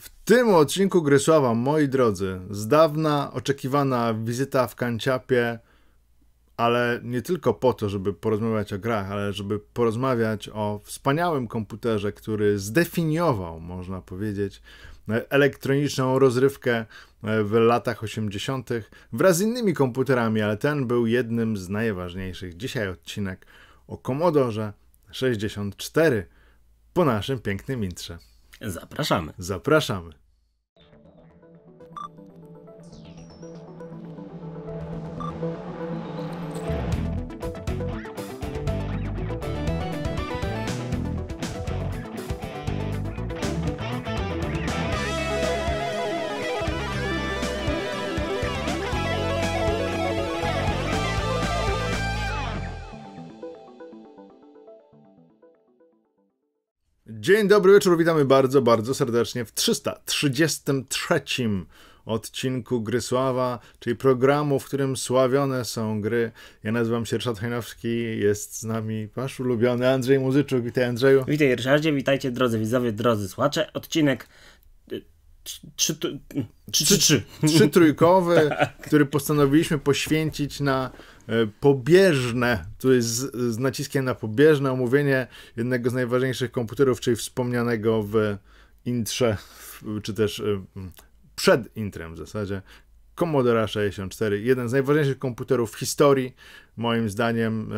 W tym odcinku Grysława, moi drodzy, z dawna oczekiwana wizyta w Kanciapie, ale nie tylko po to, żeby porozmawiać o grach, ale żeby porozmawiać o wspaniałym komputerze, który zdefiniował, można powiedzieć, elektroniczną rozrywkę w latach 80. wraz z innymi komputerami, ale ten był jednym z najważniejszych. Dzisiaj odcinek o Commodore 64 po naszym pięknym intrze. Zapraszamy. Zapraszamy. Dzień dobry wieczór, witamy bardzo, bardzo serdecznie w 333 odcinku Grysława, czyli programu, w którym sławione są gry. Ja nazywam się Ryszard Hajnowski, jest z nami wasz ulubiony Andrzej Muzyczuk. Witaj Andrzeju. Witaj Ryszardzie, witajcie drodzy widzowie, drodzy słuchacze. Odcinek y, trzy, trzy, trzy, trzy trójkowy, tak. który postanowiliśmy poświęcić na E, pobieżne, tu jest z, z naciskiem na pobieżne omówienie jednego z najważniejszych komputerów, czyli wspomnianego w intrze, czy też przed intrem w zasadzie, Commodore 64, jeden z najważniejszych komputerów w historii, moim zdaniem, e,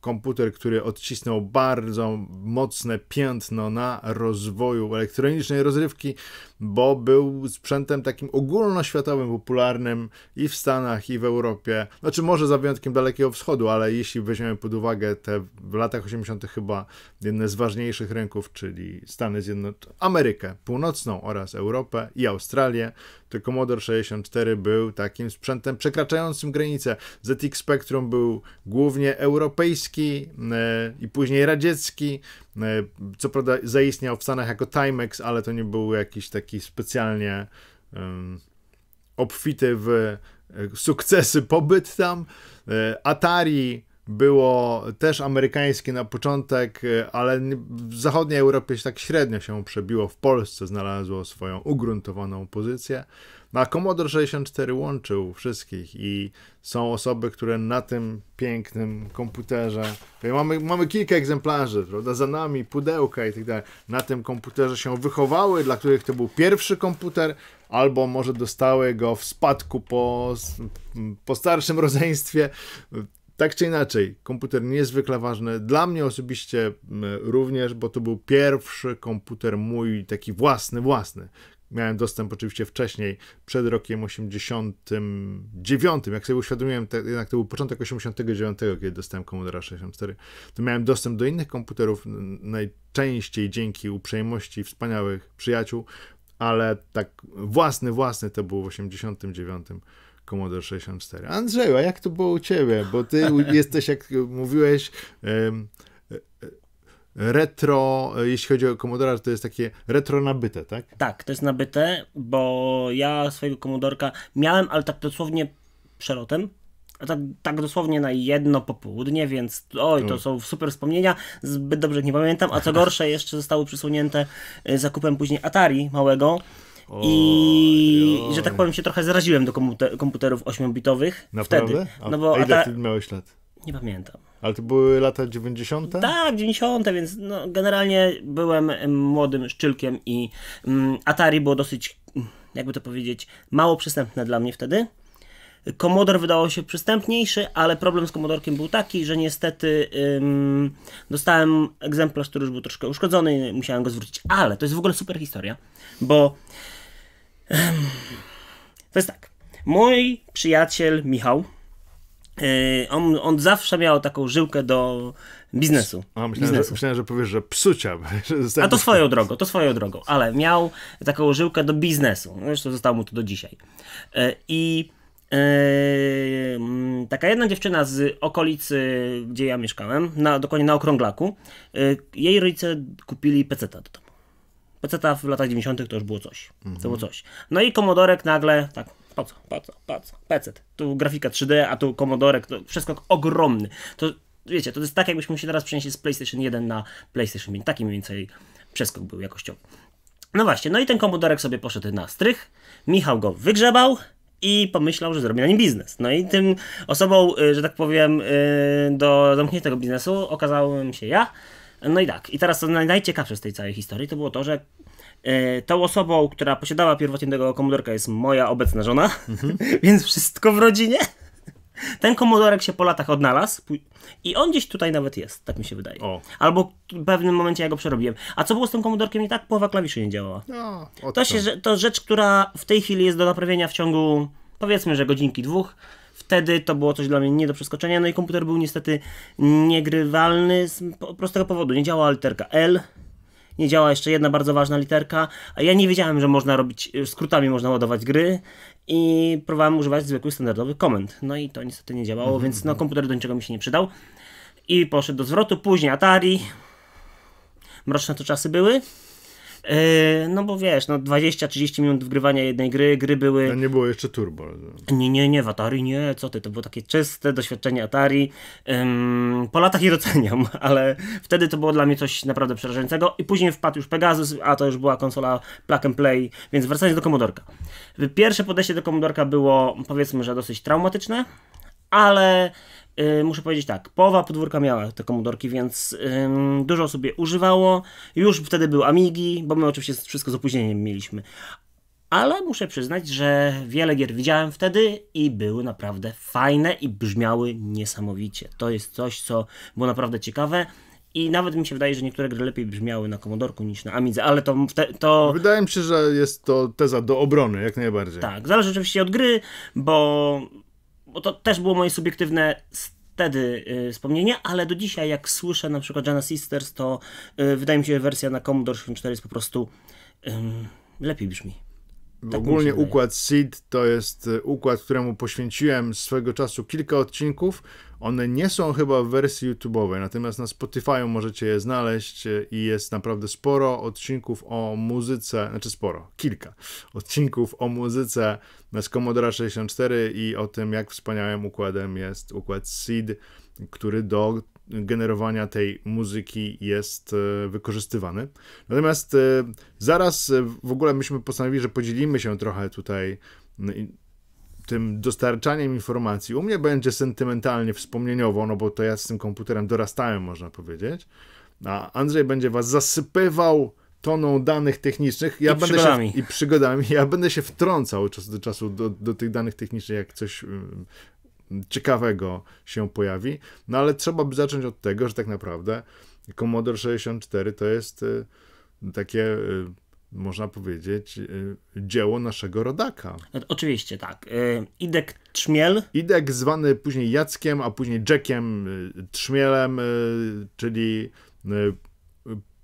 komputer, który odcisnął bardzo mocne piętno na rozwoju elektronicznej rozrywki, bo był sprzętem takim ogólnoświatowym, popularnym i w Stanach, i w Europie. Znaczy, może za wyjątkiem Dalekiego Wschodu, ale jeśli weźmiemy pod uwagę te w latach 80. chyba jedne z ważniejszych rynków, czyli Stany Zjednoczone, Amerykę Północną oraz Europę i Australię, to Commodore 64 był takim sprzętem przekraczającym granice. ZX Spectrum był głównie europejski e, i później radziecki. E, co prawda zaistniał w Stanach jako Timex, ale to nie był jakiś taki specjalnie obfity w e, sukcesy pobyt tam. Atari było też amerykańskie na początek, y, ale w zachodniej Europie tak średnio się przebiło. W Polsce znalazło swoją ugruntowaną pozycję. No, a Commodore 64 łączył wszystkich i są osoby, które na tym pięknym komputerze, y, mamy, mamy kilka egzemplarzy, prawda, za nami pudełka i tak dalej, na tym komputerze się wychowały, dla których to był pierwszy komputer, albo może dostały go w spadku po, po starszym rodzeństwie. Tak czy inaczej, komputer niezwykle ważny dla mnie osobiście mm, również, bo to był pierwszy komputer mój taki własny, własny. Miałem dostęp oczywiście wcześniej, przed rokiem 89. Jak sobie uświadomiłem, to, jednak to był początek 89, kiedy dostałem komputera 64. To miałem dostęp do innych komputerów, najczęściej dzięki uprzejmości wspaniałych przyjaciół, ale tak własny, własny to był w 89. Commodore 64. Andrzeju, a jak to było u ciebie? Bo ty jesteś, jak mówiłeś, e, e, retro, jeśli chodzi o Commodore, to jest takie retro nabyte, tak? Tak, to jest nabyte, bo ja swojego komodorka miałem, ale tak dosłownie przelotem. Tak, tak dosłownie na jedno popołudnie, więc oj, to są super wspomnienia, zbyt dobrze nie pamiętam, a co gorsze, jeszcze zostały przysłonięte e, zakupem później Atari małego, i że tak powiem, się trochę zraziłem do komputer komputerów 8-bitowych. Wtedy. A, no bo, a ile a ta... miałeś lat? Nie pamiętam. Ale to były lata 90? Tak, 90, więc no, generalnie byłem młodym szczylkiem i mm, Atari było dosyć, jakby to powiedzieć, mało przystępne dla mnie wtedy. Commodore wydało się przystępniejszy, ale problem z Commodorkiem był taki, że niestety ym, dostałem egzemplarz, który już był troszkę uszkodzony i musiałem go zwrócić. Ale to jest w ogóle super historia, bo to jest tak. Mój przyjaciel Michał, e, on, on zawsze miał taką żyłkę do biznesu. A, myślałem, biznesu. Że, myślałem, że powiesz, że psucia. Że A to swoją drogą, to swoją drogą, ale miał taką żyłkę do biznesu. No zresztą zostało mu to do dzisiaj. E, I Yy, taka jedna dziewczyna z okolicy, gdzie ja mieszkałem, na, dokładnie na Okrąglaku, yy, jej rodzice kupili PC do tam. PC w latach 90. to już było coś. Mhm. To było coś. No i komodorek nagle tak. Po co, po co, po co? PC. Tu grafika 3D, a tu komodorek, to wszystko ogromny. To wiecie, to jest tak, jakbyśmy się teraz przenieśli z PlayStation 1 na PlayStation 5. Taki mniej więcej przeskok był jakościowy. No właśnie, no i ten komodorek sobie poszedł na strych. Michał go wygrzebał i pomyślał, że zrobi na nim biznes. No i tym osobą, y, że tak powiem, y, do zamknięcia tego biznesu okazałem się ja. No i tak, i teraz najciekawsze z tej całej historii to było to, że e, tą osobą, która posiadała pierwotnie tego komodorka jest moja obecna żona, mhm. więc wszystko w rodzinie. Ten komodorek się po latach odnalazł i on gdzieś tutaj nawet jest, tak mi się wydaje. O. Albo w pewnym momencie ja go przerobiłem. A co było z tym komodorkiem i tak połowa klawiszy nie działała. No, to, się, to rzecz, która w tej chwili jest do naprawienia w ciągu powiedzmy, że godzinki dwóch wtedy to było coś dla mnie nie do przeskoczenia, no i komputer był niestety niegrywalny z prostego powodu. Nie działała literka L, nie działa jeszcze jedna bardzo ważna literka, a ja nie wiedziałem, że można robić, e, skrótami można ładować gry i próbowałem używać zwykły standardowy komend. No i to niestety nie działało, mhm, więc no, mhm. komputer do niczego mi się nie przydał. I poszedł do zwrotu, później Atari. Mroczne to czasy były. E, no bo wiesz, no 20-30 minut wgrywania jednej gry, gry były... No nie było jeszcze turbo. Nie, nie, nie, w Atari nie, co ty, to było takie czyste doświadczenie Atari. Po latach je doceniam, ale wtedy to było dla mnie coś naprawdę przerażającego i później wpadł już Pegasus, a to już była konsola plug and play, więc wracając do Komodorka. Pierwsze podejście do Komodorka było, powiedzmy, że dosyć traumatyczne, ale Yy, muszę powiedzieć tak, połowa podwórka miała te komodorki, więc dużo osób je używało. Już wtedy był Amigi, bo my oczywiście wszystko z opóźnieniem mieliśmy. Ale muszę przyznać, że wiele gier widziałem wtedy i były naprawdę fajne i brzmiały niesamowicie. To jest coś, co było naprawdę ciekawe. I nawet mi się wydaje, że niektóre gry lepiej brzmiały na Komodorku niż na Amidze, ale to, to... Wydaje mi się, że jest to teza do obrony, jak najbardziej. Tak, zależy oczywiście od gry, bo bo to też było moje subiektywne wtedy y, wspomnienie, ale do dzisiaj jak słyszę na przykład Jana Sisters, to y, wydaje mi się, że wersja na Commodore 64 jest po prostu y, lepiej brzmi. Tak Ogólnie układ SID to jest e, układ, któremu poświęciłem swego czasu kilka odcinków. One nie są chyba w wersji YouTube'owej, natomiast na Spotify możecie je znaleźć e, i jest naprawdę sporo odcinków o muzyce, znaczy sporo, kilka odcinków o muzyce z Commodore 64 i o tym, jak wspaniałym układem jest układ SID, który do generowania tej muzyki jest e, wykorzystywany. Natomiast e, zaraz e, w ogóle myśmy postanowili, że podzielimy się trochę tutaj mm, tym dostarczaniem informacji. U mnie będzie sentymentalnie, wspomnieniowo, no bo to ja z tym komputerem dorastałem, można powiedzieć. A Andrzej będzie was zasypywał toną danych technicznych. Ja I będę przygodami. Się, I przygodami. Ja będę się wtrącał od czasu do czasu do, do tych danych technicznych, jak coś ciekawego się pojawi. No ale trzeba by zacząć od tego, że tak naprawdę Commodore 64 to jest y, takie y, można powiedzieć, y, dzieło naszego rodaka. No, oczywiście tak. Idek Trzmiel. Idek zwany później Jackiem, a później Jackiem Trzmielem, czyli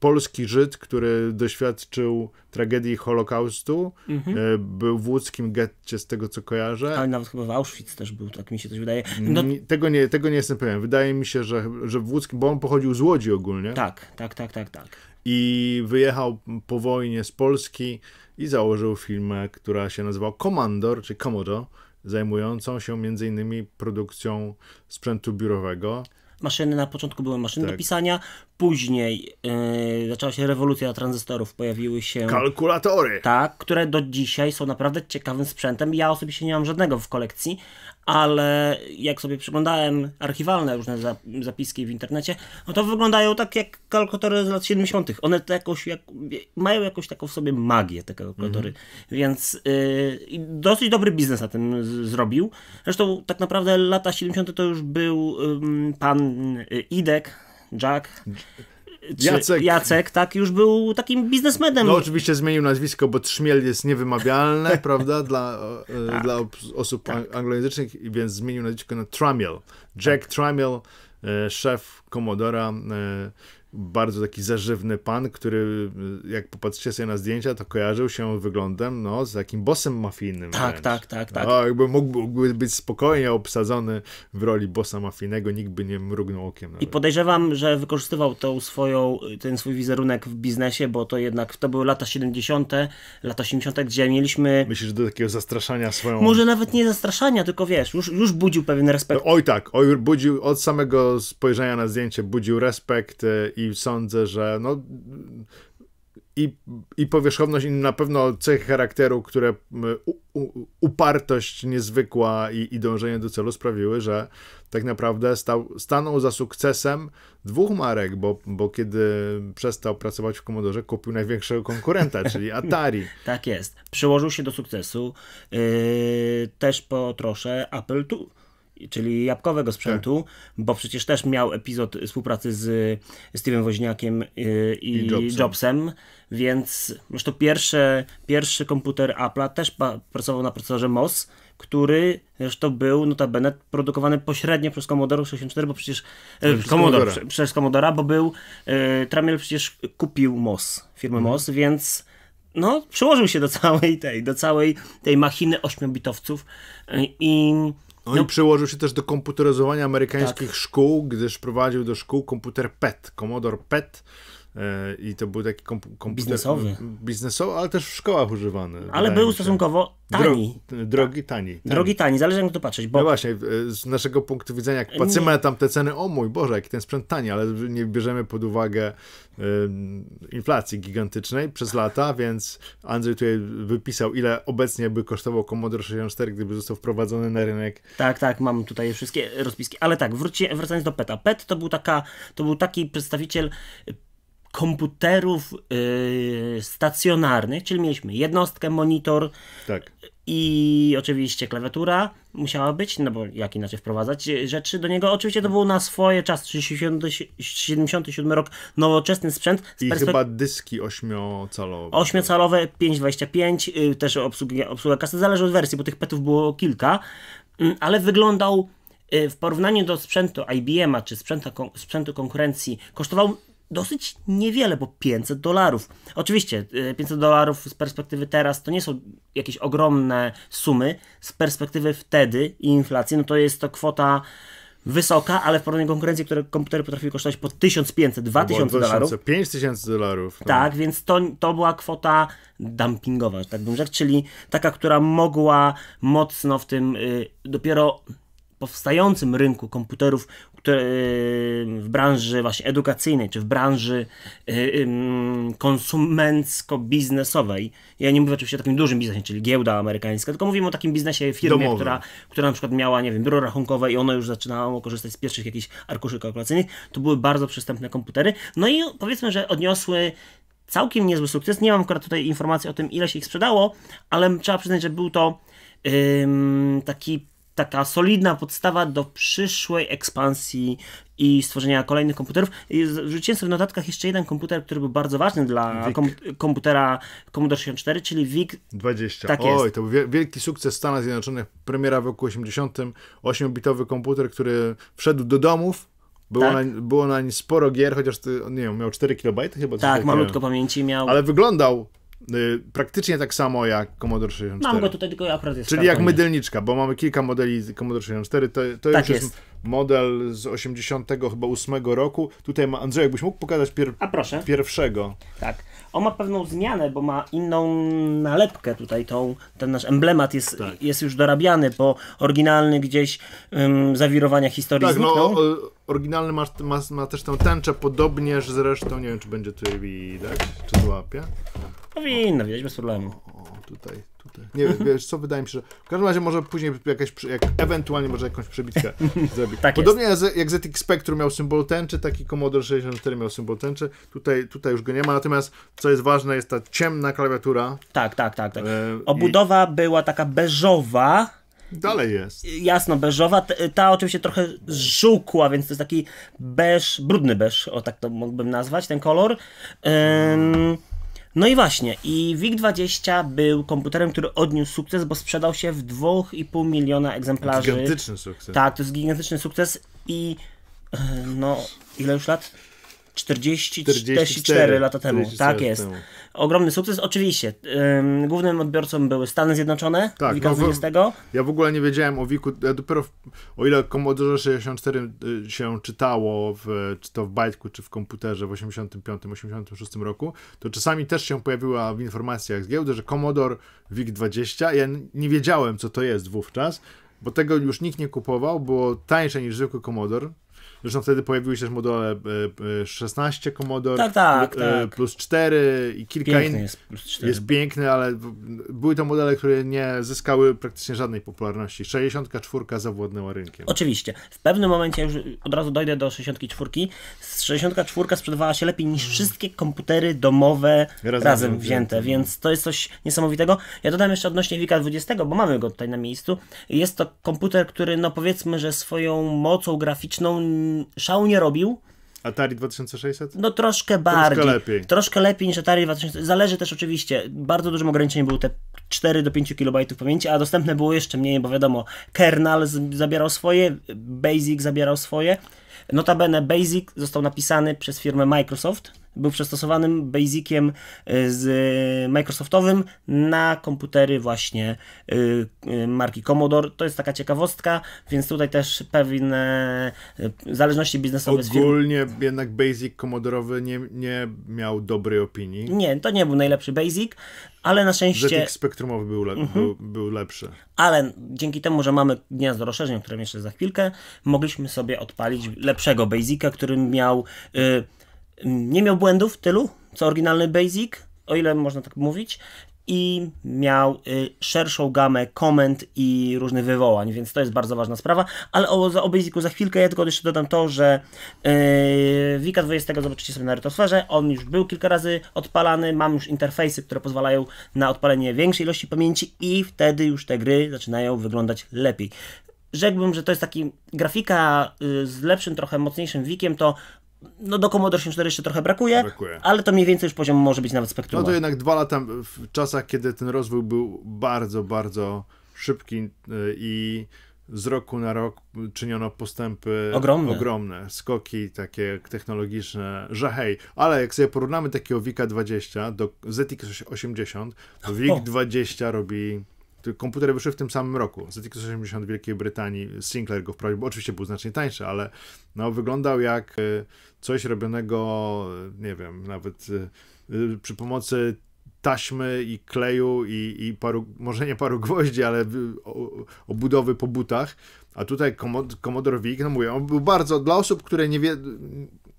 polski Żyd, który doświadczył tragedii Holokaustu, mhm. e, był w łódzkim getcie, z tego co kojarzę. Ale nawet chyba w Auschwitz też był, tak mi się coś wydaje. No... Tego, nie, tego nie jestem pewien. Wydaje mi się, że, że w łódzkim, bo on pochodził z Łodzi ogólnie. Tak, tak, tak, tak, tak. I wyjechał po wojnie z Polski i założył firmę, która się nazywała Komandor, czy Komodo, zajmującą się między innymi produkcją sprzętu biurowego maszyny, na początku były maszyny tak. do pisania, później yy, zaczęła się rewolucja tranzystorów, pojawiły się... Kalkulatory! Tak, które do dzisiaj są naprawdę ciekawym sprzętem. Ja osobiście nie mam żadnego w kolekcji, ale jak sobie przeglądałem archiwalne różne zapiski w internecie, no to wyglądają tak jak kalkulatory z lat 70. One to jakoś, jak, mają jakąś taką w sobie magię, te kalkulatory. Mhm. Więc y, dosyć dobry biznes na tym zrobił. Zresztą tak naprawdę lata 70. to już był pan y, Idek, Jack. Jacek. Jacek, tak, już był takim biznesmenem. No oczywiście zmienił nazwisko, bo trzmiel jest niewymawialne, prawda, dla, e, tak. dla osób tak. anglojęzycznych, więc zmienił nazwisko na Tramiel. Jack tak. Tramiel, e, szef Komodora e, bardzo taki zażywny pan, który jak popatrzycie sobie na zdjęcia, to kojarzył się wyglądem no, z takim bossem mafijnym. Tak, wręcz. tak, tak. tak. No, jakby mógł być spokojnie obsadzony w roli bossa mafijnego, nikt by nie mrugnął okiem. Nawet. I podejrzewam, że wykorzystywał tą swoją, ten swój wizerunek w biznesie, bo to jednak to były lata 70., lata 80., gdzie mieliśmy. Myślisz, że do takiego zastraszania swoją. Może nawet nie zastraszania, tylko wiesz, już, już budził pewien respekt. No, oj tak, oj, budził od samego spojrzenia na zdjęcie, budził respekt e, i i sądzę, że no, i, i powierzchowność, i na pewno cechy charakteru, które u, u, upartość niezwykła i, i dążenie do celu sprawiły, że tak naprawdę stał, stanął za sukcesem dwóch marek, bo, bo kiedy przestał pracować w komodorze, kupił największego konkurenta, czyli Atari. tak jest. Przyłożył się do sukcesu yy, też po trosze Apple II czyli jabłkowego sprzętu, tak. bo przecież też miał epizod współpracy z Steven Woźniakiem y, i, I Jobsem. Jobsem. więc to pierwsze, pierwszy komputer Apple'a też pracował na procesorze MOS, który zresztą był notabene produkowany pośrednio przez Commodore 64, bo przecież e, przez Commodore, przez Commodore, bo był e, Tramiel przecież kupił MOS, firmę mhm. MOS, więc no, przyłożył się do całej tej, do całej tej machiny ośmiobitowców e, i no, no i przyłożył się też do komputeryzowania amerykańskich tak. szkół, gdyż prowadził do szkół komputer PET, Commodore PET, E, I to był taki komputer... Biznesowy. Biznesowy, ale też w szkołach używany. Ale był stosunkowo tani. Drogi, drogi tani, tani, Drogi tani, zależy jak to patrzeć. Bo... No właśnie, e, z naszego punktu widzenia, jak patrzymy na tamte ceny, o mój Boże, jaki ten sprzęt tani, ale nie bierzemy pod uwagę inflacji gigantycznej przez lata, więc Andrzej tutaj wypisał, ile obecnie by kosztował Commodore 64, gdyby został wprowadzony na rynek. Tak, tak, mam tutaj wszystkie rozpiski. Ale tak, wróci, wracając do PETA. PET to był, taka, to był taki przedstawiciel komputerów yy, stacjonarnych, czyli mieliśmy jednostkę, monitor tak. i oczywiście klawiatura musiała być, no bo jak inaczej wprowadzać y, rzeczy do niego. Oczywiście to był na swoje czas, 77 rok, nowoczesny sprzęt. I chyba dyski ośmiocalowe. Ośmiocalowe, 5,25, yy, też obsługa, obsługa kasy, zależy od wersji, bo tych petów było kilka, yy, ale wyglądał y, w porównaniu do sprzętu IBM-a czy sprzętu, sprzętu konkurencji kosztował dosyć niewiele, bo 500 dolarów. Oczywiście 500 y, dolarów z perspektywy teraz to nie są jakieś ogromne sumy, z perspektywy wtedy i inflacji, no to jest to kwota wysoka, ale w porównaniu do konkurencji, które komputery potrafiły kosztować po 1500, 2000 no dolarów. 5000 dolarów. No. Tak, więc to, to była kwota dumpingowa, że tak bym rzekł, czyli taka, która mogła mocno w tym y, dopiero powstającym rynku komputerów które, y, w branży właśnie edukacyjnej, czy w branży y, konsumencko-biznesowej. Ja nie mówię oczywiście o takim dużym biznesie, czyli giełda amerykańska, tylko mówimy o takim biznesie firmie, która, która na przykład miała, nie wiem, biuro rachunkowe i ono już zaczynało korzystać z pierwszych jakichś arkuszy kalkulacyjnych. To były bardzo przystępne komputery. No i powiedzmy, że odniosły całkiem niezły sukces. Nie mam akurat tutaj informacji o tym, ile się ich sprzedało, ale trzeba przyznać, że był to taki taka solidna podstawa do przyszłej ekspansji i stworzenia kolejnych komputerów. I wrzuciłem sobie w notatkach jeszcze jeden komputer, który był bardzo ważny dla kom komputera Commodore 64, czyli VIC 20. Tak Oj, jest. to był wielki sukces w Stanach Zjednoczonych. Premiera w roku 80. 8-bitowy komputer, który wszedł do domów, było, tak? na, było na nim sporo gier, chociaż nie wiem, miał 4 kB chyba. Tak, malutko pamięci miał. Ale wyglądał Y, praktycznie tak samo jak Commodore 64. Mam go tutaj, tylko akurat jest Czyli jak mydelniczka, bo mamy kilka modeli Commodore 64, to, to tak już jest. jest. model z 80 chyba roku. Tutaj ma, Andrzej, jakbyś mógł pokazać pier pierwszego. Tak. On ma pewną zmianę, bo ma inną nalepkę tutaj, tą, ten nasz emblemat jest, tak. jest już dorabiany, bo oryginalny gdzieś zawirowania historii tak, no, zniknął. No, oryginalny ma, ma, ma też tę tęczę, podobnież zresztą, nie wiem czy będzie tutaj widać, czy złapie. Powinno widać bez problemu. O, tutaj, tutaj. Nie wiem, wiesz co, wydaje mi się, że w każdym razie może później jakaś, jak, ewentualnie może jakąś przebitkę zrobić. Tak Podobnie jak, jak ZX Spectrum miał symbol tęczy, taki Commodore 64 miał symbol tęczy. Tutaj, tutaj już go nie ma, natomiast co jest ważne jest ta ciemna klawiatura. Tak, tak, tak. tak. E, Obudowa i... była taka beżowa, Dalej jest. Jasno, beżowa. Ta oczywiście trochę żółkła, więc to jest taki beż, brudny beż, o tak to mógłbym nazwać ten kolor. Ym, no i właśnie, i wig 20 był komputerem, który odniósł sukces, bo sprzedał się w 2,5 miliona egzemplarzy. Gigantyczny sukces. Tak, to jest gigantyczny sukces i e, no, ile już lat? 40, 44, 44 lata temu. 44 tak jest. Temu. Ogromny sukces, oczywiście. Ym, głównym odbiorcą były Stany Zjednoczone, tak, Wika no, 20. Ja w ogóle nie wiedziałem o Wiku, ja dopiero w, o ile Commodore 64 y, się czytało, w, czy to w bajtku, czy w komputerze w 85-86 roku, to czasami też się pojawiła w informacjach z giełdy, że Commodore VIC 20, ja nie wiedziałem co to jest wówczas, bo tego już nikt nie kupował, było tańsze niż zwykły Commodore, Zresztą wtedy pojawiły się też modele 16 e, Commodore tak, tak, e, tak. plus 4 i kilka innych. Jest, jest piękny, ale były to modele, które nie zyskały praktycznie żadnej popularności. 64 zawładnęła rynkiem. Oczywiście. W pewnym momencie już od razu dojdę do 64. 64 sprzedawała się lepiej niż hmm. wszystkie komputery domowe razem, razem wzięte, wzięte, więc to jest coś niesamowitego. Ja dodam jeszcze odnośnie Wika 20, bo mamy go tutaj na miejscu. Jest to komputer, który no powiedzmy, że swoją mocą graficzną szału nie robił. Atari 2600? No troszkę bardziej. Troszkę lepiej. Troszkę lepiej niż Atari 2600. Zależy też oczywiście. Bardzo dużym ograniczeniem były te 4 do 5 KB pamięci, a dostępne było jeszcze mniej, bo wiadomo, kernel zabierał swoje, Basic zabierał swoje. Notabene Basic został napisany przez firmę Microsoft, był przystosowanym basiciem y, z Microsoftowym na komputery właśnie y, y, marki Commodore. To jest taka ciekawostka, więc tutaj też pewne zależności biznesowe. Ogólnie z... jednak basic Commodorowy nie, nie miał dobrej opinii. Nie, to nie był najlepszy basic, ale na szczęście... ZX spektrumowy był, le... mhm. był, był, lepszy. Ale dzięki temu, że mamy gniazdo rozszerzeń, o którym jeszcze za chwilkę, mogliśmy sobie odpalić lepszego Basica, który miał nie miał błędów tylu, co oryginalny Basic, o ile można tak mówić, i miał y, szerszą gamę komend i różnych wywołań, więc to jest bardzo ważna sprawa, ale o, o Basicu za chwilkę, ja tylko jeszcze dodam to, że yy, Wika 20 zobaczycie sobie na retosferze, on już był kilka razy odpalany, mam już interfejsy, które pozwalają na odpalenie większej ilości pamięci i wtedy już te gry zaczynają wyglądać lepiej rzekłbym, że to jest taki grafika y, z lepszym, trochę mocniejszym wikiem, to no do Commodore 64 jeszcze trochę brakuje, brakuje, ale to mniej więcej już poziom może być nawet spektrum. No to jednak dwa lata w czasach, kiedy ten rozwój był bardzo, bardzo szybki y, i z roku na rok czyniono postępy ogromne, ogromne skoki takie technologiczne, że hej, ale jak sobie porównamy takiego Vika 20 do ZX80, to WIK 20 robi komputer wyszły w tym samym roku. ZX80 w Wielkiej Brytanii, Sinclair go wprowadził, bo oczywiście był znacznie tańszy, ale no, wyglądał jak y, coś robionego, y, nie wiem, nawet y, przy pomocy taśmy i kleju i, i paru, może nie paru gwoździ, ale obudowy po butach. A tutaj Commodore VIC, no mówię, on był bardzo, dla osób, które nie wie,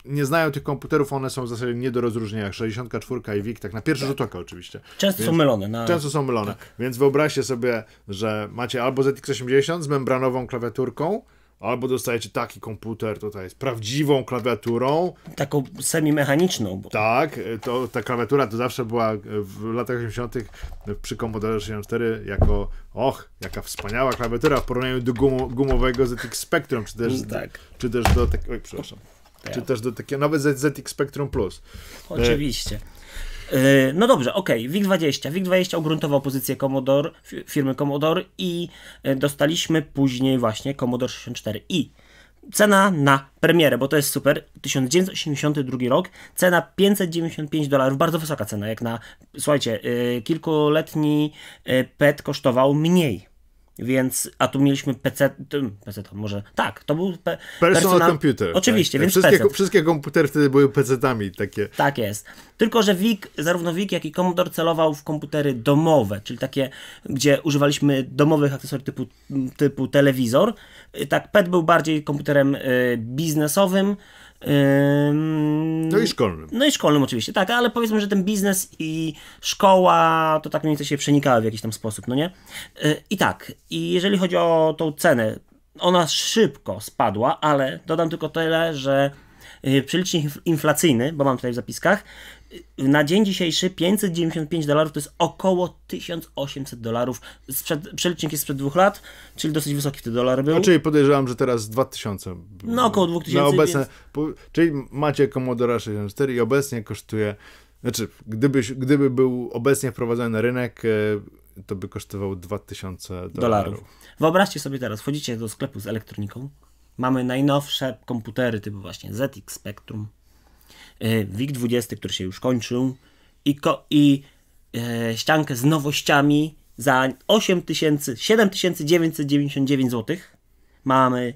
nie znają tych komputerów, one są w zasadzie nie do rozróżnienia. 64 i VIC, tak na pierwszy tak. rzut oka oczywiście. Często Więc, są mylone. Na... Często są mylone. Tak. Więc wyobraźcie sobie, że macie albo ZX80 z membranową klawiaturką, Albo dostajecie taki komputer tutaj z prawdziwą klawiaturą. Taką semimechaniczną. Bo... Tak, to, ta klawiatura to zawsze była w latach 80. przy Commodore 64 jako och, jaka wspaniała klawiatura w porównaniu do gum, gumowego ZX Spectrum, czy też, tak. czy też do tak, oj przepraszam, czy też do takiego, nawet ZX Spectrum Plus. Oczywiście. E, no dobrze, okej, okay. WIG-20. WIG-20 ugruntował pozycję Commodore, firmy Commodore i e, dostaliśmy później właśnie Commodore 64i. Cena na premierę, bo to jest super, 1982 rok, cena 595 dolarów, bardzo wysoka cena, jak na, słuchajcie, e, kilkuletni PET kosztował mniej więc, a tu mieliśmy PC, PC to może, tak, to był pe, personal, personal computer. Tak. Oczywiście, tak, więc wszystkie, PC. wszystkie komputery wtedy były PC-tami takie. Tak jest. Tylko, że WIG, zarówno WIG, jak i Commodore celował w komputery domowe, czyli takie, gdzie używaliśmy domowych akcesoriów typu, typu telewizor. Tak, PET był bardziej komputerem y, biznesowym, no i szkolnym. No i szkolnym oczywiście, tak, ale powiedzmy, że ten biznes i szkoła to tak mniej więcej się przenikały w jakiś tam sposób, no nie? Y, I tak, i jeżeli chodzi o tą cenę, ona szybko spadła, ale dodam tylko tyle, że y, przelicznik inflacyjny, bo mam tutaj w zapiskach, na dzień dzisiejszy 595 dolarów to jest około 1800 dolarów. Przelicznik jest sprzed dwóch lat, czyli dosyć wysoki ten dolar był. No, czyli podejrzewam, że teraz 2000. No około 2000. Na obecne, więc... czyli macie Commodore 64 i obecnie kosztuje, znaczy gdyby, gdyby był obecnie wprowadzony na rynek, e, to by kosztował 2000 dolarów. Wyobraźcie sobie teraz, wchodzicie do sklepu z elektroniką, mamy najnowsze komputery typu właśnie ZX Spectrum, E, WIG20, który się już kończył i, ko i e, ściankę z nowościami za 7999 zł mamy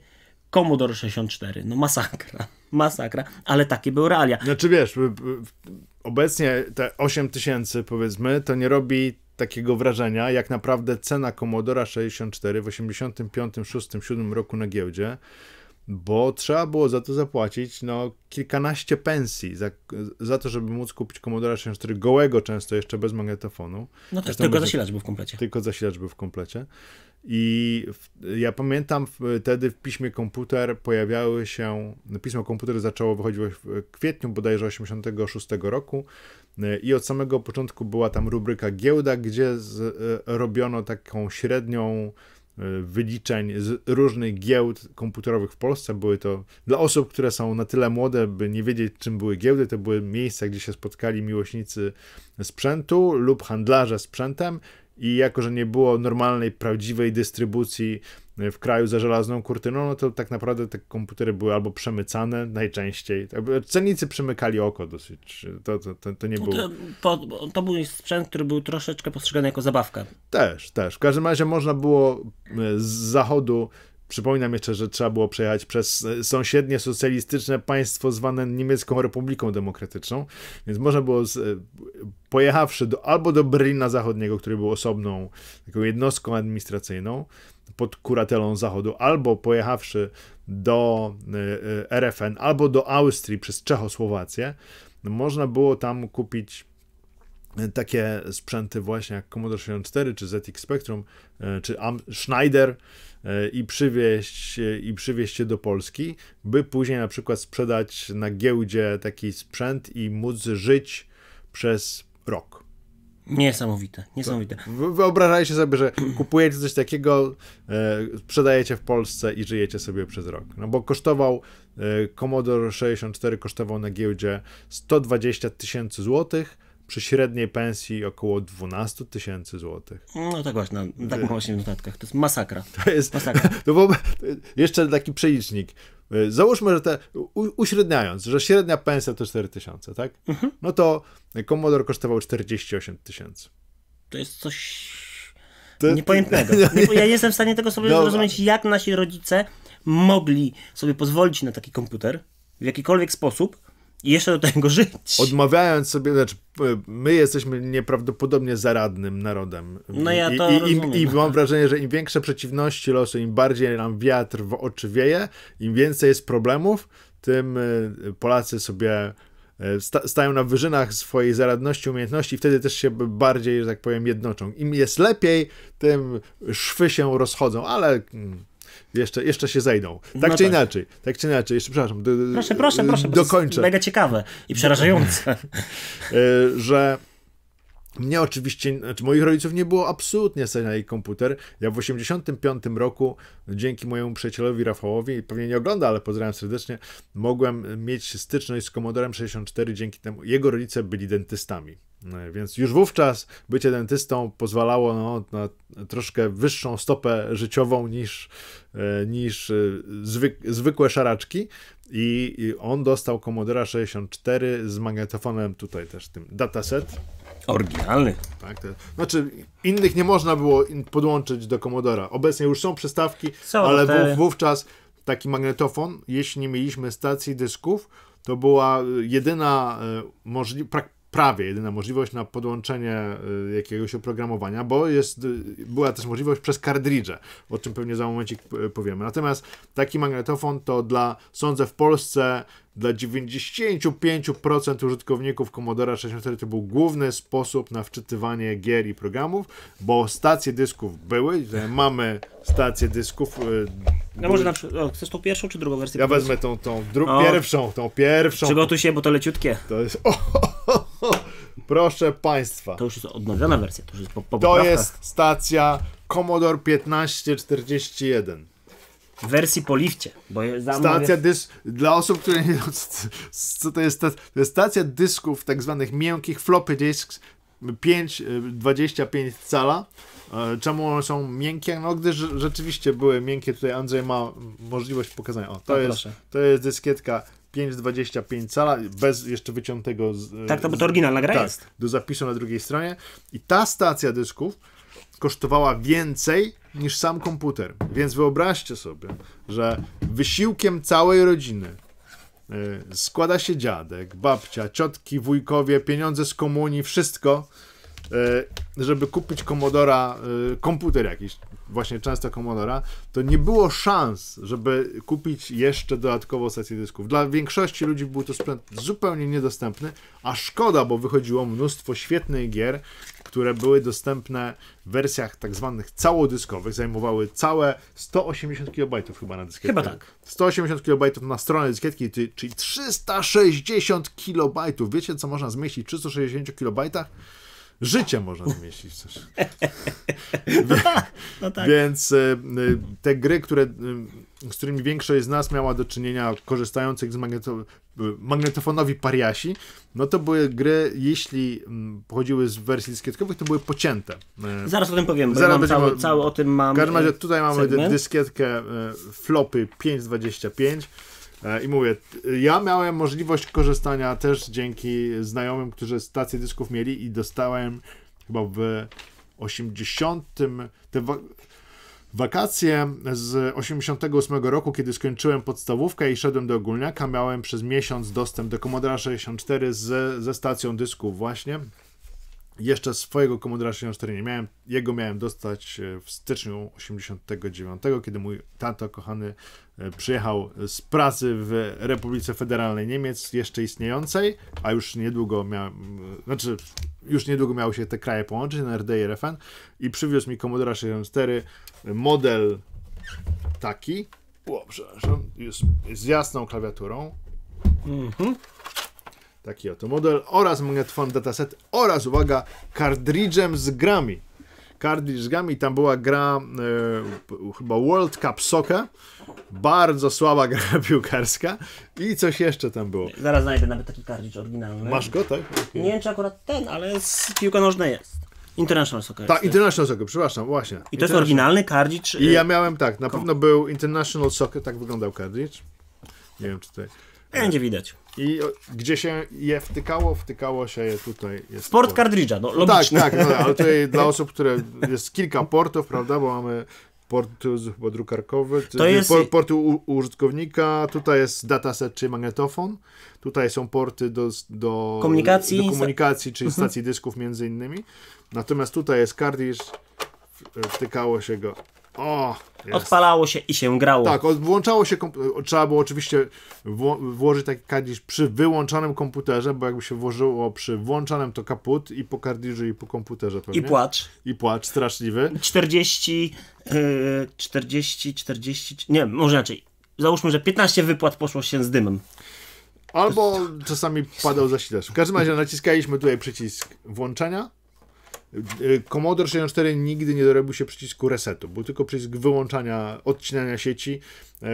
Commodore 64. No masakra, masakra, ale takie były realia. Znaczy wiesz, obecnie te 8000 powiedzmy, to nie robi takiego wrażenia, jak naprawdę cena Commodora 64 w 85, 6, 7 roku na giełdzie bo trzeba było za to zapłacić no, kilkanaście pensji za, za to, żeby móc kupić Commodore 64 gołego często, jeszcze bez magnetofonu. No też tylko zasilacz był w komplecie. Tylko zasilacz był w komplecie. I w, ja pamiętam wtedy w piśmie komputer pojawiały się, no, pismo komputer zaczęło wychodzić w kwietniu bodajże 86 roku e, i od samego początku była tam rubryka giełda, gdzie z, e, robiono taką średnią Y, wyliczeń z różnych giełd komputerowych w Polsce. Były to dla osób, które są na tyle młode, by nie wiedzieć, czym były giełdy, to były miejsca, gdzie się spotkali miłośnicy sprzętu lub handlarze sprzętem i jako, że nie było normalnej, prawdziwej dystrybucji w kraju za żelazną kurtyną, no to tak naprawdę te komputery były albo przemycane najczęściej. Cennicy przemykali oko dosyć. To, to, to, to nie no było. To, to był sprzęt, który był troszeczkę postrzegany jako zabawka. Też, też. W każdym razie można było e, z zachodu Przypominam jeszcze, że trzeba było przejechać przez e, sąsiednie socjalistyczne państwo zwane Niemiecką Republiką Demokratyczną, więc można było, z, e, pojechawszy do, albo do Berlina Zachodniego, który był osobną taką jednostką administracyjną pod kuratelą Zachodu, albo pojechawszy do e, RFN, albo do Austrii przez Czechosłowację, można było tam kupić takie sprzęty właśnie jak Commodore 64 czy ZX Spectrum e, czy Am Schneider e, i przywieźć, e, i przywieźć je do Polski, by później na przykład sprzedać na giełdzie taki sprzęt i móc żyć przez rok. Niesamowite, niesamowite. Wyobrażajcie sobie, że kupujecie coś takiego, sprzedajecie w Polsce i żyjecie sobie przez rok. No bo kosztował, Commodore 64 kosztował na giełdzie 120 tysięcy złotych, przy średniej pensji około 12 tysięcy złotych. No tak właśnie, no, tak właśnie w notatkach. To jest masakra. To jest masakra. No bo, jeszcze taki przelicznik. Y, załóżmy, że te, uśredniając, że średnia pensja to 4 tysiące, tak? Mhm. No to komodor kosztował 48 tysięcy. To jest coś to... niepojętnego. No nie, ja nie jestem w stanie tego sobie zrozumieć, jak nasi rodzice mogli sobie pozwolić na taki komputer w jakikolwiek sposób, i jeszcze do tego żyć. Odmawiając sobie, znaczy my jesteśmy nieprawdopodobnie zaradnym narodem. No ja to I, i, I, I mam wrażenie, że im większe przeciwności losu, im bardziej nam wiatr w oczy wieje, im więcej jest problemów, tym y, Polacy sobie y, stają na wyżynach swojej zaradności, umiejętności i wtedy też się bardziej, że tak powiem, jednoczą. Im jest lepiej, tym szwy się rozchodzą, ale mm, jeszcze, jeszcze się zejdą. Tak no czy tak. inaczej. Tak czy inaczej. Jeszcze, przepraszam. Do, proszę, proszę, proszę. Dokończę. mega ciekawe i przerażające. E, że mnie oczywiście, znaczy moich rodziców nie było absolutnie stać na jej komputer. Ja w 85 roku, dzięki mojemu przyjacielowi Rafałowi, pewnie nie ogląda, ale pozdrawiam serdecznie, mogłem mieć styczność z Commodorem 64 dzięki temu. Jego rodzice byli dentystami. E, więc już wówczas bycie dentystą pozwalało no, na troszkę wyższą stopę życiową niż, e, niż e, zwyk, zwykłe szaraczki. I, I on dostał Commodore 64 z magnetofonem, tutaj też tym dataset. Oryginalny. Tak, to, znaczy innych nie można było podłączyć do Commodora. Obecnie już są przystawki, są ale wówczas taki magnetofon, jeśli nie mieliśmy stacji dysków, to była jedyna możliwość prawie jedyna możliwość na podłączenie y, jakiegoś oprogramowania, bo jest, y, była też możliwość przez kartridże, o czym pewnie za momencik y, powiemy. Natomiast taki magnetofon to dla, sądzę, w Polsce dla 95% użytkowników Commodore 64 to był główny sposób na wczytywanie gier i programów, bo stacje dysków były, mamy stacje dysków. A e, no może na przykład, o, chcesz tą pierwszą czy drugą wersję? Ja wezmę tą, tą dru- pierwszą, tą pierwszą. Przygotuj się, bo to leciutkie. To jest... O, o, o, proszę Państwa. To już jest odnawiana wersja, to już jest po, po To jest stacja Commodore 1541 w wersji po lifcie. Bo stacja dysz... Dla osób, które nie wiedzą, co to jest, to jest stacja dysków tak zwanych miękkich, floppy disks 5, 25 y, cala. E, czemu one są miękkie? No, gdyż rzeczywiście były miękkie. Tutaj Andrzej ma możliwość pokazania. O, to, tak, jest, to jest dyskietka 5,25 cala, bez jeszcze wyciątego z... Tak, to, bo to oryginalna gra tak, jest. do zapisu na drugiej stronie. I ta stacja dysków kosztowała więcej niż sam komputer. Więc wyobraźcie sobie, że wysiłkiem całej rodziny y, składa się dziadek, babcia, ciotki, wujkowie, pieniądze z komunii, wszystko, y, żeby kupić Komodora, y, komputer jakiś, właśnie często Komodora, to nie było szans, żeby kupić jeszcze dodatkowo stację dysków. Dla większości ludzi był to sprzęt zupełnie niedostępny, a szkoda, bo wychodziło mnóstwo świetnych gier, które były dostępne w wersjach tak zwanych całodyskowych, zajmowały całe 180 KB chyba na dyskietkę. Chyba tak. 180 KB na stronę dyskietki, czyli 360 KB. Wiecie, co można zmieścić w 360 KB? Życie można zmieścić coś. no, tak, no tak. Więc e, e, te gry, które e, z którymi większość z nas miała do czynienia, korzystających z magneto, magnetofonowi pariasi, no to były gry, jeśli mm, pochodziły z wersji dyskietkowych, to były pocięte. E, zaraz o tym powiem, Zaraz cały, cały o tym mam W każdym razie tutaj mamy segment. dyskietkę e, flopy 525. E, I mówię, ja miałem możliwość korzystania też dzięki znajomym, którzy stację dysków mieli i dostałem chyba w 80. Te Wakacje z 88 roku, kiedy skończyłem podstawówkę i szedłem do ogólniaka, miałem przez miesiąc dostęp do Commodore 64 z, ze stacją dysków właśnie, jeszcze swojego Commodore 64 nie miałem. Jego miałem dostać e, w styczniu 89, kiedy mój tato kochany e, przyjechał z pracy w Republice Federalnej Niemiec, jeszcze istniejącej, a już niedługo miał, znaczy już niedługo miały się te kraje połączyć na RD i RFN i przywiózł mi Commodore 64 model taki, o, przepraszam, jest z jasną klawiaturą. Mhm. Taki oto model oraz magnetofon dataset oraz uwaga, kartridżem z grami. Kartridż z grami, tam była gra e, chyba World Cup Soccer, bardzo słaba gra piłkarska i coś jeszcze tam było. Zaraz znajdę nawet taki kartridż oryginalny. Masz go, tak? Okay. Nie wiem czy akurat ten, ale z piłka nożna jest. International Soccer. Tak, International Soccer, przepraszam, właśnie. I to jest oryginalny kardzicz. I ja y, miałem tak, na pewno był International Soccer, tak wyglądał kardzicz. Nie wiem, czy tutaj. Będzie widać. I gdzie się je wtykało, wtykało się je tutaj. Jest Port kartridża, no, no tak, logiczne. Tak, tak, no, ale tutaj dla osób, które... Jest kilka portów, prawda, bo mamy port chyba to jest... port u, użytkownika, tutaj jest dataset, czy magnetofon, tutaj są porty do, do komunikacji, do komunikacji czyli mhm. stacji dysków między innymi, natomiast tutaj jest kartridż, wtykało się go o, Odpalało się i się grało. Tak, włączało się, trzeba było oczywiście włożyć taki kardiż przy wyłączonym komputerze, bo jakby się włożyło przy włączonym to kaput i po kardiżu i po komputerze pewnie. I płacz. I płacz, straszliwy. 40, yy, 40, 40, nie, może inaczej. Załóżmy, że 15 wypłat poszło się z dymem. Albo czasami padał zasilacz. W każdym razie naciskaliśmy tutaj przycisk włączenia Yy, Commodore 64 nigdy nie dorobił się przycisku resetu, był tylko przycisk wyłączania, odcinania sieci. Yy,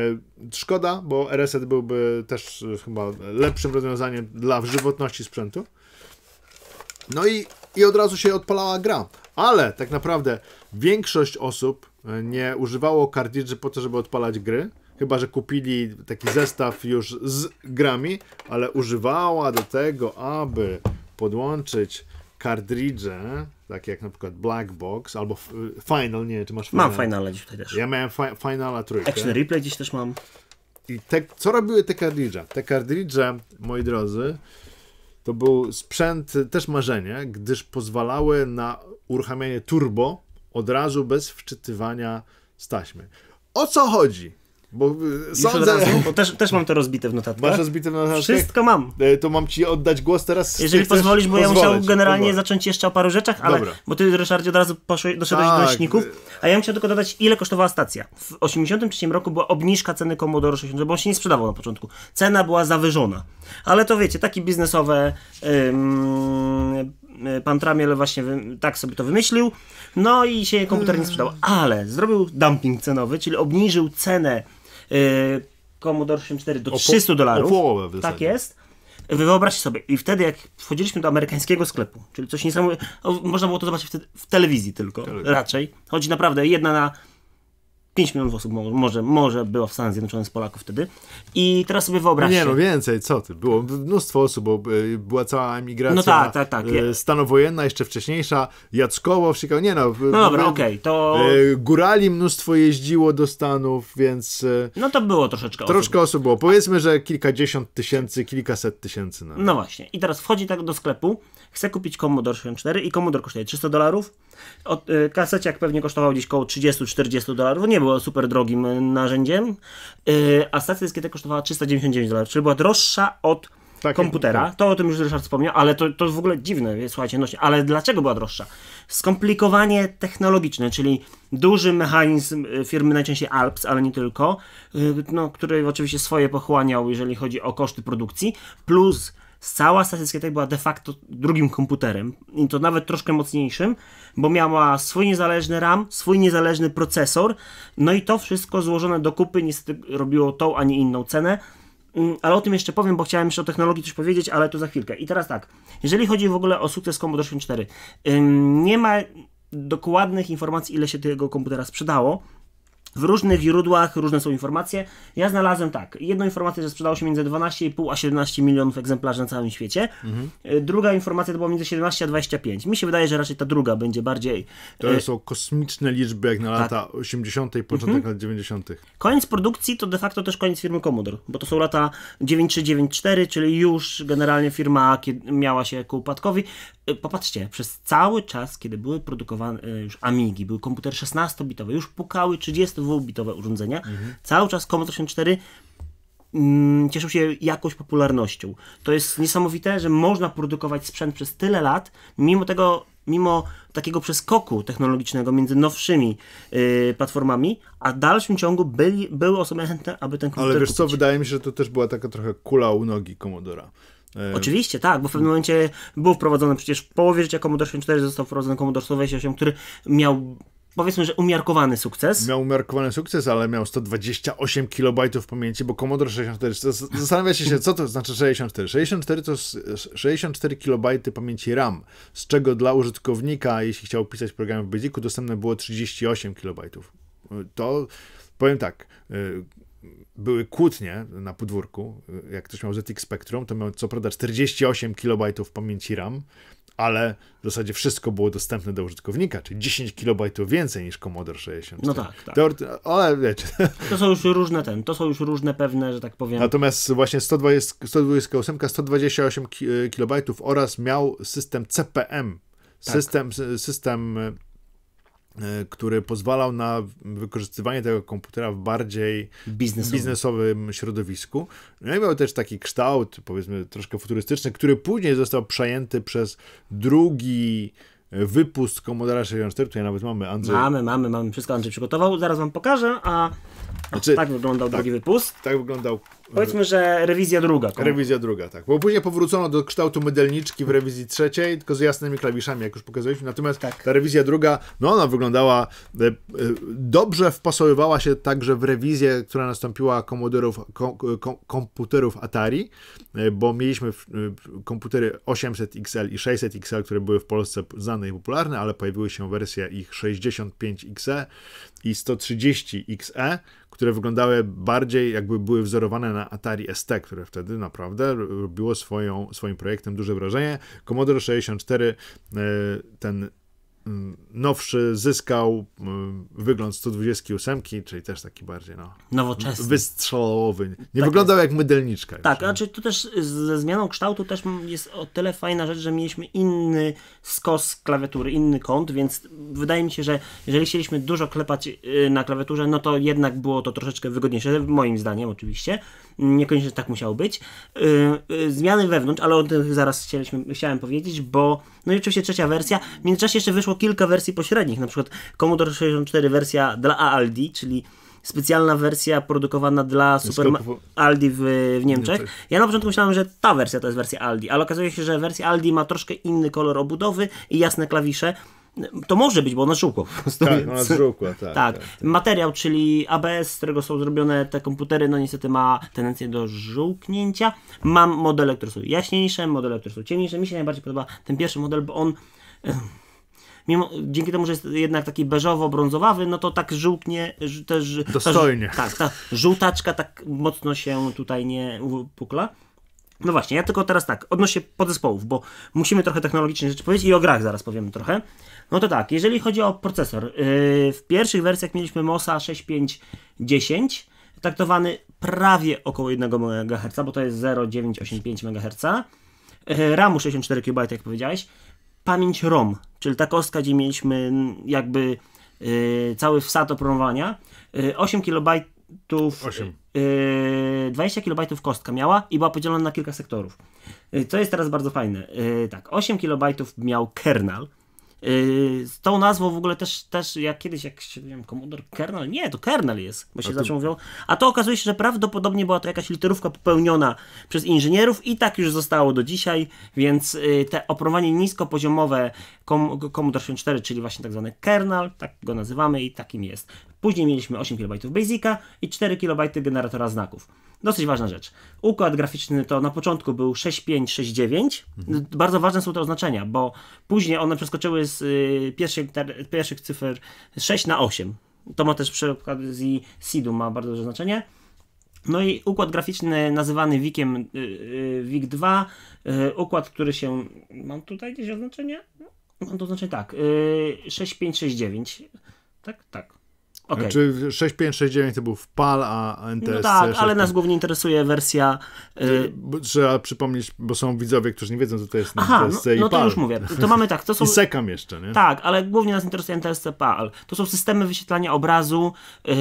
szkoda, bo reset byłby też yy, chyba lepszym rozwiązaniem dla żywotności sprzętu. No i, i od razu się odpalała gra. Ale tak naprawdę większość osób nie używało kartridży po to, żeby odpalać gry. Chyba, że kupili taki zestaw już z grami, ale używała do tego, aby podłączyć kartridże takie jak na przykład Black Box albo Final, nie wiem, czy masz Final. Mam Finala dziś tutaj też. Ja miałem fi Finala trójkę. Action Replay dziś też mam. I te, co robiły te kartridże? Te kartridże, moi drodzy, to był sprzęt, też marzenie, gdyż pozwalały na uruchamianie turbo od razu bez wczytywania staśmy. O co chodzi? Bo y, sądzę... Razu, bo też, też mam to rozbite w notatkach. Masz rozbite w notatkach? Wszystko mam. E, to mam ci oddać głos teraz. Jeżeli pozwolisz, bo ja musiał generalnie pozwolę. zacząć jeszcze o paru rzeczach, ale bo ty, Ryszardzie, od razu poszły doszedłeś tak. do nośników, e, a ja chciał tylko dodać, ile kosztowała stacja. W 83 roku była obniżka ceny Commodore 60, bo on się nie sprzedawał na początku. Cena była zawyżona. Ale to wiecie, takie biznesowe... Ym, y, pan Tramiel właśnie tak sobie to wymyślił, no i się komputer nie sprzedał, ale zrobił dumping cenowy, czyli obniżył cenę E, Commodore 64 do 300 dolarów. Tak jest. Wyobraźcie sobie, i wtedy jak wchodziliśmy do amerykańskiego sklepu, czyli coś niesamowitego, można było to zobaczyć w telewizji tylko, raczej. Chodzi naprawdę jedna na 5 milionów osób może, może było w Stanach Zjednoczonych z Polaków wtedy. I teraz sobie wyobraźcie. No nie, no więcej, co ty? Było mnóstwo osób, bo e, była cała emigracja. No tak, tak, tak. E, Stanowojenna, jeszcze wcześniejsza, Jackowo w Chicago. Nie no. No dobra, okej, okay, to... E, górali mnóstwo jeździło do Stanów, więc... No to było troszeczkę Troszkę osób, było. Powiedzmy, że kilkadziesiąt tysięcy, kilkaset tysięcy nawet. No właśnie. I teraz wchodzi tak do sklepu, chce kupić Commodore 64 i Commodore kosztuje 300 dolarów. Kasecie jak pewnie kosztował gdzieś około 30-40 dolarów. No nie było super drogim e, narzędziem, e, a stacja dyskietek kosztowała 399 dolarów, czyli była droższa od tak, komputera. Tak. To o tym już Ryszard wspomniał, ale to, to w ogóle dziwne, słuchajcie, nośnie. Ale dlaczego była droższa? Skomplikowanie technologiczne, czyli duży mechanizm e, firmy najczęściej Alps, ale nie tylko, no, który oczywiście swoje pochłaniał, jeżeli chodzi o koszty produkcji, plus Cała stacja Skytech była de facto drugim komputerem i to nawet troszkę mocniejszym, bo miała swój niezależny RAM, swój niezależny procesor, no i to wszystko złożone do kupy niestety robiło tą, a nie inną cenę. Mm, ale o tym jeszcze powiem, bo chciałem jeszcze o technologii coś powiedzieć, ale to za chwilkę. I teraz tak, jeżeli chodzi w ogóle o sukces Commodore 64, nie ma dokładnych informacji, ile się tego komputera sprzedało, w różnych źródłach różne są informacje. Ja znalazłem tak, jedną informację, że sprzedało się między 12,5 a 17 milionów egzemplarzy na całym świecie. Mhm. Druga informacja to było między 17 a 25. Mi się wydaje, że raczej ta druga będzie bardziej... To e, są kosmiczne liczby jak na tak. lata 80. i początek mhm. lat 90. Koniec produkcji to de facto też koniec firmy Commodore, bo to są lata 93-94, czyli już generalnie firma miała się ku upadkowi. Y, popatrzcie, przez cały czas, kiedy były produkowane y, już Amigi, były komputery 16-bitowe, już pukały 32-bitowe urządzenia, mhm. cały czas Commodore 64 mm, cieszył się jakąś popularnością. To jest niesamowite, że można produkować sprzęt przez tyle lat, mimo tego, mimo takiego przeskoku technologicznego między nowszymi yy, platformami, a w dalszym ciągu byli, były osoby chętne, aby ten komputer Ale wiesz kupić. co, wydaje mi się, że to też była taka trochę kula u nogi Commodora E, Oczywiście, tak, bo w pewnym momencie był wprowadzony przecież w połowie życia Commodore 64 został wprowadzony Commodore 128, który miał powiedzmy, że umiarkowany sukces. Miał umiarkowany sukces, ale miał 128 KB pamięci, bo Commodore 64. Zastanawiacie się, co to znaczy 64? 64 to 64 KB pamięci RAM, z czego dla użytkownika, jeśli chciał pisać program w Basicu, dostępne było 38 KB. E, to powiem tak, e, były kłótnie na podwórku. Jak ktoś miał ZX Spectrum, to miał co prawda 48 KB pamięci RAM, ale w zasadzie wszystko było dostępne do użytkownika, czyli 10 KB więcej niż Commodore 64. No tak, tak. ale wiecie. To są już różne ten, to są już różne pewne, że tak powiem. Natomiast właśnie 120, 128, 128 KB oraz miał system CPM, tak. system, system e, E, który pozwalał na wykorzystywanie tego komputera w bardziej biznesowym, biznesowym środowisku. No i miał też taki kształt, powiedzmy, troszkę futurystyczny, który później został przejęty przez drugi e, wypust Commodore 64, tutaj nawet mamy Andrzej. Mamy, mamy, mamy, wszystko Andrzej przygotował, zaraz wam pokażę, a znaczy, tak wyglądał tak, drugi wypust. Tak wyglądał no. Powiedzmy, że rewizja druga. Komu? Tak? Rewizja druga, tak. Bo później powrócono do kształtu modelniczki w rewizji trzeciej, tylko z jasnymi klawiszami, jak już pokazaliśmy. Natomiast tak. ta rewizja druga, no ona wyglądała, e, e, dobrze wpasowywała się także w rewizję, która nastąpiła komodorów, kom, komputerów Atari, e, bo mieliśmy komputery 800XL i 600XL, które były w Polsce znane i popularne, ale pojawiły się wersje ich 65XE i 130XE, które wyglądały bardziej, jakby były wzorowane na Atari ST, które wtedy naprawdę robiło swoją, swoim projektem duże wrażenie. Commodore 64, e, ten Mm, nowszy zyskał mm, wygląd 128, czyli też taki bardziej no, nowoczesny, wystrzałowy. Nie tak wyglądał jest. jak mydelniczka. Tak, już, znaczy tu też ze zmianą kształtu też jest o tyle fajna rzecz, że mieliśmy inny skos klawiatury, inny kąt, więc wydaje mi się, że jeżeli chcieliśmy dużo klepać y, na klawiaturze, no to jednak było to troszeczkę wygodniejsze, moim zdaniem oczywiście. Niekoniecznie tak musiało być. Y, y, zmiany wewnątrz, ale o tym zaraz chciałem powiedzieć, bo no i oczywiście trzecia wersja. W międzyczasie jeszcze wyszło kilka wersji pośrednich, na przykład Commodore 64 wersja dla Aldi, czyli specjalna wersja produkowana dla Super Aldi w, w, Niemczech. Ja na początku myślałem, że ta wersja to jest wersja Aldi, ale okazuje się, że wersja Aldi ma troszkę inny kolor obudowy i jasne klawisze, to może być, bo ona żółkła po prostu. Tak, więc... ona żółkła, tak, tak, tak. tak, Materiał, czyli ABS, z którego są zrobione te komputery, no niestety ma tendencję do żółknięcia. Mam modele, które są jaśniejsze, modele, które są ciemniejsze. Mi się najbardziej podoba ten pierwszy model, bo on mimo, dzięki temu, że jest jednak taki beżowo-brązowawy, no to tak żółknie też... Dostojnie. Ta, tak, ta żółtaczka tak mocno się tutaj nie upukla. No właśnie, ja tylko teraz tak, odnośnie podzespołów, bo musimy trochę technologicznie rzeczy powiedzieć i o grach zaraz powiemy trochę. No to tak, jeżeli chodzi o procesor, yy, w pierwszych wersjach mieliśmy MOSA 6510, traktowany prawie około 1 MHz, bo to jest 0,985 MHz. Yy, RAMu 64 KB, jak powiedziałeś. Pamięć ROM, czyli ta kostka, gdzie mieliśmy jakby yy, cały wsad oprogramowania. 8 KB 8. 20 KB kostka miała i była podzielona na kilka sektorów. Co jest teraz bardzo fajne. Tak, 8 KB miał kernel, Yy, z tą nazwą w ogóle też, też jak kiedyś, jak się wiem, Commodore Kernel, nie, to Kernel jest, bo się zawsze mówią, a to okazuje się, że prawdopodobnie była to jakaś literówka popełniona przez inżynierów i tak już zostało do dzisiaj, więc yy, te oprogramowanie niskopoziomowe Commodore 64, czyli właśnie tak zwany Kernel, tak go nazywamy i takim jest. Później mieliśmy 8 KB Basica i 4 KB generatora znaków. Dosyć ważna rzecz. Układ graficzny to na początku był 6569. Mhm. Bardzo ważne są te oznaczenia, bo później one przeskoczyły z y, pierwszych, pierwszych cyfer 6 na 8. To ma też przy okazji SIDU ma bardzo duże znaczenie. No i układ graficzny nazywany wikiem y, y, WIG 2, układ, który się. Mam tutaj gdzieś oznaczenie? No, mam to oznaczenie tak. 6569. Tak, tak. Okay. Znaczy 6569 to był w PAL, a NTSC... No tak, ale nas głównie interesuje wersja... Y... y trzeba przypomnieć, bo są widzowie, którzy nie wiedzą, co to jest Aha, NTSC no, i PAL. no to już mówię. To mamy tak, to są... I sekam jeszcze, nie? Tak, ale głównie nas interesuje NTSC PAL. To są systemy wyświetlania obrazu, y,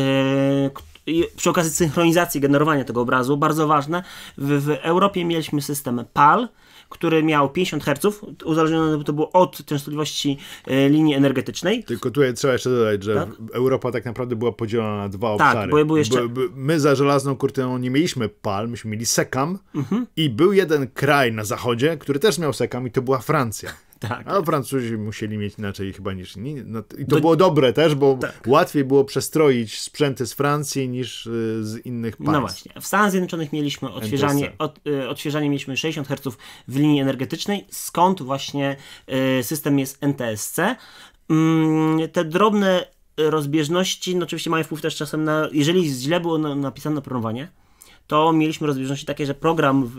i przy okazji synchronizacji, generowania tego obrazu, bardzo ważne. W, w Europie mieliśmy system PAL, który miał 50 Hz, uzależnione to było od częstotliwości e, linii energetycznej. Tylko tutaj trzeba jeszcze dodać, że tak? Europa tak naprawdę była podzielona na dwa tak, obszary. Bo był jeszcze... My za żelazną kurtyną nie mieliśmy PAL, myśmy mieli SECAM mhm. i był jeden kraj na zachodzie, który też miał SECAM i to była Francja tak. A Francuzi musieli mieć inaczej chyba niż inni. No, I to Do... było dobre też, bo tak. łatwiej było przestroić sprzęty z Francji niż e, z innych no państw. No właśnie. W Stanach Zjednoczonych mieliśmy odświeżanie, od, e, odświeżanie mieliśmy 60 Hz w linii energetycznej, skąd właśnie e, system jest NTSC. Mm, te drobne rozbieżności, no oczywiście mają wpływ też czasem na, jeżeli źle było napisane oprogramowanie, to mieliśmy rozbieżności takie, że program, w,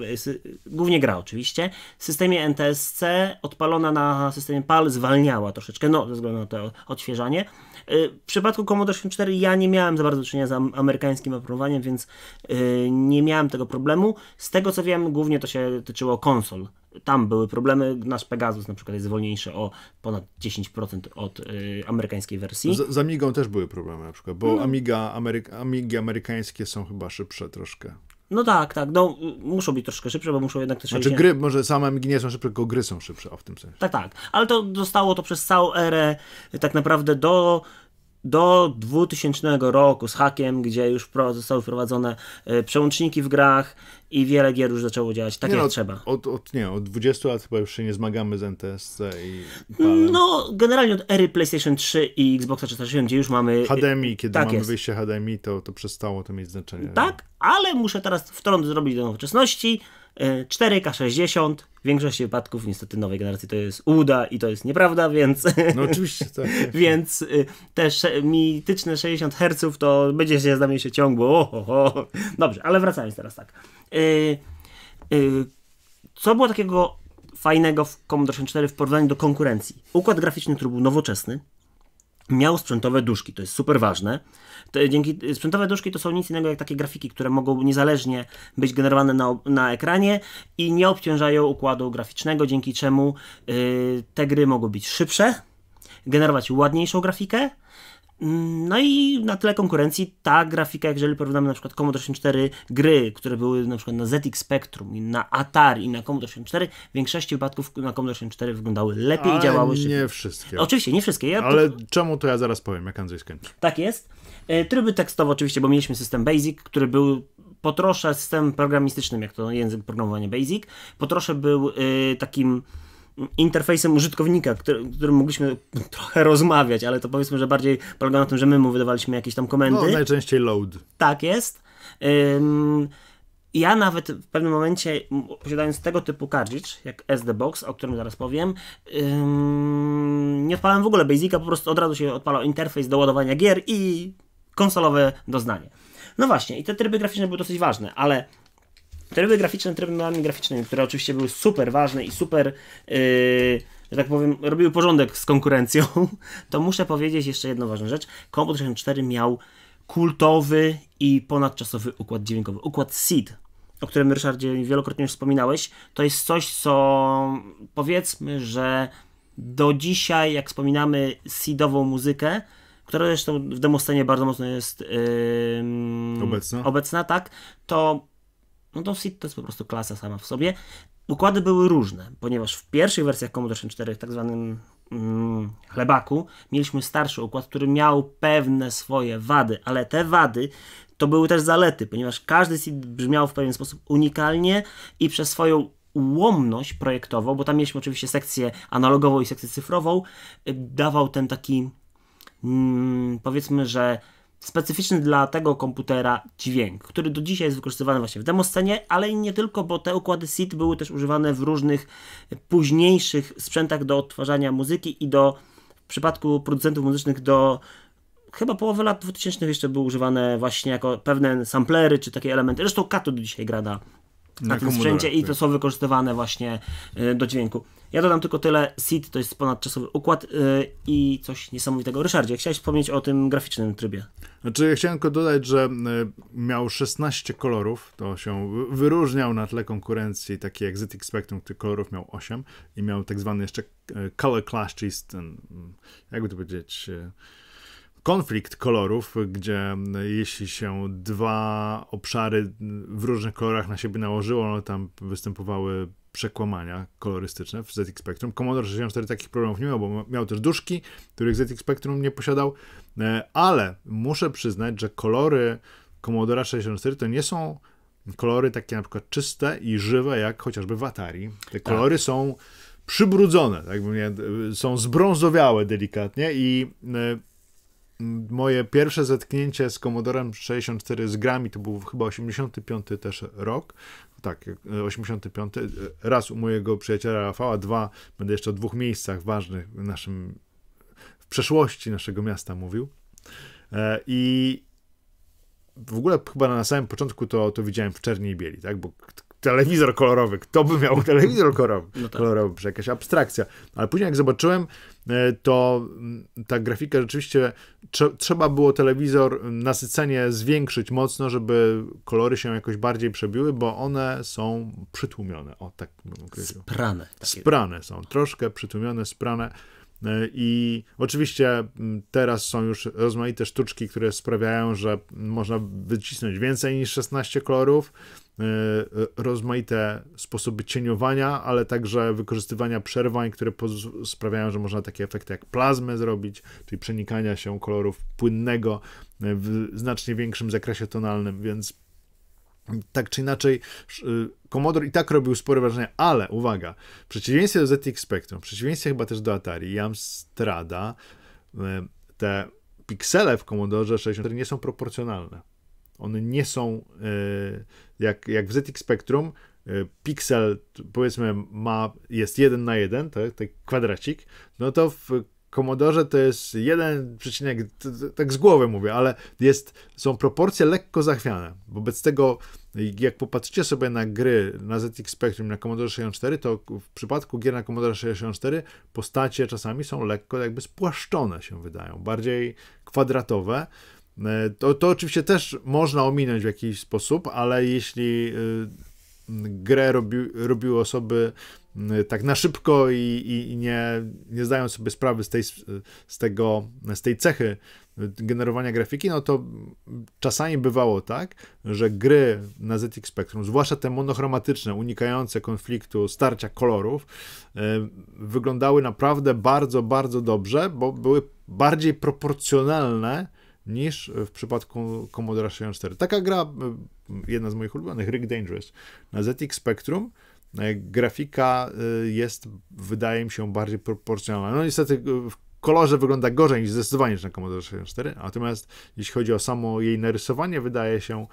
głównie gra oczywiście, w systemie NTSC odpalona na systemie PAL zwalniała troszeczkę, no ze względu na to odświeżanie. Y, w przypadku Commodore 64 ja nie miałem za bardzo do czynienia z amerykańskim oprogramowaniem, więc y, nie miałem tego problemu. Z tego co wiem, głównie to się tyczyło konsol tam były problemy. Nasz Pegasus na przykład jest wolniejszy o ponad 10% od y, amerykańskiej wersji. Z, z, Amigą też były problemy na przykład, bo no. Amiga, Ameryk Amigi amerykańskie są chyba szybsze troszkę. No tak, tak. No, muszą być troszkę szybsze, bo muszą jednak też. Znaczy, się... gry, może same Amigi nie są szybsze, tylko gry są szybsze, a w tym sensie. Tak, tak. Ale to zostało to przez całą erę y, tak naprawdę do do 2000 roku z hakiem, gdzie już zostały wprowadzone y, przełączniki w grach i wiele gier już zaczęło działać tak nie, no, jak od, trzeba. Od, od, nie, od 20 lat chyba już się nie zmagamy z NTSC i mm, PAL. No, generalnie od ery PlayStation 3 i Xboxa 360, gdzie już mamy... Y, HDMI, kiedy tak mamy jest. wyjście HDMI, to, to przestało to mieć znaczenie. Tak, ale muszę teraz w wtrąd zrobić do nowoczesności. 4K 60, w większości wypadków niestety nowej generacji to jest uda i to jest nieprawda, więc... No oczywiście, tak. tak. więc y, te mityczne 60 Hz to będzie się z nami się ciągło. Dobrze, ale wracając teraz tak. Y, y, co było takiego fajnego w Commodore 64 w porównaniu do konkurencji? Układ graficzny, który był nowoczesny, miał sprzętowe duszki, to jest super ważne. Te, dzięki, sprzętowe duszki to są nic innego jak takie grafiki, które mogą niezależnie być generowane na, na ekranie i nie obciążają układu graficznego, dzięki czemu yy, te gry mogą być szybsze, generować ładniejszą grafikę, Mm, no i na tyle konkurencji ta grafika, jeżeli porównamy na przykład Commodore 64 gry, które były na przykład na ZX Spectrum, i na Atari i na Commodore 64, w większości wypadków na Commodore 64 wyglądały lepiej Ale i działały szybciej. nie wszystkie. Oczywiście, nie wszystkie. Ja Ale czemu to ja zaraz powiem, jak Andrzej skończy. Tak jest. E, tryby tekstowe oczywiście, bo mieliśmy system BASIC, który był potrosze systemem programistycznym, jak to język programowania BASIC, potrosze był y, takim interfejsem użytkownika, który, którym mogliśmy trochę rozmawiać, ale to powiedzmy, że bardziej polega na tym, że my mu wydawaliśmy jakieś tam komendy. No, najczęściej load. Tak jest. Ym, ja nawet w pewnym momencie, posiadając tego typu cartridge, jak SD Box, o którym zaraz powiem, ym, nie odpalałem w ogóle Basica, po prostu od razu się odpalał interfejs do ładowania gier i konsolowe doznanie. No właśnie, i te tryby graficzne były dosyć ważne, ale Tryby graficzne, tryby graficznymi, które oczywiście były super ważne i super, yy, że tak powiem, robiły porządek z konkurencją, to muszę powiedzieć jeszcze jedną ważną rzecz. Commodore 64 miał kultowy i ponadczasowy układ dźwiękowy, układ SID, o którym Ryszardzie wielokrotnie już wspominałeś, to jest coś, co powiedzmy, że do dzisiaj, jak wspominamy seedową muzykę, która zresztą w demostenie bardzo mocno jest yy, obecna. obecna, tak, to no to SID to jest po prostu klasa sama w sobie. Układy były różne, ponieważ w pierwszych wersjach Commodore 64, tak zwanym mm, chlebaku, mieliśmy starszy układ, który miał pewne swoje wady, ale te wady to były też zalety, ponieważ każdy SID brzmiał w pewien sposób unikalnie i przez swoją ułomność projektową, bo tam mieliśmy oczywiście sekcję analogową i sekcję cyfrową, y, dawał ten taki mm, powiedzmy, że specyficzny dla tego komputera dźwięk, który do dzisiaj jest wykorzystywany właśnie w demoscenie, ale nie tylko, bo te układy SID były też używane w różnych późniejszych sprzętach do odtwarzania muzyki i do, w przypadku producentów muzycznych do chyba połowy lat 2000 jeszcze były używane właśnie jako pewne samplery czy takie elementy. Zresztą Kato do dzisiaj grada na, na tym sprzęcie i tak. to są wykorzystywane właśnie y, do dźwięku. Ja dodam tylko tyle, SID to jest ponadczasowy układ y, i coś niesamowitego. Ryszardzie, chciałeś wspomnieć o tym graficznym trybie. Znaczy, chciałem tylko dodać, że miał 16 kolorów, to się wyróżniał na tle konkurencji, taki jak ZX Spectrum, tych kolorów miał 8 i miał tak zwany jeszcze e, color clash, czyli ten, jakby to powiedzieć, e, konflikt kolorów, gdzie jeśli się dwa obszary w różnych kolorach na siebie nałożyło, no tam występowały przekłamania kolorystyczne w ZX Spectrum. Commodore 64 takich problemów nie miał, bo miał też duszki, których ZX Spectrum nie posiadał, e, ale muszę przyznać, że kolory Commodore 64 to nie są kolory takie na przykład czyste i żywe, jak chociażby w Atari. Te tak. kolory tak. są przybrudzone, tak są zbrązowiałe delikatnie i e, moje pierwsze zetknięcie z Commodorem 64 z grami to był chyba 85 też rok tak, 85. E, e, raz u mojego przyjaciela Rafała, dwa, będę jeszcze o dwóch miejscach ważnych w naszym, w przeszłości naszego miasta mówił. E, I w ogóle chyba na samym początku to, to widziałem w czerni i bieli, tak, bo telewizor kolorowy, kto by miał telewizor kolorowy, no tak. kolorowy, jakaś abstrakcja. Ale później jak zobaczyłem E, to mm, ta grafika rzeczywiście trzeba było telewizor mm, nasycenie zwiększyć mocno, żeby kolory się jakoś bardziej przebiły, bo one są przytłumione. O, tak Sprane. Takie. Sprane są, troszkę przytłumione, sprane. E, I oczywiście mm, teraz są już rozmaite sztuczki, które sprawiają, że można wycisnąć więcej niż 16 kolorów Y, y, rozmaite sposoby cieniowania, ale także wykorzystywania przerwań, które sprawiają, że można takie efekty jak plazmę zrobić, czyli przenikania się kolorów płynnego w znacznie większym zakresie tonalnym, więc tak czy inaczej, y, Commodore i tak robił spore wrażenie, ale uwaga, w przeciwieństwie do ZX Spectrum, w przeciwieństwie chyba też do Atari, Amstrada, te piksele w Commodore 64 nie są proporcjonalne. One nie są jak, jak w ZX Spectrum y, piksel, powiedzmy, ma, jest 1 na 1, tak, tak kwadracik, no to w Komodorze to jest 1, tak z głowy mówię, ale jest, są proporcje lekko zachwiane. Wobec tego, jak popatrzycie sobie na gry na ZX Spectrum, na Commodore 64, to w przypadku gier na Commodore 64 postacie czasami są lekko jakby spłaszczone się wydają, bardziej kwadratowe E, to, to oczywiście też można ominąć w jakiś sposób, ale jeśli y, grę robi, robiły osoby y, tak na szybko i, i, nie, nie zdają sobie sprawy z tej, z, tego, z tej cechy generowania grafiki, no to czasami bywało tak, że gry na ZX Spectrum, zwłaszcza te monochromatyczne, unikające konfliktu, starcia kolorów, y, wyglądały naprawdę bardzo, bardzo dobrze, bo były bardziej proporcjonalne niż w przypadku Commodore 64. Taka gra, e, jedna z moich ulubionych, Rick Dangerous, na ZX Spectrum, e, grafika e, jest, wydaje mi się, bardziej proporcjonalna. No niestety w kolorze wygląda gorzej niż zdecydowanie niż na Commodore 64, natomiast jeśli chodzi o samo jej narysowanie, wydaje się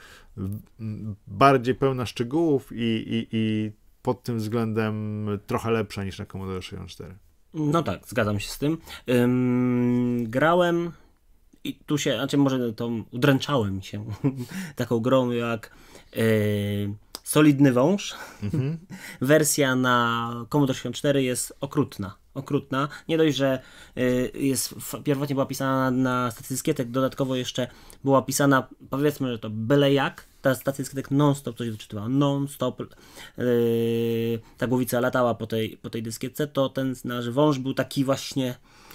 bardziej pełna szczegółów i, i, i pod tym względem trochę lepsza niż na Commodore 64. No tak, zgadzam się z tym. Ym, grałem i tu się, znaczy może tą, udręczałem się taką grą jak e, Solidny Wąż. Mhm. Wersja na Commodore 64 jest okrutna. Okrutna. Nie dość, że e, jest, pierwotnie była pisana na stacji dyskietek, dodatkowo jeszcze była pisana, powiedzmy, że to byle jak, ta stacja dyskietek non-stop coś wyczytywała, non-stop yy, ta głowica latała po tej, po tej dyskietce, to ten nasz wąż był taki właśnie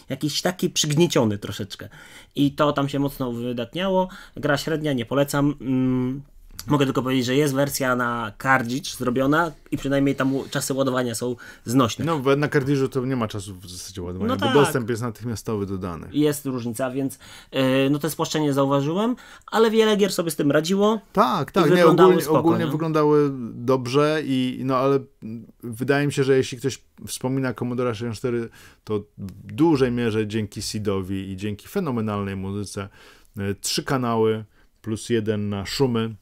jakiś taki przygnieciony troszeczkę. I to tam się mocno wydatniało. Gra średnia, nie polecam. Mm. Mogę tylko powiedzieć, że jest wersja na kardzicz zrobiona i przynajmniej tam czasy ładowania są znośne. No, bo na kardziczu to nie ma czasu w zasadzie ładowania, no tak. bo dostęp jest natychmiastowy dodany. Jest różnica, więc yy, no te spłaszczenie zauważyłem, ale wiele gier sobie z tym radziło. Tak, tak, nie, ogólnie, spoko, ogólnie nie? wyglądały dobrze i no ale wydaje mi się, że jeśli ktoś wspomina Commodore 64, to w dużej mierze dzięki Seedowi i dzięki fenomenalnej muzyce e, trzy kanały plus jeden na szumy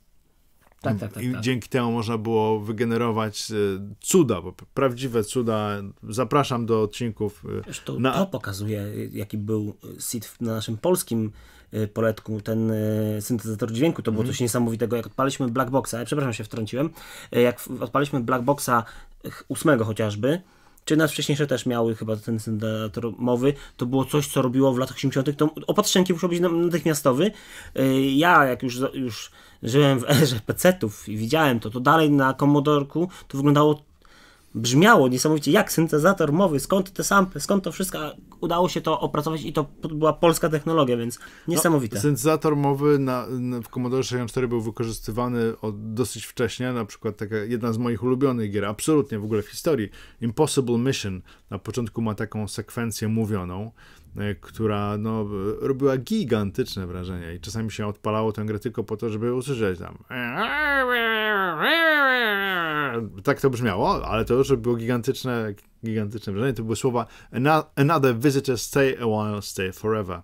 tak, mhm. tak, tak, I tak. dzięki temu można było wygenerować y, cuda, prawdziwe cuda. Zapraszam do odcinków. Y, to, na... to pokazuje, jaki był sit na naszym polskim y, poletku, ten syntezator dźwięku, to było mm. coś niesamowitego. Jak odpaliśmy Blackboxa, ja przepraszam się wtrąciłem, jak odpaliśmy Blackboxa ósmego chociażby, czy nas wcześniejsze też miały chyba ten syntezator mowy, to było coś, co robiło w latach 80. To opad szczęki musiał być natychmiastowy. Ja, jak już, już żyłem w erze PC-ów i widziałem to, to dalej na komodorku to wyglądało brzmiało niesamowicie, jak syntezator mowy, skąd te sample, skąd to wszystko, udało się to opracować i to była polska technologia, więc no, niesamowite. No, syntezator mowy na, na, w Commodore 64 był wykorzystywany od dosyć wcześnie, na przykład taka jedna z moich ulubionych gier, absolutnie w ogóle w historii, Impossible Mission, na początku ma taką sekwencję mówioną, E, która no, robiła gigantyczne wrażenie i czasami się odpalało tę grę tylko po to, żeby usłyszeć tam tak to brzmiało, ale to już było gigantyczne, gigantyczne wrażenie. To były słowa Another visitor stay a while, stay forever,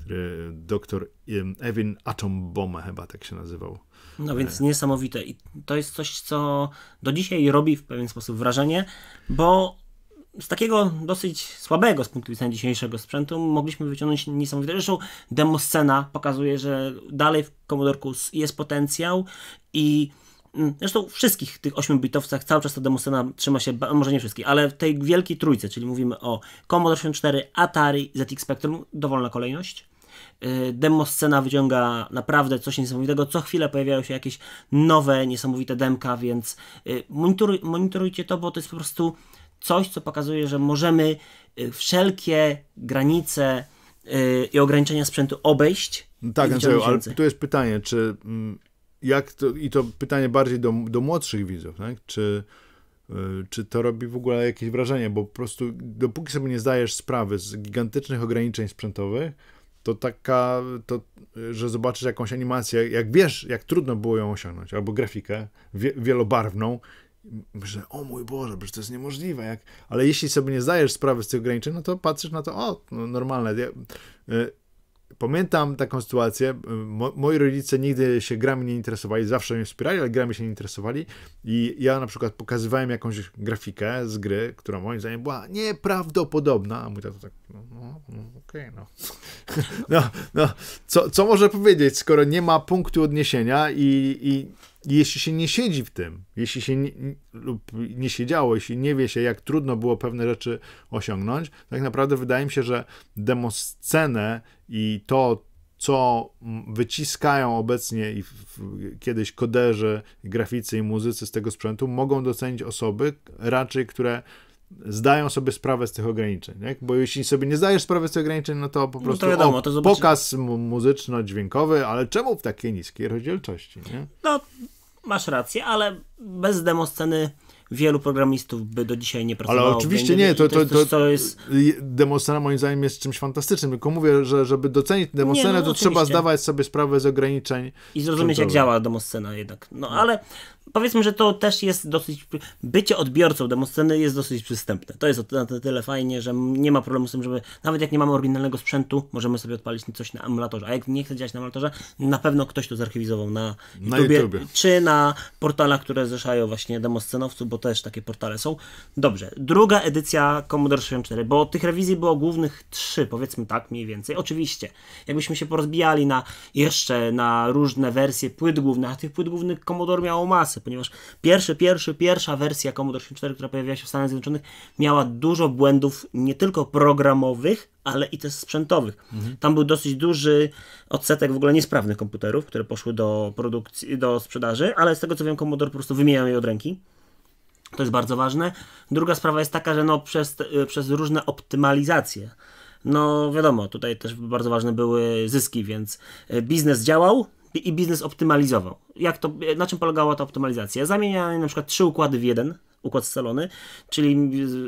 który doktor Evin Atombome chyba tak się nazywał. No e. więc niesamowite i to jest coś, co do dzisiaj robi w pewien sposób wrażenie, bo z takiego dosyć słabego z punktu widzenia dzisiejszego sprzętu mogliśmy wyciągnąć niesamowite. demo demoscena pokazuje, że dalej w Commodore jest potencjał i mm, zresztą wszystkich tych 8-bitowcach cały czas ta demoscena trzyma się, może nie wszystkich, ale w tej wielkiej trójce, czyli mówimy o Commodore 64, Atari, ZX Spectrum, dowolna kolejność. Y, demoscena wyciąga naprawdę coś niesamowitego. Co chwilę pojawiają się jakieś nowe, niesamowite demka, więc y, monitorujcie to, bo to jest po prostu coś, co pokazuje, że możemy y, wszelkie granice y, i ograniczenia sprzętu obejść. Tak, Andrzeju, ale tu jest pytanie, czy mm, jak to, i to pytanie bardziej do, do młodszych widzów, tak? czy, y, czy to robi w ogóle jakieś wrażenie, bo po prostu dopóki sobie nie zdajesz sprawy z gigantycznych ograniczeń sprzętowych, to taka, to, że zobaczysz jakąś animację, jak wiesz, jak trudno było ją osiągnąć, albo grafikę wielobarwną Myślę, o mój Boże, przecież to jest niemożliwe. Jak... Ale jeśli sobie nie zdajesz sprawy z tych ograniczeń, no to patrzysz na to, o, no, normalne. Ja, y, pamiętam taką sytuację. Y, mo, moi rodzice nigdy się grami nie interesowali, zawsze mnie wspierali, ale grami się nie interesowali. I ja na przykład pokazywałem jakąś grafikę z gry, która moim zdaniem była nieprawdopodobna. A mój tato tak, no, no, no okej, okay, no. no. No, co, co może powiedzieć, skoro nie ma punktu odniesienia i, i jeśli się nie siedzi w tym, jeśli się nie, lub nie siedziało, jeśli nie wie się, jak trudno było pewne rzeczy osiągnąć, tak naprawdę wydaje mi się, że demoscenę i to, co wyciskają obecnie i kiedyś koderzy, graficy i muzycy z tego sprzętu, mogą docenić osoby raczej, które zdają sobie sprawę z tych ograniczeń. nie? Bo jeśli sobie nie zdajesz sprawy z tych ograniczeń, no to po prostu no to wiadomo, to pokaz muzyczno-dźwiękowy, ale czemu w takiej niskiej rozdzielczości? Nie? No masz rację, ale bez demosceny wielu programistów by do dzisiaj nie pracowało. Ale oczywiście nie, to, to, to, jest, to jest... demoscena moim zdaniem jest czymś fantastycznym, tylko mówię, że żeby docenić demoscenę, nie, no, to oczywiście. trzeba zdawać sobie sprawę z ograniczeń. I zrozumieć, jak działa demoscena jednak. No, no. ale powiedzmy, że to też jest dosyć. Bycie odbiorcą demosceny jest dosyć przystępne. To jest na tyle fajnie, że nie ma problemu z tym, żeby. Nawet jak nie mamy oryginalnego sprzętu, możemy sobie odpalić coś na emulatorze. A jak nie chce działać na emulatorze, na pewno ktoś to zarchiwizował na, na YouTubie, YouTube. czy na portalach, które zrzeszają właśnie demoscenowców, bo też takie portale są. Dobrze. Druga edycja Commodore 64, bo tych rewizji było głównych trzy, powiedzmy tak, mniej więcej. Oczywiście, jakbyśmy się porozbijali na jeszcze na różne wersje płyt głównych, a tych płyt głównych Commodore miało masę klasy, ponieważ pierwszy, pierwszy, pierwsza wersja Commodore 64, która pojawiła się w Stanach Zjednoczonych, miała dużo błędów nie tylko programowych, ale i też sprzętowych. Mhm. Tam był dosyć duży odsetek w ogóle niesprawnych komputerów, które poszły do produkcji, do sprzedaży, ale z tego co wiem, Commodore po prostu wymieniał je od ręki. To jest bardzo ważne. Druga sprawa jest taka, że no przez, y, przez różne optymalizacje. No wiadomo, tutaj też bardzo ważne były zyski, więc y, biznes działał, i biznes optymalizował. Jak to, na czym polegała ta optymalizacja? Zamieniamy na przykład trzy układy w jeden, układ scalony, czyli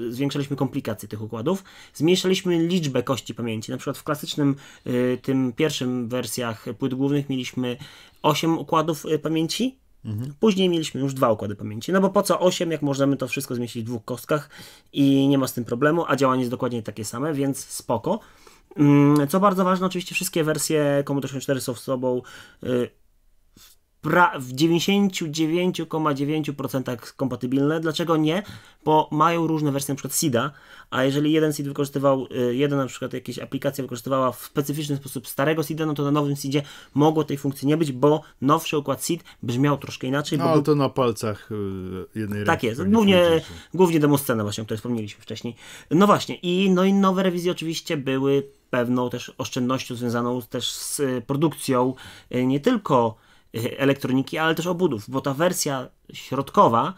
zwiększaliśmy komplikacje tych układów, zmniejszaliśmy liczbę kości pamięci. Na przykład w klasycznym, y, tym pierwszym wersjach płyt głównych mieliśmy 8 układów y, pamięci, mhm. Później mieliśmy już dwa układy pamięci. No bo po co 8, jak możemy to wszystko zmieścić w dwóch kostkach i nie ma z tym problemu, a działanie jest dokładnie takie same, więc spoko. Mm, co bardzo ważne, oczywiście wszystkie wersje Commodore 64 są z sobą y, w 99,9% kompatybilne. Dlaczego nie? Bo mają różne wersje np. SIDA, a jeżeli jeden SID wykorzystywał, y, jeden na przykład jakaś aplikacja wykorzystywała w specyficzny sposób starego SIDA, no to na nowym SIDzie mogło tej funkcji nie być, bo nowszy układ SID brzmiał troszkę inaczej. No, to na palcach y, jednej Tak jest, głównie, głównie demoscena właśnie, o której wspomnieliśmy wcześniej. No właśnie, i, no i nowe rewizje oczywiście były pewną też oszczędnością związaną też z y, produkcją nie tylko E, elektroniki, ale też obudów, bo ta wersja środkowa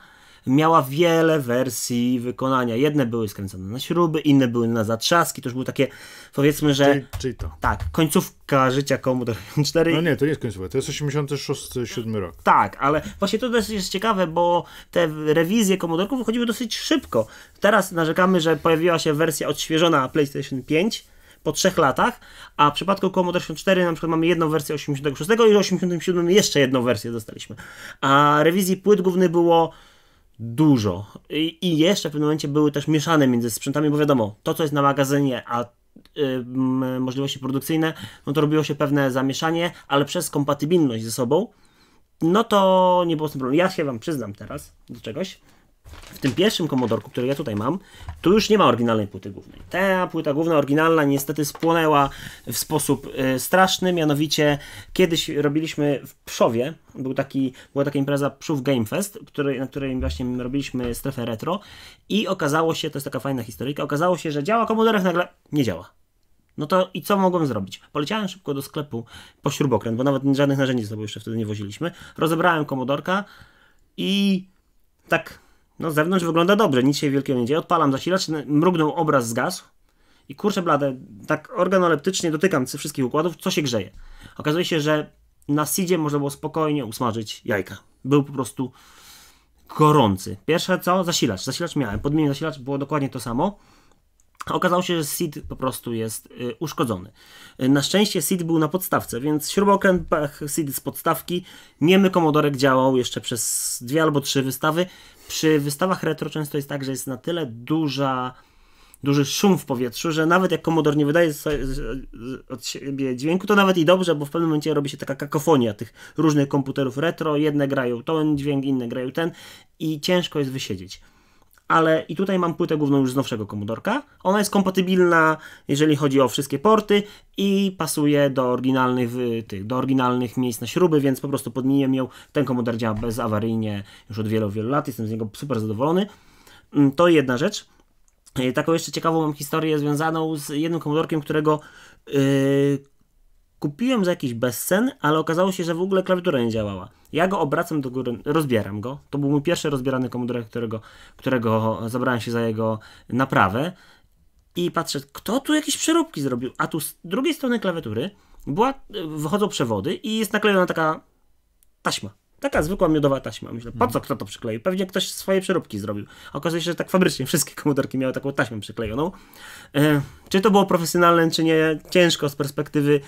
miała wiele wersji wykonania. Jedne były skręcone na śruby, inne były na zatrzaski. To już były takie, powiedzmy, że. Czyli, czyli to. Tak, końcówka życia Commodore 4. No nie, to nie jest końcówka, to jest 86-7 rok. Tak, ale właśnie to też jest ciekawe, bo te rewizje Commodore'ów wychodziły dosyć szybko. Teraz narzekamy, że pojawiła się wersja odświeżona PlayStation 5 po trzech latach, a w przypadku Commodore 64 na przykład mamy jedną wersję 86 i w 87 jeszcze jedną wersję dostaliśmy. A rewizji płyt główny było dużo. I, I, jeszcze w pewnym momencie były też mieszane między sprzętami, bo wiadomo, to co jest na magazynie, a y, możliwości produkcyjne, no to robiło się pewne zamieszanie, ale przez kompatybilność ze sobą, no to nie było z tym problemu. Ja się Wam przyznam teraz do czegoś w tym pierwszym komodorku, który ja tutaj mam, tu już nie ma oryginalnej płyty głównej. Ta płyta główna, oryginalna, niestety spłonęła w sposób y, straszny, mianowicie kiedyś robiliśmy w Przowie, był taki, była taka impreza Przów Game Fest, który, na której właśnie robiliśmy strefę retro i okazało się, to jest taka fajna historyjka, okazało się, że działa komodorek, nagle nie działa. No to i co mogłem zrobić? Poleciałem szybko do sklepu po śrubokręt, bo nawet żadnych narzędzi z sobą jeszcze wtedy nie woziliśmy. Rozebrałem komodorka i tak no z zewnątrz wygląda dobrze, nic się wielkiego nie dzieje. Odpalam zasilacz, mrugnął obraz, zgasł. I kurczę blade, tak organoleptycznie dotykam wszystkich układów, co się grzeje. Okazuje się, że na sidzie można było spokojnie usmażyć jajka. Był po prostu gorący. Pierwsze co? Zasilacz. Zasilacz miałem. Podmienię zasilacz, było dokładnie to samo. Okazało się, że Sid po prostu jest y, uszkodzony. Y, na szczęście Sid był na podstawce, więc śrubokręt Sid z podstawki, niemy komodorek działał jeszcze przez dwie albo trzy wystawy. Przy wystawach retro często jest tak, że jest na tyle duża, duży szum w powietrzu, że nawet jak komodor nie wydaje od siebie dźwięku, to nawet i dobrze, bo w pewnym momencie robi się taka kakofonia tych różnych komputerów retro. Jedne grają ten dźwięk, inne grają ten i ciężko jest wysiedzieć ale i tutaj mam płytę główną już z nowszego komodorka. Ona jest kompatybilna, jeżeli chodzi o wszystkie porty i pasuje do oryginalnych, y, tych, do oryginalnych miejsc na śruby, więc po prostu podmieniłem ją. Ten komodor działa bezawaryjnie już od wielu, wielu lat, jestem z niego super zadowolony. Mm, to jedna rzecz. Y, taką jeszcze ciekawą mam historię związaną z jednym komodorkiem, którego yy, Kupiłem za jakiś bezsen, ale okazało się, że w ogóle klawiatura nie działała. Ja go obracam do góry, rozbieram go. To był mój pierwszy rozbierany komodore, którego, którego zabrałem się za jego naprawę. I patrzę, kto tu jakieś przeróbki zrobił? A tu z drugiej strony klawiatury była, wychodzą przewody i jest naklejona taka taśma. Taka zwykła miodowa taśma. Myślę, po mhm. co kto to przykleił? Pewnie ktoś swoje przeróbki zrobił. Okazuje się, że tak fabrycznie wszystkie komputerki miały taką taśmę przyklejoną. E, czy to było profesjonalne, czy nie, ciężko z perspektywy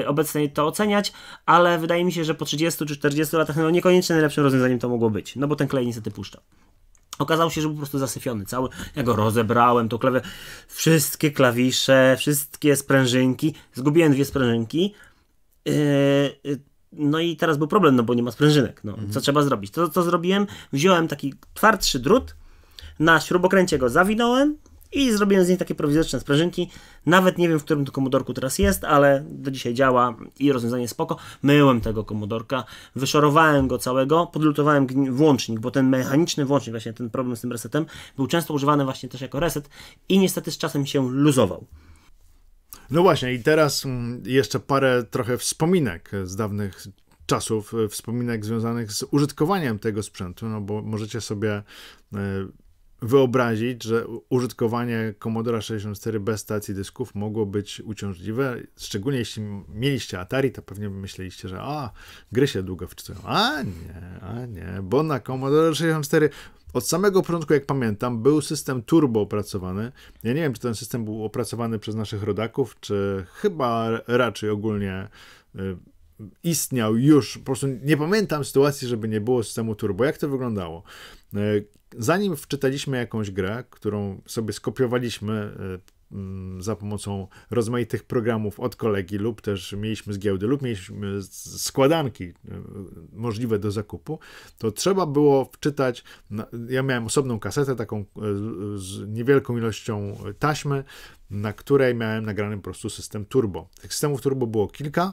e, obecnej to oceniać, ale wydaje mi się, że po 30 czy 40 latach no, niekoniecznie najlepszym rozwiązaniem to mogło być, no bo ten klej niestety puszcza. Okazało się, że był po prostu zasyfiony cały. Ja go rozebrałem, tą klawę, wszystkie klawisze, wszystkie sprężynki. Zgubiłem dwie sprężynki. E, e, no i teraz był problem, no bo nie ma sprężynek. No, mhm. Co trzeba zrobić? To, co zrobiłem, wziąłem taki twardszy drut, na śrubokręcie go zawinąłem i zrobiłem z niej takie prowizoryczne sprężynki. Nawet nie wiem, w którym to komodorku teraz jest, ale do dzisiaj działa i rozwiązanie spoko. Myłem tego komodorka, wyszorowałem go całego, podlutowałem włącznik, bo ten mechaniczny włącznik, właśnie ten problem z tym resetem, był często używany właśnie też jako reset i niestety z czasem się luzował. No właśnie, i teraz mm, jeszcze parę trochę wspominek z dawnych czasów, y, wspominek związanych z użytkowaniem tego sprzętu, no bo możecie sobie y, wyobrazić, że użytkowanie Commodore 64 bez stacji dysków mogło być uciążliwe, szczególnie jeśli mieliście Atari, to pewnie myśleliście, że a, gry się długo wczytują. A nie, a nie, bo na Commodore 64 od samego początku, jak pamiętam, był system turbo opracowany. Ja nie wiem, czy ten system był opracowany przez naszych rodaków, czy chyba raczej ogólnie y, istniał już, po prostu nie pamiętam sytuacji, żeby nie było systemu turbo. Jak to wyglądało? Y, zanim wczytaliśmy jakąś grę, którą sobie skopiowaliśmy y, Mm, za pomocą rozmaitych programów od kolegi lub też mieliśmy z giełdy lub mieliśmy składanki e, możliwe do zakupu, to trzeba było wczytać, ja miałem osobną kasetę taką e, z niewielką ilością taśmy, na której miałem nagrany po prostu system turbo. Tych systemów turbo było kilka,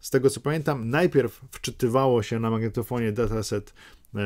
z tego co pamiętam, najpierw wczytywało się na magnetofonie dataset e,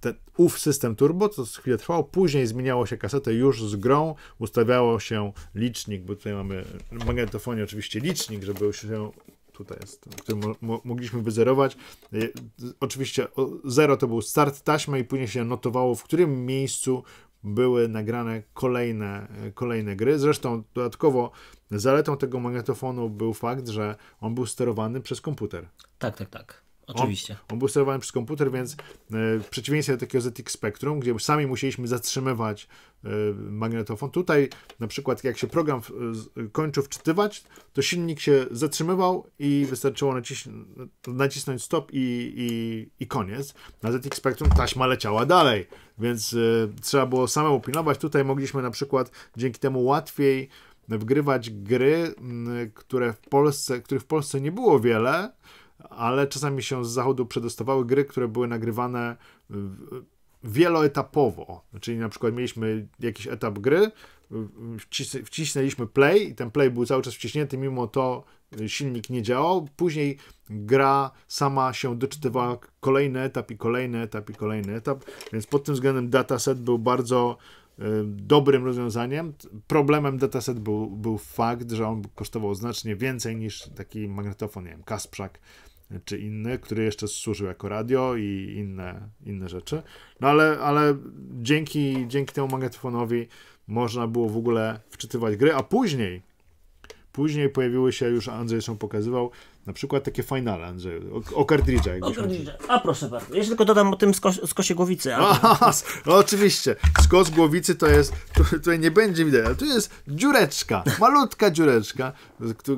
ten ów system turbo, co chwilę trwało, później zmieniało się kasetę już z grą, ustawiało się licznik, bo tutaj mamy w magnetofonie oczywiście licznik, żeby się tutaj jest, który mogliśmy wyzerować. Y, oczywiście zero to był start taśmy i później się notowało, w którym miejscu były nagrane kolejne, y, kolejne gry. Zresztą dodatkowo zaletą tego magnetofonu był fakt, że on był sterowany przez komputer. Tak, tak, tak. Oczywiście. On, on był sterowany przez komputer, więc e, w przeciwieństwie do takiego ZX Spectrum, gdzie sami musieliśmy zatrzymywać e, magnetofon, tutaj na przykład jak się program kończył wczytywać, to silnik się zatrzymywał i wystarczyło nacisnąć stop i, i, i koniec. Na ZX Spectrum taśma leciała dalej, więc e, trzeba było samemu pilnować. Tutaj mogliśmy na przykład dzięki temu łatwiej wgrywać gry, które w Polsce, których w Polsce nie było wiele, ale czasami się z zachodu przedostawały gry, które były nagrywane wieloetapowo. Czyli na przykład mieliśmy jakiś etap gry, wcisnęliśmy play i ten play był cały czas wciśnięty, mimo to silnik nie działał. Później gra sama się doczytywała kolejny etap i kolejny etap i kolejny etap, więc pod tym względem dataset był bardzo y, dobrym rozwiązaniem. Problemem dataset był, był fakt, że on kosztował znacznie więcej niż taki magnetofon, nie wiem, Kasprzak czy inny, który jeszcze służył jako radio i inne, inne rzeczy. No ale, ale dzięki, dzięki temu magnetofonowi można było w ogóle wczytywać gry, a później Później pojawiły się, już Andrzej zresztą pokazywał, na przykład takie finale, Andrzej, o, o kartridżach. O kartridżach. A proszę bardzo. Jeszcze tylko dodam o tym skosie głowicy. Ale... no, oczywiście. Skos głowicy to jest, tutaj nie będzie widać, ale tu jest dziureczka, malutka dziureczka,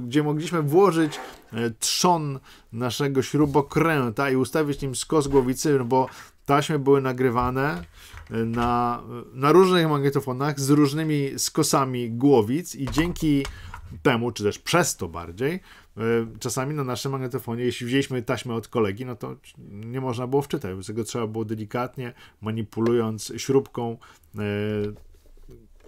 gdzie mogliśmy włożyć e, trzon naszego śrubokręta i ustawić nim skos głowicy, no bo taśmy były nagrywane e, na, na różnych magnetofonach z różnymi skosami głowic i dzięki temu, czy też przez to bardziej, y, czasami na naszym magnetofonie, jeśli wzięliśmy taśmę od kolegi, no to nie można było wczytać, więc tego trzeba było delikatnie, manipulując śrubką y,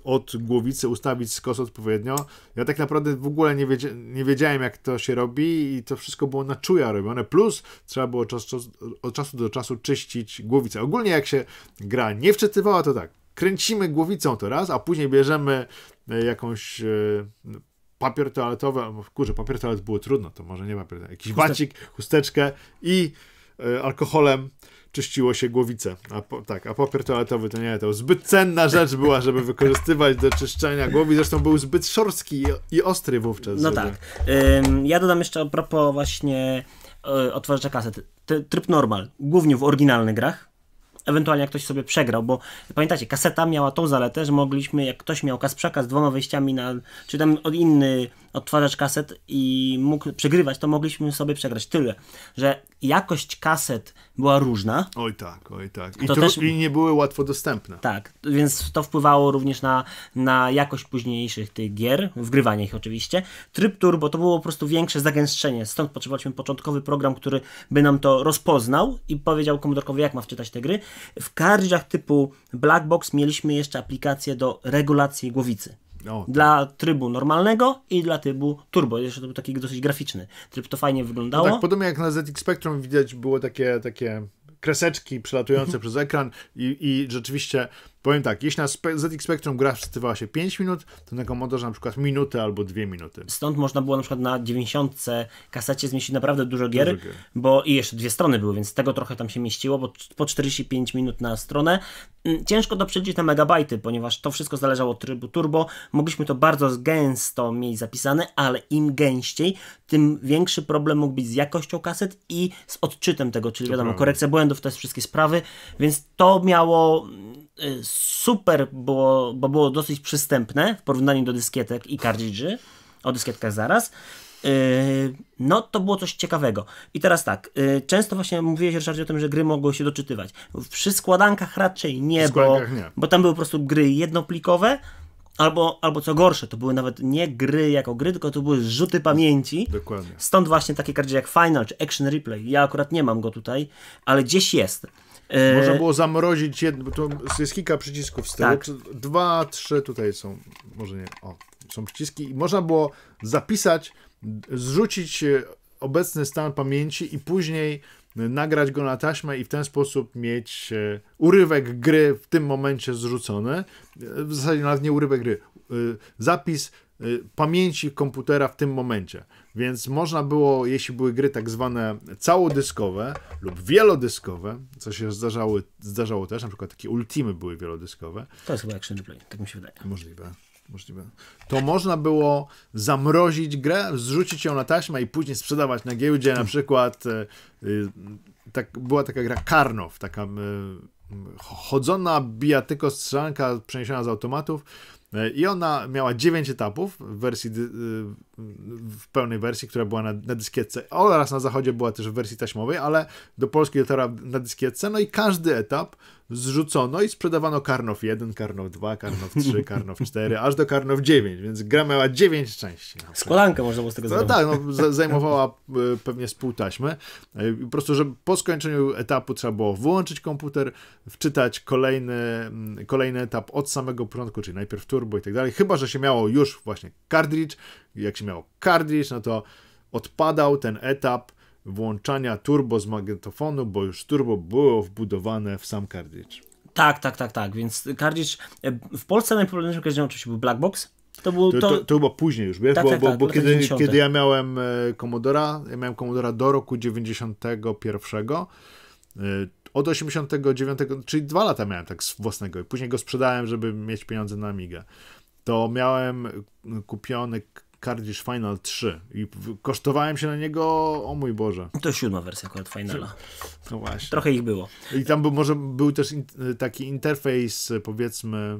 od głowicy ustawić skos odpowiednio. Ja tak naprawdę w ogóle nie, nie wiedziałem, jak to się robi i to wszystko było na czuja robione, plus trzeba było czas, czas, od czasu do czasu czyścić głowicę. Ogólnie jak się gra nie wczytywała, to tak, kręcimy głowicą to raz, a później bierzemy y, jakąś papier toaletowy, albo kurze, papier toalet było trudno, to może nie papier jakiś Chustecz. bacik, chusteczkę i y, alkoholem czyściło się głowicę. A po, tak, a papier toaletowy to nie, to zbyt cenna rzecz była, żeby wykorzystywać do czyszczenia głowy. Zresztą był zbyt szorstki i, i ostry wówczas. No tak. Ym, ja dodam jeszcze a propos właśnie y, e, odtwarzacza kaset. Tryb normal, głównie w oryginalnych grach ewentualnie jak ktoś sobie przegrał, bo pamiętacie, kaseta miała tą zaletę, że mogliśmy, jak ktoś miał kasprzaka z dwoma wejściami na, czy tam od inny odtwarzacz kaset i mógł przegrywać, to mogliśmy sobie przegrać. Tyle, że jakość kaset była różna. Oj tak, oj tak. I, to też... i nie były łatwo dostępne. Tak, więc to wpływało również na, na jakość późniejszych tych gier, wgrywanie ich oczywiście. Tryb turbo to było po prostu większe zagęszczenie, stąd potrzebowaliśmy początkowy program, który by nam to rozpoznał i powiedział komodorkowi, jak ma wczytać te gry. W kardziach typu Black Box mieliśmy jeszcze aplikację do regulacji głowicy. O, tak. Dla trybu normalnego i dla trybu turbo. Jeszcze to był taki dosyć graficzny tryb, to fajnie wyglądało. No tak, podobnie jak na ZX Spectrum widać było takie, takie kreseczki przelatujące przez ekran i, i rzeczywiście Powiem tak, jeśli na ZX Spectrum gra wczytywała się 5 minut, to na Commodore na przykład minutę albo 2 minuty. Stąd można było na przykład na 90 kasecie zmieścić naprawdę dużo gier, dużo gier, bo i jeszcze dwie strony były, więc tego trochę tam się mieściło, bo po 45 minut na stronę. Mm, ciężko doprzedzić na megabajty, ponieważ to wszystko zależało od trybu turbo. Mogliśmy to bardzo gęsto mieć zapisane, ale im gęściej, tym większy problem mógł być z jakością kaset i z odczytem tego, czyli to wiadomo, prawda. korekcja błędów, te wszystkie sprawy, więc to miało mm, Y, super było, bo było dosyć przystępne w porównaniu do dyskietek i kartridży, o dyskietkach zaraz, y, no to było coś ciekawego. I teraz tak, y, często właśnie mówiłeś Ryszardzie o tym, że gry mogły się doczytywać. Przy składankach raczej nie, składankach bo, nie. bo tam były po prostu gry jednoplikowe, Albo, albo co gorsze, to były nawet nie gry jako gry, tylko to były rzuty pamięci. Dokładnie. Stąd właśnie takie karty jak Final czy Action Replay. Ja akurat nie mam go tutaj, ale gdzieś jest. E, można było zamrozić jedno, to jest kilka przycisków z tyłu. Tak. Dwa, trzy tutaj są, może nie, o, są przyciski i można było zapisać, zrzucić e, obecny stan pamięci i później nagrać go na taśmę i w ten sposób mieć e, urywek gry w tym momencie zrzucony. W zasadzie nawet nie urywek gry, zapis pamięci komputera w tym momencie. Więc można było, jeśli były gry tak zwane całodyskowe lub wielodyskowe, co się zdarzały, zdarzało też, na przykład takie Ultimy były wielodyskowe. To jest chyba jak play, tak mi się wydaje. Możliwe możliwe. To można było zamrozić grę, zrzucić ją na taśmę i później sprzedawać na giełdzie. Na przykład e, e, tak, była taka gra Karnow, taka e, chodzona bijatyko strzelanka przeniesiona z automatów. I ona miała 9 etapów w wersji w pełnej wersji, która była na, na dyskietce oraz na zachodzie była też w wersji taśmowej, ale do Polski dotarła na dyskietce, no i każdy etap zrzucono i sprzedawano Karnow 1, Karnow 2, Karnow 3, Karnow 4, aż do Karnow 9, więc gra miała 9 części. No, można było z tego no, Tak, no, zajmowała e, pewnie z pół taśmy. E, po prostu, że po skończeniu etapu trzeba było wyłączyć komputer, wczytać kolejny, mm, kolejny etap od samego początku, czyli najpierw turbo i tak dalej, chyba, że się miało już właśnie kartridż, jak się miał kardisz, no to odpadał ten etap włączania turbo z magnetofonu, bo już turbo było wbudowane w sam kardisz. Tak, tak, tak, tak. Więc kardisz e, w Polsce najpopularniejszym kardziszem oczywiście był Black Box, to, był, to... To, to, później już, wiesz, tak, bo, tak, bo, tak, bo kiedy, kiedy ja miałem e, Commodora, ja miałem Commodora do roku 91, e, od 89, czyli dwa lata miałem tak z własnego i później go sprzedałem, żeby mieć pieniądze na Amigę. To miałem kupiony Cardiff Final 3 i kosztowałem się na niego, o mój Boże. To siódma wersja Cold Finala. No właśnie. Trochę ich było. I tam był, może był też in, taki interfejs, powiedzmy,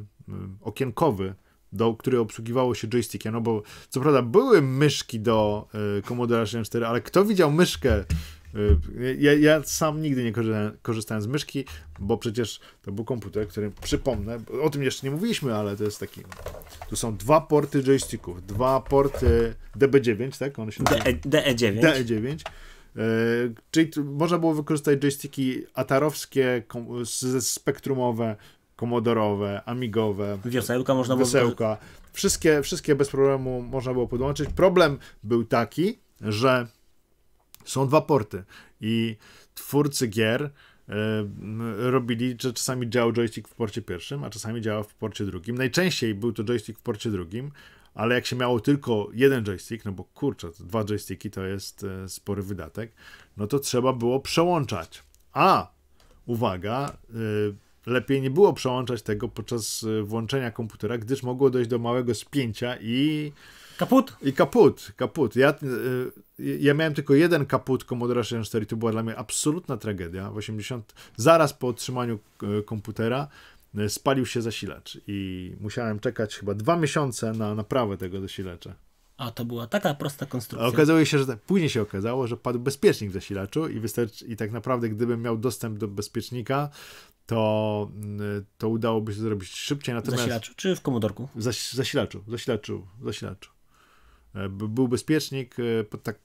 okienkowy, do, który obsługiwało się joystickiem, no bo co prawda były myszki do y, Commodore 64, ale kto widział myszkę Y, ja, ja sam nigdy nie korzystałem, korzystałem, z myszki, bo przecież to był komputer, który przypomnę, o tym jeszcze nie mówiliśmy, ale to jest taki. Tu są dwa porty joysticków, dwa porty DB9, tak? One się DE9. DE9. E e y, czyli można było wykorzystać joysticki atarowskie, spektrumowe, komodorowe, amigowe. Wiosełka można było. Wiosełka. Wszystkie, wszystkie bez problemu można było podłączyć. Problem był taki, że są dwa porty i twórcy gier e, robili, że czasami działał joystick w porcie pierwszym, a czasami działał w porcie drugim. Najczęściej był to joystick w porcie drugim, ale jak się miało tylko jeden joystick, no bo kurczę, dwa joysticki to jest e, spory wydatek, no to trzeba było przełączać. A, uwaga, e, lepiej nie było przełączać tego podczas włączenia komputera, gdyż mogło dojść do małego spięcia i... Kaput? I kaput, kaput. Ja ja miałem tylko jeden kaput Commodore 64 to była dla mnie absolutna tragedia. W 80, zaraz po otrzymaniu e, komputera e, spalił się zasilacz i musiałem czekać chyba dwa miesiące na naprawę tego zasilacza. A to była taka prosta konstrukcja. A okazało się, że później się okazało, że padł bezpiecznik w zasilaczu i, wystarczy, i tak naprawdę gdybym miał dostęp do bezpiecznika, to, mm, e, to udałoby się zrobić szybciej. Natomiast... W zasilaczu czy w komodorku? Zas, zasilaczu, zasilaczu, zasilaczu. E, był bezpiecznik e, pod, tak,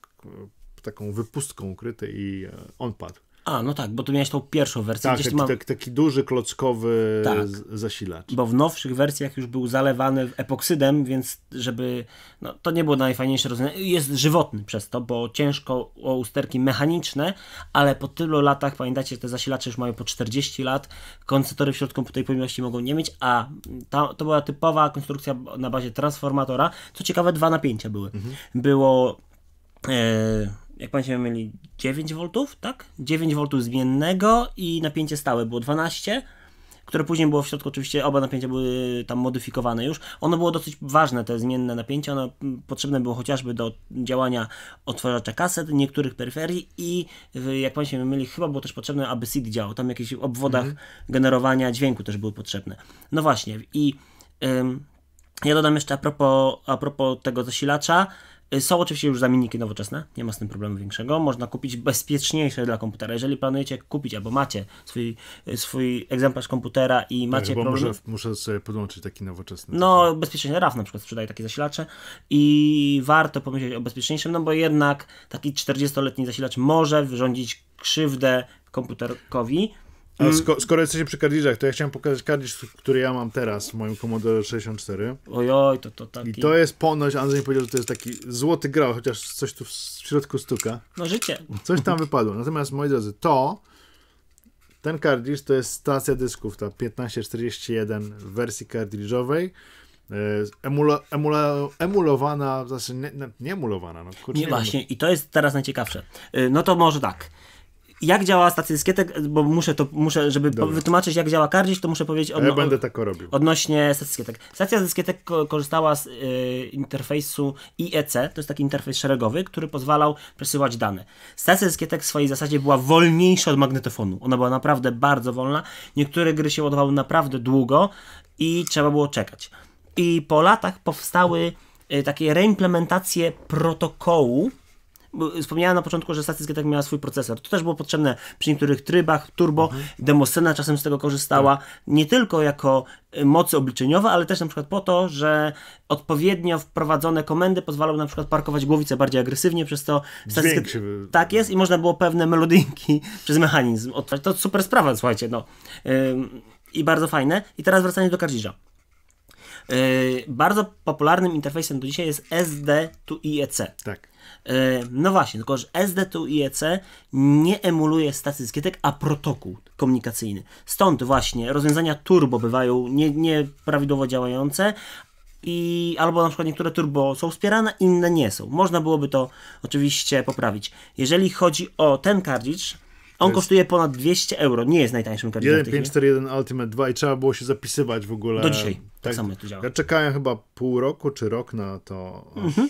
pod taką wypustką ukryty i e, on padł. A, no tak, bo tu miałeś tą pierwszą wersję. Tak, taki, mam... Tak, taki, duży, klockowy tak, zasilacz. Bo w nowszych wersjach już był zalewany epoksydem, więc żeby... No, to nie było najfajniejsze rozwiązanie. Jest żywotny przez to, bo ciężko o usterki mechaniczne, ale po tylu latach, pamiętacie, te zasilacze już mają po 40 lat, koncentratory w środku po tej pojemności mogą nie mieć, a ta, to była typowa konstrukcja na bazie transformatora. Co ciekawe, dwa napięcia były. Mhm. Było... E, jak pan się myli, 9 V, tak? 9 V zmiennego i napięcie stałe było 12 które później było w środku, oczywiście oba napięcia były tam modyfikowane już. Ono było dosyć ważne, te zmienne napięcia, ono mm, potrzebne było chociażby do działania odtwarzacza kaset, niektórych peryferii i jak pan się myli, chyba było też potrzebne, aby SID działał, tam jakieś obwodach mhm. generowania dźwięku też były potrzebne. No właśnie i ym, ja dodam jeszcze a propos, a propos tego zasilacza, Y, są oczywiście już zamienniki nowoczesne, nie ma z tym problemu większego. Można kupić bezpieczniejsze dla komputera. Jeżeli planujecie kupić albo macie swój, y, swój egzemplarz komputera i macie tak, problem... Muszę, sobie podłączyć taki nowoczesny. No, taki. RAF na przykład sprzedaje takie zasilacze i warto pomyśleć o bezpieczniejszym, no bo jednak taki 40-letni zasilacz może wyrządzić krzywdę komputerkowi. A mm. sko skoro jesteście przy kardiżach, to ja chciałem pokazać kardiż, który ja mam teraz w moim Commodore 64. Ojoj, to to taki... I to jest ponoć, Andrzej powiedział, że to jest taki złoty grał, chociaż coś tu w środku stuka. No życie. Coś tam wypadło. Natomiast, moi drodzy, to... Ten kardiż to jest stacja dysków, ta 1541 w wersji kardiżowej. E, emula, emula, emulowana, znaczy nie, nie emulowana. No, kurczę, nie, właśnie, i to jest teraz najciekawsze. E, no to może tak jak działa dyskietek, bo muszę to, muszę, żeby Dobra. wytłumaczyć, jak działa kardzić, to muszę powiedzieć odno- ja będę tak robił. odnośnie statystyk. Stacja dyskietek korzystała z y, interfejsu IEC, to jest taki interfejs szeregowy, który pozwalał przesyłać dane. Stacja dyskietek w swojej zasadzie była wolniejsza od magnetofonu. Ona była naprawdę bardzo wolna. Niektóre gry się ładowały naprawdę długo i trzeba było czekać. I po latach powstały y, takie reimplementacje protokołu, Wspomniałem na początku, że stacja tak miała swój procesor. To też było potrzebne przy niektórych trybach, turbo, mhm. demoscena czasem z tego korzystała, tak. nie tylko jako y, mocy obliczeniowe, ale też na przykład po to, że odpowiednio wprowadzone komendy pozwalały na przykład parkować głowicę bardziej agresywnie, przez to Dźwięk się... tak jest i można było pewne melodyjki przez mechanizm odtwarzać. To super sprawa, słuchajcie, no. I bardzo fajne. I teraz wracając do kardziża. Yy, bardzo popularnym interfejsem do dzisiaj jest SD to IEC. Tak. E, no właśnie, tylko że SDTU i EC nie emuluje stacji dyskietek, a protokół komunikacyjny. Stąd właśnie rozwiązania turbo bywają nieprawidłowo nie działające, i albo na przykład niektóre turbo są wspierane, inne nie są. Można byłoby to oczywiście poprawić. Jeżeli chodzi o ten kardzicz, on kosztuje ponad 200 euro, nie jest najtańszym kardziczem. 1541 Ultimate 2 i trzeba było się zapisywać w ogóle. Do dzisiaj, tak, tak samo to działa. Ja czekałem chyba pół roku czy rok na to, aż, mhm.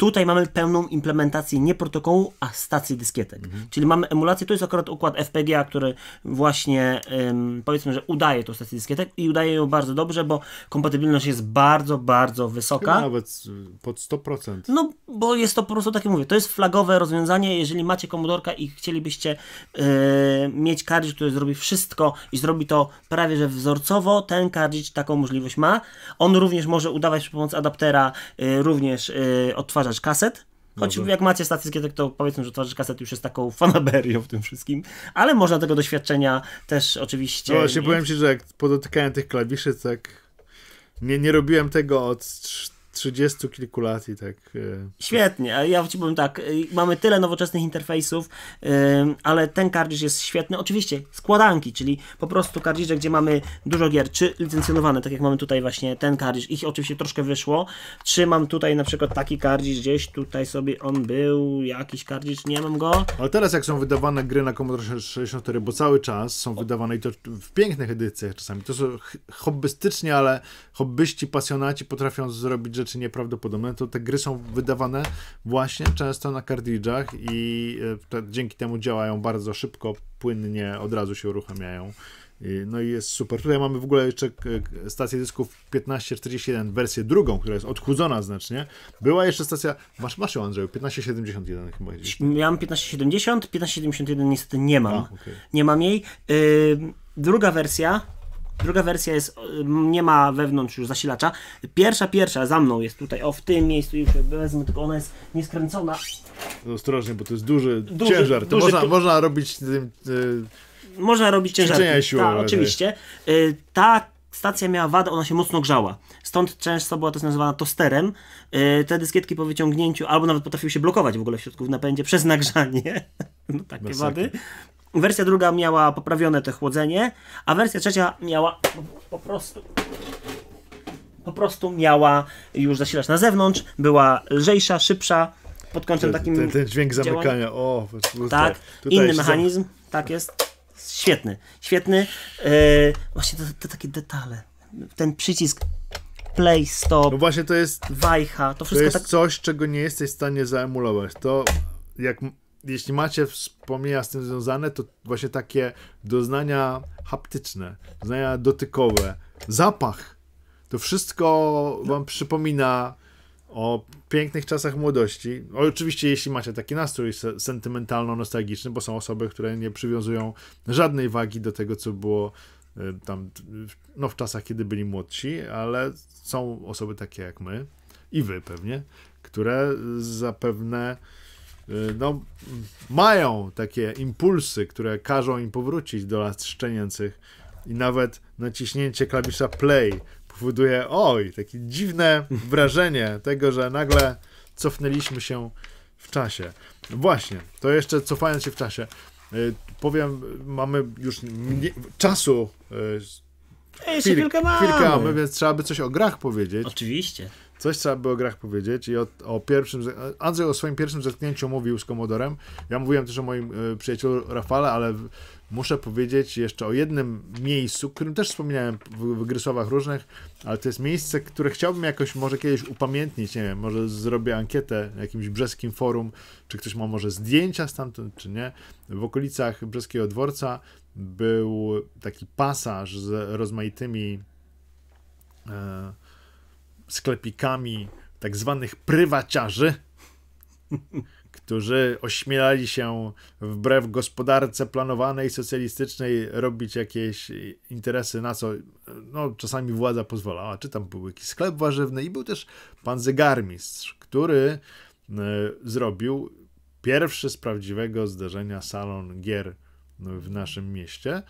Tutaj mamy pełną implementację nie protokołu, a stacji dyskietek. Mhm. Czyli mamy emulację, to jest akurat układ FPGA, który właśnie ym, powiedzmy, że udaje tą stację dyskietek i udaje ją bardzo dobrze, bo kompatybilność jest bardzo, bardzo wysoka. Chyba no nawet pod 100%. No, bo jest to po prostu, tak jak mówię, to jest flagowe rozwiązanie, jeżeli macie komodorka i chcielibyście yy, mieć kardzić, który zrobi wszystko i zrobi to prawie, że wzorcowo, ten kardzić taką możliwość ma. On również może udawać przy pomocy adaptera, yy, również yy, odtwarza odtwarzacz kaset. Choć Dobrze. jak macie stację to powiedzmy, że odtwarzacz kaset już jest taką fanaberią w tym wszystkim, ale można tego doświadczenia też oczywiście... No właśnie, powiem Ci, że jak podotykałem tych klawiszy, tak... Nie, nie robiłem tego od 30 kilku lat i tak. E, Świetnie, a ja ci powiem tak, e, mamy tyle nowoczesnych interfejsów, e, ale ten kardzisz jest świetny. Oczywiście składanki, czyli po prostu kardzisze, gdzie mamy dużo gier, czy licencjonowane, tak jak mamy tutaj właśnie ten kardzisz, ich oczywiście troszkę wyszło, czy mam tutaj na przykład taki kardzisz gdzieś, tutaj sobie on był, jakiś kardzisz, nie mam go. Ale teraz jak są wydawane gry na Commodore 64, bo cały czas są wydawane i to w pięknych edycjach czasami, to są hobbystycznie, ale hobbyści, pasjonaci potrafią zrobić rzeczy nieprawdopodobne, to te gry są wydawane właśnie często na kartridżach i e, te, dzięki temu działają bardzo szybko, płynnie, od razu się uruchamiają. No i jest super. Tutaj mamy w ogóle jeszcze stację dysków 1541, wersję drugą, która jest odchudzona znacznie. Była jeszcze stacja, masz, masz ją Andrzeju, 1571 chyba. Miałem 1570, 1571 niestety nie mam. A, okay. Nie mam jej. Yy, druga wersja Druga wersja jest, y, nie ma wewnątrz już zasilacza. Pierwsza, pierwsza za mną jest tutaj, o w tym miejscu już wezmę, tylko ona jest nieskręcona. No ostrożnie, bo to jest duży, duży ciężar. To duży, można, tu... można robić tym. Yy... Można robić ciężar. Ta, tak. oczywiście. Yy, ta stacja miała wadę, ona się mocno grzała. Stąd często była to nazywana tosterem. Yy, te dyskietki po wyciągnięciu, albo nawet potrafiły się blokować w ogóle w środku w napędzie przez nagrzanie. No takie wady. Wersja druga miała poprawione to chłodzenie, a wersja trzecia miała po prostu po prostu miała już zasilacz na zewnątrz, była lżejsza, szybsza, pod kątem takim... Ten, ten dźwięk zamykania, o... Tak, inny mechanizm, tak jest, świetny, świetny. Yy, właśnie te, te, takie detale, ten przycisk play, stop, no właśnie to jest, wajcha, to wszystko to jest tak... coś, czego nie jesteś w stanie zaemulować, to jak jeśli macie wspomnienia z tym związane, to właśnie takie doznania haptyczne, doznania dotykowe, zapach, to wszystko wam przypomina o pięknych czasach młodości. Oczywiście, jeśli macie taki nastrój sentymentalno-nostalgiczny, bo są osoby, które nie przywiązują żadnej wagi do tego, co było y, tam no, w czasach, kiedy byli młodsi, ale są osoby takie jak my i wy pewnie, które zapewne Y, no, mają takie impulsy, które każą im powrócić do lat szczenięcych i nawet naciśnięcie klawisza play powoduje, oj, takie dziwne wrażenie tego, że nagle cofnęliśmy się w czasie. Właśnie, to jeszcze cofając się w czasie, y, powiem, mamy już czasu. Y, chwil, Jeszcze mamy. Chwilkę mamy, więc trzeba by coś o grach powiedzieć. Oczywiście. Coś trzeba by o grach powiedzieć i o, o pierwszym, Andrzej o swoim pierwszym zetknięciu mówił z Komodorem. Ja mówiłem też o moim y, przyjacielu Rafale, ale muszę powiedzieć jeszcze o jednym miejscu, którym też wspominałem w, w różnych, ale to jest miejsce, które chciałbym jakoś może kiedyś upamiętnić, nie wiem, może zrobię ankietę na jakimś brzeskim forum, czy ktoś ma może zdjęcia stamtąd, czy nie. W okolicach brzeskiego dworca był taki pasaż z rozmaitymi e, sklepikami tak zwanych prywaciarzy, którzy ośmielali się wbrew gospodarce planowanej socjalistycznej robić jakieś interesy, na co no, czasami władza pozwalała. Czy tam był jakiś sklep warzywny i był też pan zegarmistrz, który y, zrobił pierwszy z prawdziwego zdarzenia salon gier w naszym mieście.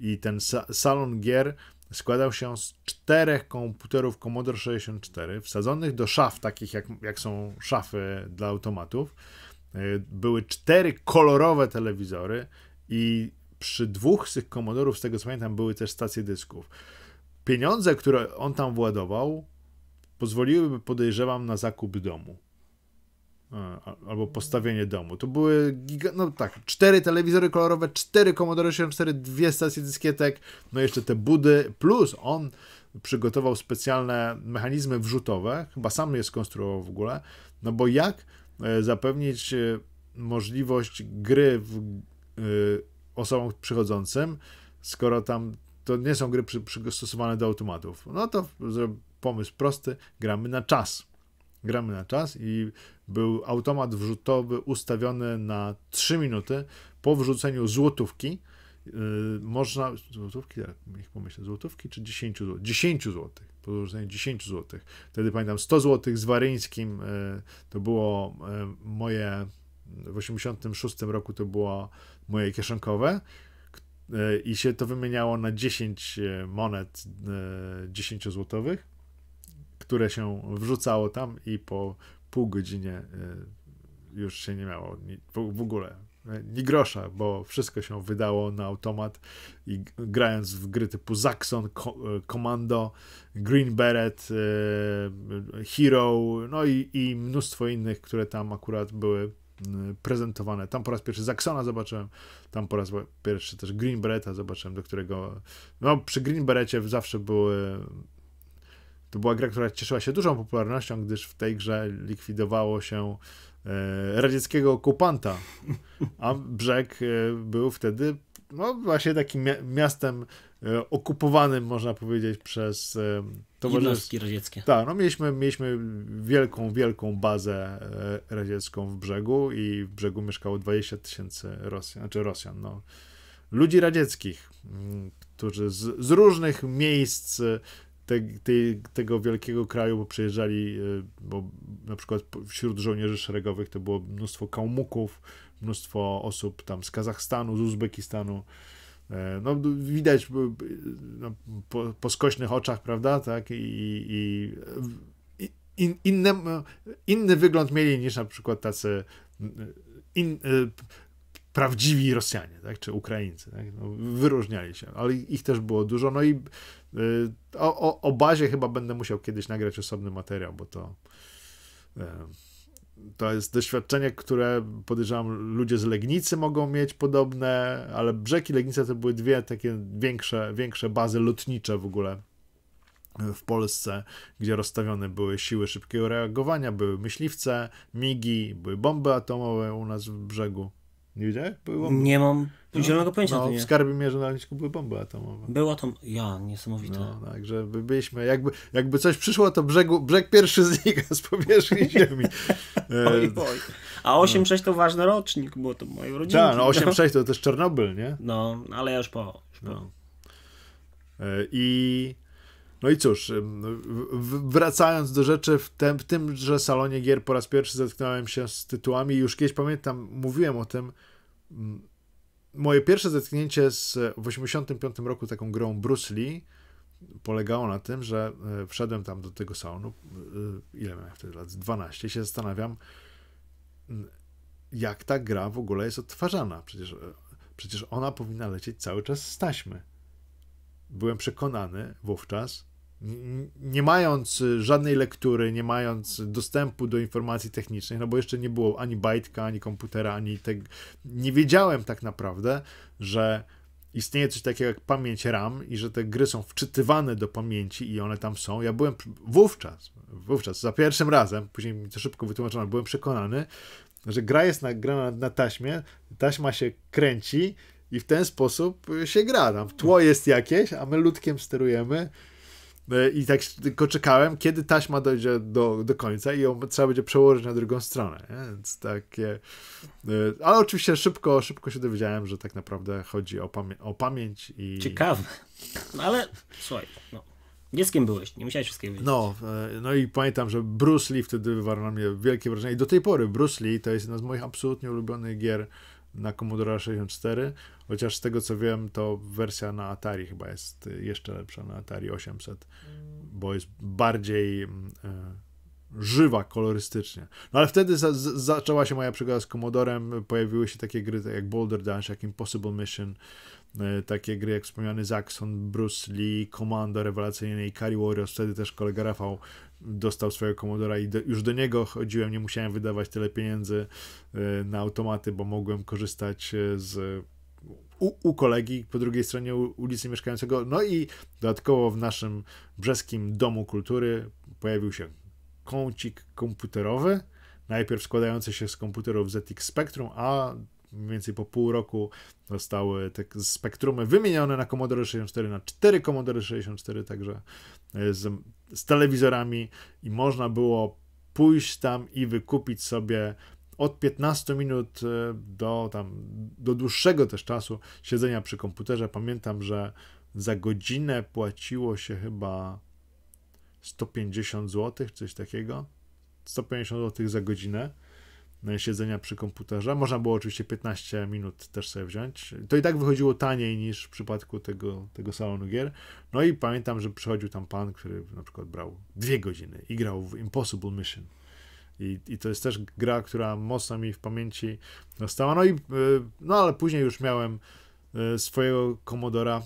I ten sa salon gier składał się z czterech komputerów Commodore 64 wsadzonych do szaf, takich jak, jak są szafy dla automatów. E, były cztery kolorowe telewizory i przy dwóch z tych komodorów, z tego co pamiętam, były też stacje dysków. Pieniądze, które on tam władował, pozwoliłyby, podejrzewam, na zakup domu albo postawienie domu. To były giga... no tak, cztery telewizory kolorowe, cztery Commodore 64, dwie stacje dyskietek, no jeszcze te budy, plus on przygotował specjalne mechanizmy wrzutowe, chyba sam je skonstruował w ogóle, no bo jak e, zapewnić e, możliwość gry w, y, osobom przychodzącym, skoro tam to nie są gry przy, przystosowane do automatów. No to pomysł prosty, gramy na czas gramy na czas i był automat wrzutowy ustawiony na 3 minuty po wrzuceniu złotówki. Y, można, złotówki, tak, niech pomyślę, złotówki czy 10 zł? 10 zł, po wrzuceniu 10 zł. Wtedy pamiętam 100 zł z Waryńskim, y, to było y, moje, w 86 roku to było moje kieszonkowe, i się to wymieniało na 10 monet 10 złotowych które się wrzucało tam i po pół godzinie y, już się nie miało w ogóle e, ni grosza, bo wszystko się wydało na automat i grając w gry typu Zaxxon, e, Commando, Green Beret, e, Hero, no i, i mnóstwo innych, które tam akurat były y, prezentowane. Tam po raz pierwszy Zaxona zobaczyłem, tam po raz pierwszy też Green Beretta zobaczyłem, do którego, no przy Green Berecie zawsze były to była gra, która cieszyła się dużą popularnością, gdyż w tej grze likwidowało się e, radzieckiego okupanta, a Brzeg e, był wtedy no, właśnie takim miastem e, okupowanym, można powiedzieć, przez towarzystwo. radzieckie. Tak, no mieliśmy, mieliśmy wielką, wielką bazę radziecką w Brzegu i w Brzegu mieszkało 20 tysięcy Rosjan, znaczy Rosjan, no, ludzi radzieckich, mm, którzy z, z różnych miejsc te, te, tego wielkiego kraju, bo przejeżdżali, e, bo na przykład wśród żołnierzy szeregowych to było mnóstwo kałmuków, mnóstwo osób tam z Kazachstanu, z Uzbekistanu. E, no, widać no, po, po, skośnych oczach, prawda, tak, i, i in, inne, inny wygląd mieli niż na przykład tacy in, e, prawdziwi Rosjanie, tak, czy Ukraińcy, tak? no, wyróżniali się, ale ich też było dużo, no i y, o, o, o, bazie chyba będę musiał kiedyś nagrać osobny materiał, bo to y, to jest doświadczenie, które podejrzewam ludzie z Legnicy mogą mieć podobne, ale Brzegi Legnica to były dwie takie większe, większe bazy lotnicze w ogóle w Polsce, gdzie rozstawione były siły szybkiego reagowania, były myśliwce, migi, były bomby atomowe u nas w brzegu. Nie widziałeś? Były bomby. Nie mam no, zielonego pojęcia. No, w skarbie mierzonalniczku były bomby atomowe. Była to. Ja, niesamowite. No, także byliśmy. Jakby, jakby coś przyszło, to brzegu, brzeg pierwszy znika z powierzchni Ziemi. oj, e, oj. A 8-6 no. to ważny rocznik, bo to moje rodziny. Tak, no 8-6 to też Czernobyl, nie? No, ale ja już po. Już po. No. E, I. No i cóż, wracając do rzeczy, w, tem, w tymże salonie gier po raz pierwszy zetknąłem się z tytułami. Już kiedyś pamiętam, mówiłem o tym, Mm, moje pierwsze zetknięcie z w 1985 roku taką grą Bruce Lee polegało na tym, że e, wszedłem tam do tego salonu, e, ile miałem wtedy lat, 12, I się zastanawiam, mm, jak ta gra w ogóle jest odtwarzana. Przecież, e, przecież ona powinna lecieć cały czas z taśmy. Byłem przekonany wówczas, nie mając y, żadnej lektury, nie mając dostępu do informacji technicznych, no bo jeszcze nie było ani bajtka, ani komputera, ani tego. Nie wiedziałem tak naprawdę, że istnieje coś takiego jak pamięć RAM i że te gry są wczytywane do pamięci i one tam są. Ja byłem wówczas, wówczas, za pierwszym razem, później mi to szybko wytłumaczono, byłem przekonany, że gra jest nagrana na taśmie, taśma się kręci i w ten sposób się gra. Tam tło jest jakieś, a my ludkiem sterujemy E, I tak tylko czekałem, kiedy taśma dojdzie do, do końca i ją trzeba będzie przełożyć na drugą stronę. Nie? Więc takie. E, ale oczywiście szybko, szybko się dowiedziałem, że tak naprawdę chodzi o, pamię o pamięć i. Ciekawe. No ale słuchaj, no. kim byłeś, nie musiałeś wszystkiego wiedzieć. No, e, no i pamiętam, że Bruce Lee wtedy wywarł na mnie wielkie wrażenie. I do tej pory Bruce Lee to jest jedna z moich absolutnie ulubionych gier na Commodore 64, chociaż z tego co wiem, to wersja na Atari chyba jest jeszcze lepsza, na Atari 800, bo jest bardziej mm, e, żywa kolorystycznie. No ale wtedy za, za, zaczęła się moja przygoda z Commodorem, pojawiły się takie gry tak jak Boulder Dash, jak Impossible Mission, E, takie gry jak wspomniany Zaxxon, Bruce Lee, Komando rewelacyjny i Cari Warriors, wtedy też kolega Rafał dostał swojego Commodora i do, już do niego chodziłem, nie musiałem wydawać tyle pieniędzy e, na automaty, bo mogłem korzystać e, z u, u, kolegi po drugiej stronie ulicy mieszkającego. No i dodatkowo w naszym brzeskim domu kultury pojawił się kącik komputerowy, najpierw składający się z komputerów ZX Spectrum, a mniej więcej po pół roku zostały te spektrumy wymienione na Commodore 64 na 4 Commodore 64, także e, z, z telewizorami i można było pójść tam i wykupić sobie od 15 minut e, do tam do dłuższego też czasu siedzenia przy komputerze. Pamiętam, że za godzinę płaciło się chyba 150 zł, coś takiego. 150 zł za godzinę siedzenia przy komputerze. Można było oczywiście 15 minut też sobie wziąć. To i tak wychodziło taniej niż w przypadku tego, tego salonu gier. No i pamiętam, że przychodził tam pan, który na przykład brał dwie godziny i grał w Impossible Mission. I, I to jest też gra, która mocno mi w pamięci została. No i y, no ale później już miałem y, swojego komodora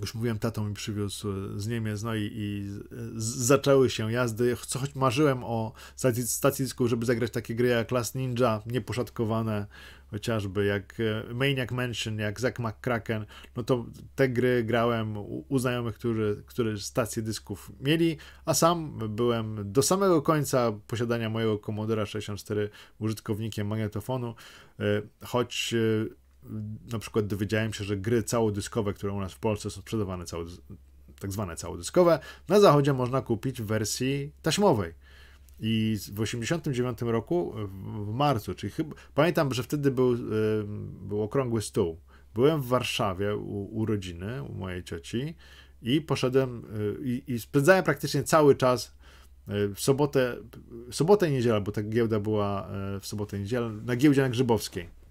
już mówiłem, tato mi przywiózł e, z Niemiec, no i, i zaczęły się jazdy, co choć marzyłem o stacji, dysków, żeby zagrać takie gry jak Last Ninja, nieposzatkowane, chociażby jak e, Maniac Mansion, jak Zack McCracken, no to te gry grałem u, u znajomych, którzy, którzy stacje dysków mieli, a sam byłem do samego końca posiadania mojego Commodore 64 użytkownikiem magnetofonu, e, choć na przykład dowiedziałem się, że gry całodyskowe, które u nas w Polsce są sprzedawane tak zwane całodyskowe, na zachodzie można kupić w wersji taśmowej. I w 89 roku, w marcu, czyli chyba, pamiętam, że wtedy był, e, był okrągły stół. Byłem w Warszawie u, u rodziny, u mojej cioci i poszedłem e, i, i spędzałem praktycznie cały czas e, w sobotę, sobotę i niedzielę, bo ta giełda była w sobotę i niedzielę, na giełdzie na Grzybowskiej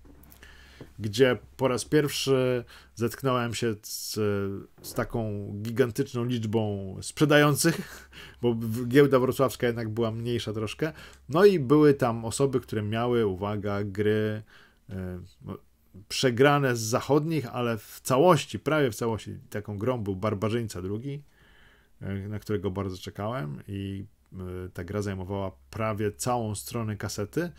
gdzie po raz pierwszy zetknąłem się z, z taką gigantyczną liczbą sprzedających, bo giełda wrocławska jednak była mniejsza troszkę. No i były tam osoby, które miały, uwaga, gry e, przegrane z zachodnich, ale w całości, prawie w całości. Taką grą był Barbarzyńca drugi, e, na którego bardzo czekałem i e, ta gra zajmowała prawie całą stronę kasety.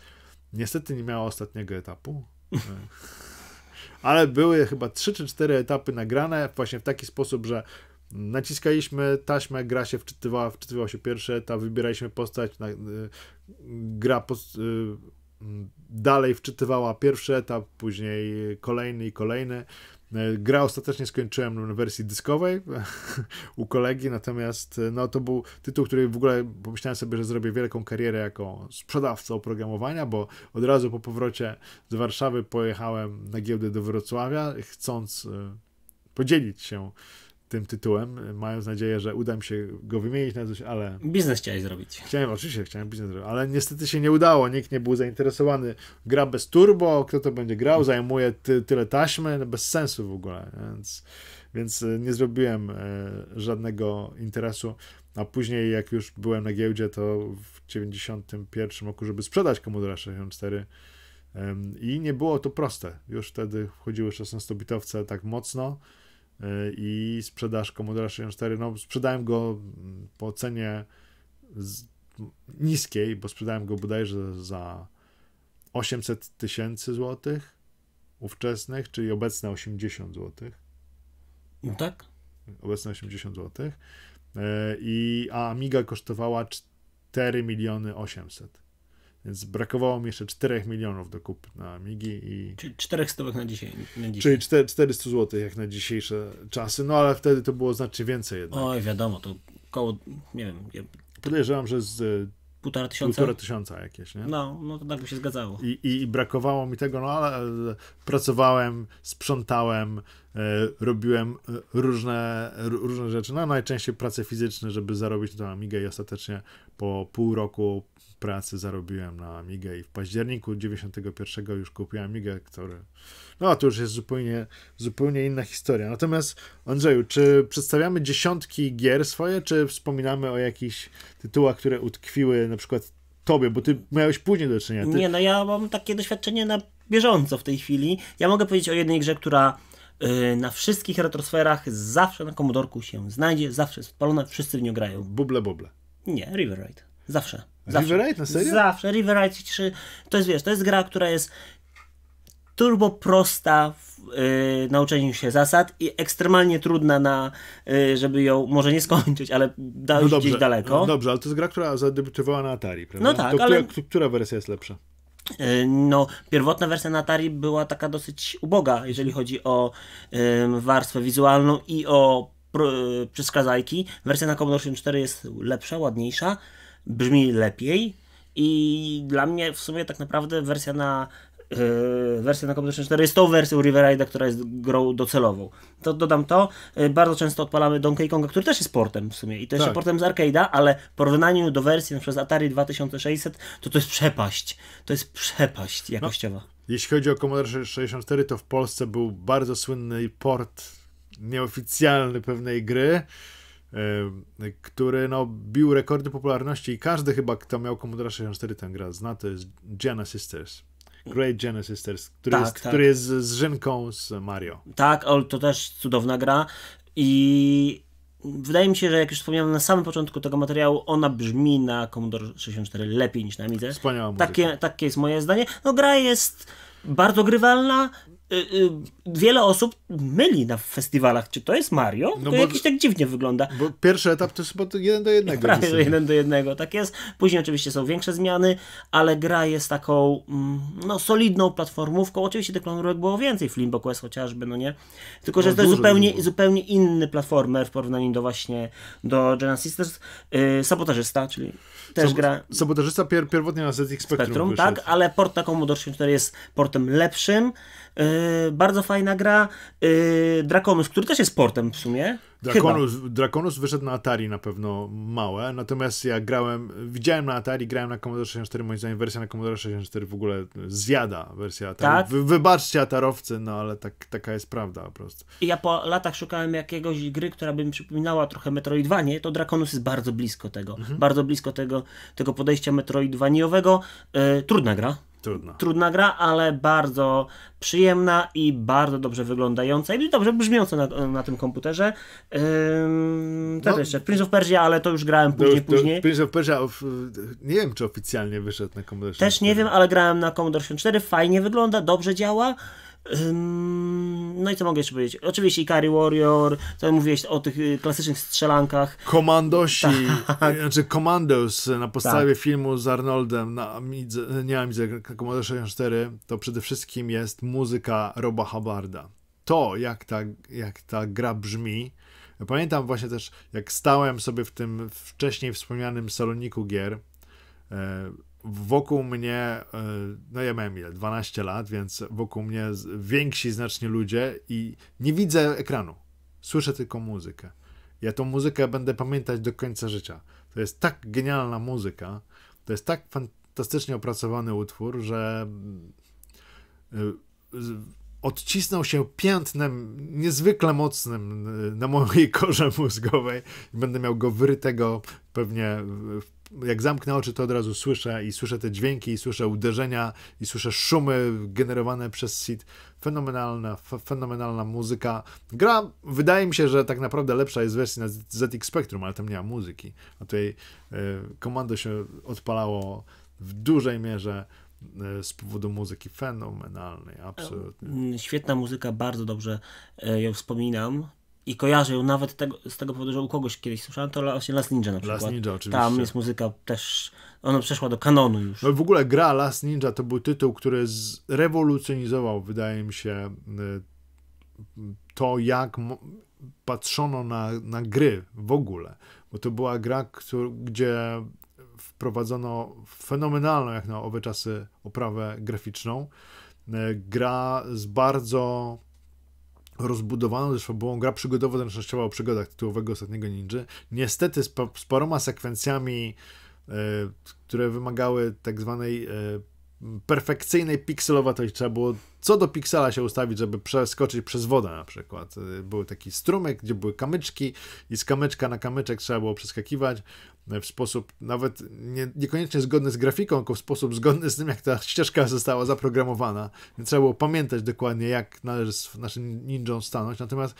Niestety nie miała ostatniego etapu, Ale były chyba 3 czy 4 etapy nagrane właśnie w taki sposób, że naciskaliśmy taśmę, gra się wczytywała, wczytywała się pierwszy etap, wybieraliśmy postać, na, y, gra post, y, dalej wczytywała pierwszy etap, później kolejny i kolejny. E, gra ostatecznie skończyłem w wersji dyskowej u kolegi, natomiast e, no, to był tytuł, który w ogóle pomyślałem sobie, że zrobię wielką karierę jako sprzedawca oprogramowania, bo od razu po powrocie z Warszawy pojechałem na giełdę do Wrocławia, chcąc e, podzielić się tym tytułem, mając nadzieję, że uda mi się go wymienić na coś, ale... Biznes chciałeś zrobić. Chciałem, oczywiście chciałem biznes zrobić, ale niestety się nie udało, nikt nie był zainteresowany. Gra bez turbo, kto to będzie grał, zajmuje ty, tyle taśmy, no bez sensu w ogóle, więc, więc e, nie zrobiłem e, żadnego interesu. A później, jak już byłem na giełdzie, to w 91 roku, żeby sprzedać Commodore 64, i nie było to proste. Już wtedy wchodziły 16-bitowce tak mocno. E, i sprzedaż Commodore 64. No, sprzedałem go mm, po cenie niskiej, bo sprzedałem go bodajże za 800 tysięcy złotych ówczesnych, czyli obecne 80 złotych. No tak? Obecne 80 złotych. E, I, a Amiga kosztowała 4 miliony 800. Więc brakowało mi jeszcze 4 milionów do kup na Migi i... Czyli 4 stówek na dzisiaj. Na dzisiaj. Czyli 4, 400 zł jak na dzisiejsze czasy, no ale wtedy to było znacznie więcej jednak. Oj, wiadomo, to koło, nie wiem... Ja... Podejrzewam, że z e, Półtora tysiąca? Półtora tysiąca jakieś, nie? No, no to tak by się zgadzało. I, i, i brakowało mi tego, no ale e, pracowałem, sprzątałem, e, robiłem e, różne, różne rzeczy, no najczęściej prace fizyczne, żeby zarobić na Amigę i ostatecznie po pół roku pracy zarobiłem na Amigę i w październiku 91 już kupiłem Amigę, który... No, to już jest zupełnie, zupełnie inna historia. Natomiast, Andrzeju, czy przedstawiamy dziesiątki gier swoje, czy wspominamy o jakichś tytułach, które utkwiły na przykład tobie, bo ty miałeś później do czynienia. Ty... Nie, no ja mam takie doświadczenie na bieżąco w tej chwili. Ja mogę powiedzieć o jednej grze, która y, na wszystkich retrosferach zawsze na komodorku się znajdzie, zawsze jest spalona, wszyscy w nią grają. Buble, buble. Nie, River Raid. Zawsze. Zawsze. Riverite, na serio? Zawsze. Riverite 3, to jest, wiesz, to jest gra, która jest turbo prosta w yy, nauczeniu się zasad i ekstremalnie trudna na, y, żeby ją może nie skończyć, ale da, no gdzieś daleko. No dobrze, ale to jest gra, która zadebiutowała na Atari, prawda? No tak, to, ale... która, która wersja jest lepsza? Y, no, pierwotna wersja na Atari była taka dosyć uboga, jeżeli chodzi o warstwę wizualną i o pr, y, przeskazajki. Wersja na Commodore 64 jest lepsza, ładniejsza brzmi lepiej i dla mnie w sumie tak naprawdę wersja na e, wersja na komputerze 4 jest tą wersją River która jest grą docelową. To dodam to. E, bardzo często odpalamy Donkey Konga, który też jest portem w sumie i też tak. jest portem z arcade'a, ale w porównaniu do wersji przez Atari 2600, to to jest przepaść. To jest przepaść no, jakościowa. No, jeśli chodzi o Commodore 64, to w Polsce był bardzo słynny port nieoficjalny pewnej gry Y, który no, bił rekordy popularności i każdy chyba, kto miał Commodore 64 ten gra zna, to jest Gianna Sisters. Great Genesis Sisters, który, tak, jest, tak. który jest z, Żynką z Mario. Tak, to też cudowna gra i wydaje mi się, że jak już wspomniałem na samym początku tego materiału, ona brzmi na Commodore 64 lepiej niż na Amidze. Wspaniała muzyka. Takie, takie jest moje zdanie. No gra jest bardzo grywalna, Y, y, wiele osób myli na festiwalach, czy to jest Mario, no to jakiś tak dziwnie wygląda. Bo pierwszy etap to jest chyba jeden do jednego. Prawie jeden do jednego, tak jest. Później oczywiście są większe zmiany, ale gra jest taką mm, no, solidną platformówką. Oczywiście tych platformówek było więcej w Limbo Quest chociażby, no nie? Tylko, że no, to jest zupełnie, zupełnie inny platformer w porównaniu do właśnie do Genesis Sisters. Yy, sabotażysta, czyli też Sob gra... Sabotażysta pier pierwotnie na ZX Spectrum, Spectrum tak, ale port na Commodore 64 jest portem lepszym, E, bardzo fajna gra. E, Drakonus, który też jest portem w sumie. Drakonus, Drakonus wyszedł na Atari na pewno małe, natomiast ja grałem, widziałem na Atari, grałem na Commodore 64, moim zdaniem wersja na Commodore 64 w ogóle zjada wersja Atari. Tak? Wy, wybaczcie Atarowcy, no ale tak, taka jest prawda po prostu. I ja po latach szukałem jakiegoś gry, która by mi przypominała trochę Metroidvanie, to Drakonus jest bardzo blisko tego, mhm. bardzo blisko tego, tego podejścia Metroidvaniowego. Yy, e, trudna gra, Trudna. Trudna gra, ale bardzo przyjemna i bardzo dobrze wyglądająca i dobrze brzmiąca na, na tym komputerze. Ym, no, jeszcze? Prince of Persia, ale to już grałem później. To, to później. Prince of Persia, y, nie wiem czy oficjalnie wyszedł na Commodore 64. Też nie wiem, ale grałem na Commodore 64, fajnie wygląda, dobrze działa. No i co mogę jeszcze powiedzieć? Oczywiście Ikari Warrior, co mówiłeś o tych y, klasycznych strzelankach. Komandosi, tak. znaczy Commandos na podstawie tak. filmu z Arnoldem na Amidze, nie Amidze, Commodore 64, to przede wszystkim jest muzyka Roba Hubbarda. To, jak ta, jak ta gra brzmi, pamiętam właśnie też, jak stałem sobie w tym wcześniej wspomnianym saloniku gier, e, wokół mnie, e, no ja miałem ile, 12 lat, więc wokół mnie więksi znacznie ludzie i nie widzę ekranu. Słyszę tylko muzykę. Ja tą muzykę będę pamiętać do końca życia. To jest tak genialna muzyka, to jest tak fantastycznie opracowany utwór, że e, odcisnął się piętnem niezwykle mocnym e, na mojej korze mózgowej i będę miał go wyrytego pewnie w jak zamknę oczy, to od razu słyszę i słyszę te dźwięki, i słyszę uderzenia, i słyszę szumy generowane przez sit. Fenomenalna, fenomenalna muzyka. Gra, wydaje mi się, że tak naprawdę lepsza jest wersja na ZX Spectrum, ale tam nie ma muzyki. A tutaj e, komando się odpalało w dużej mierze e, z powodu muzyki fenomenalnej, absolutnie. Świetna muzyka, bardzo dobrze e, ją wspominam i kojarzę ją nawet tego, z tego powodu, że u kogoś kiedyś słyszałem, to właśnie Last Ninja na przykład. Last Ninja, oczywiście. Tam jest muzyka też, ona przeszła do kanonu już. No w ogóle gra Last Ninja to był tytuł, który zrewolucjonizował, wydaje mi się, y, to jak patrzono na, na gry w ogóle. Bo to była gra, który, gdzie wprowadzono fenomenalną, jak na owe czasy, oprawę graficzną. Y, gra z bardzo rozbudowaną, zresztą była gra przygodowa, zresztą o przygodach tytułowego Ostatniego Ninja. Niestety z, pa z paroma sekwencjami, e, które wymagały tak zwanej e, perfekcyjnej pikselowatości. Trzeba było co do piksela się ustawić, żeby przeskoczyć przez wodę na przykład. E, był taki strumyk, gdzie były kamyczki i z kamyczka na kamyczek trzeba było przeskakiwać w sposób nawet nie, niekoniecznie zgodny z grafiką, tylko w sposób zgodny z tym, jak ta ścieżka została zaprogramowana. Więc trzeba było pamiętać dokładnie, jak należy z naszym ninją stanąć. Natomiast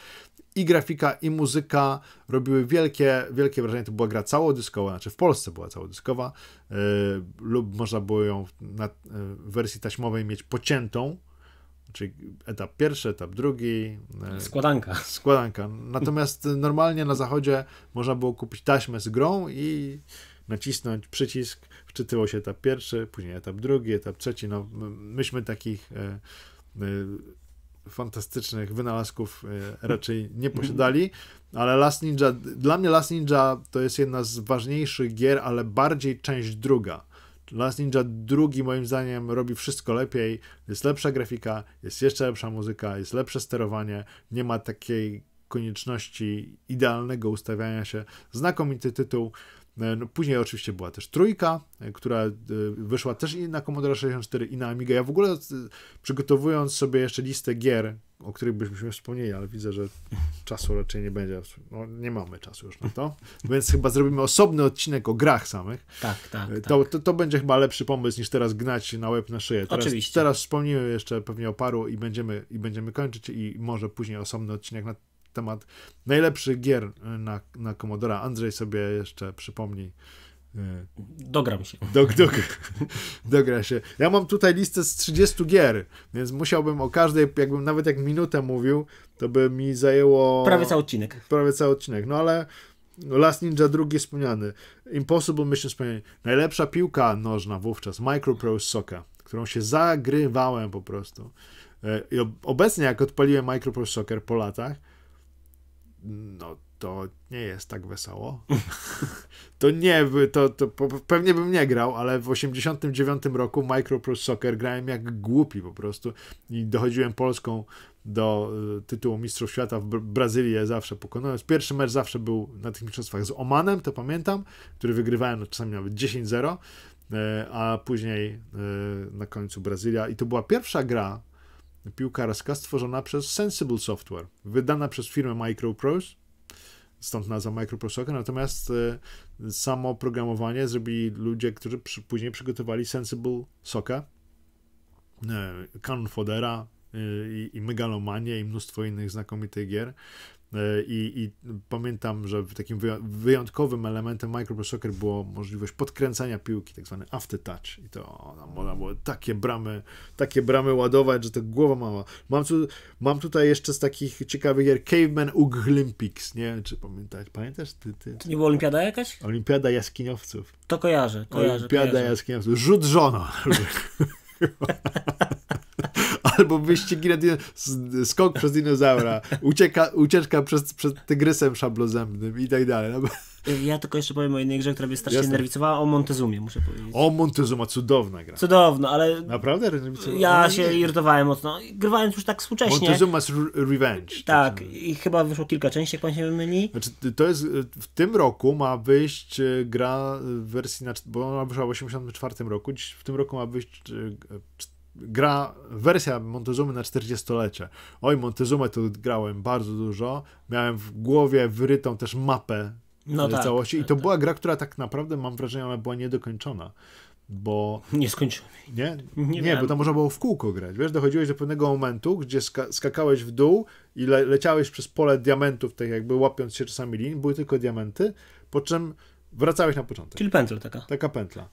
i grafika, i muzyka robiły wielkie, wielkie wrażenie. To była gra całodyskowa, znaczy w Polsce była całodyskowa, yy, lub można było ją yy, w wersji taśmowej mieć pociętą, Czyli etap pierwszy, etap drugi. E, składanka. Składanka. Natomiast normalnie na zachodzie można było kupić taśmę z grą i nacisnąć przycisk, wczytyło się etap pierwszy, później etap drugi, etap trzeci. No, myśmy takich e, e, fantastycznych wynalazków raczej nie posiadali, ale Last Ninja, dla mnie Last Ninja to jest jedna z ważniejszych gier, ale bardziej część druga Last Ninja drugi moim zdaniem robi wszystko lepiej. Jest lepsza grafika, jest jeszcze lepsza muzyka, jest lepsze sterowanie, nie ma takiej konieczności idealnego ustawiania się. Znakomity tytuł. E, no, później oczywiście była też trójka, e, która e, wyszła też i na Commodore 64 i na Amiga. Ja w ogóle przygotowując sobie jeszcze listę gier, o których byśmy wspomnieli, ale widzę, że czasu raczej nie będzie. No, nie mamy czasu już na to, więc chyba zrobimy osobny odcinek o grach samych. Tak, tak. To, tak. to, to będzie chyba lepszy pomysł niż teraz gnać na łeb na szyję. Teraz, Oczywiście. Teraz wspomnimy jeszcze pewnie o paru i będziemy, i będziemy kończyć i może później osobny odcinek na temat najlepszych gier y, na, na Commodora. Andrzej sobie jeszcze przypomni. Y, Dogram się. do do dogra się. Ja mam tutaj listę z 30 gier, więc musiałbym o każdej, jakbym nawet jak minutę mówił, to by mi zajęło. Prawie cały odcinek. Prawie cały odcinek, no ale Last Ninja drugi wspomniany. Impossible Mission wspomniany. Najlepsza piłka nożna wówczas, Microprose Soccer którą się zagrywałem po prostu. Y, I obecnie, jak odpaliłem Microprose Soccer po latach, no to nie jest tak wesoło. to nie, to, to pewnie bym nie grał, ale w 89 roku Plus Soccer grałem jak głupi po prostu i dochodziłem Polską do y, tytułu Mistrzów Świata w Brazylię zawsze pokonując. Pierwszy mecz zawsze był na tych mistrzostwach z Omanem, to pamiętam, który wygrywałem no, czasami nawet 10-0, y, a później y, na końcu Brazylia i to była pierwsza gra piłkarska stworzona przez Sensible Software, wydana przez firmę Microprose, stąd nazwa Microprose Soccer, natomiast e, samo programowanie zrobili ludzie, którzy później przygotowali Sensible Soka, e, Canon Fodera e, i, i Megalomanie i mnóstwo innych znakomitych gier. E, I, i pamiętam, że takim wyjątkowym elementem Micro Soccer było możliwość podkręcania piłki, tak zwany aftertouch. I to ona, można było takie bramy, takie bramy ładować, że to głowa mała. Mam, tu, mam tutaj jeszcze z takich ciekawych gier Caveman Olympics, nie? Czy pamiętasz? Pamiętasz? Ty, ty, To nie była olimpiada jakaś? Olimpiada jaskiniowców. To kojarzę, kojarzę Olimpiada kojarzę. jaskiniowców. Rzut żono. albo wyścigi na dino... skok przez dinozaura, ucieka, ucieczka przez, przez tygrysem szablozębnym i tak dalej. No. Ja tylko jeszcze powiem o jednej grze, która mnie strasznie Jasne. nerwicowała, o Montezumie, muszę powiedzieć. O Montezuma, cudowna gra. Cudowna, ale... Naprawdę? Ja no się irytowałem mocno, grywając już tak współcześnie. Montezuma's Revenge. Tak. tak, i chyba wyszło kilka części, jak pan się myli. Znaczy, to jest, w tym roku ma wyjść e, gra w wersji, na, bo ona wyszła w 1984 roku, w tym roku ma wyjść e, gra, wersja Montezumy na 40-lecie. Oj, Montezumę tu grałem bardzo dużo, miałem w głowie wyrytą też mapę no e, tak, całości i to tak, była tak. gra, która tak naprawdę mam wrażenie, ona była niedokończona bo... Nie skończyłem. Nie? Nie, nie bo tam można było w kółko grać, wiesz, dochodziłeś do pewnego momentu, gdzie ska skakałeś w dół i le leciałeś przez pole diamentów, tak jakby łapiąc się czasami lin, były tylko diamenty, po czym Wracałeś na początek. Czyli pętla taka. Taka pętla.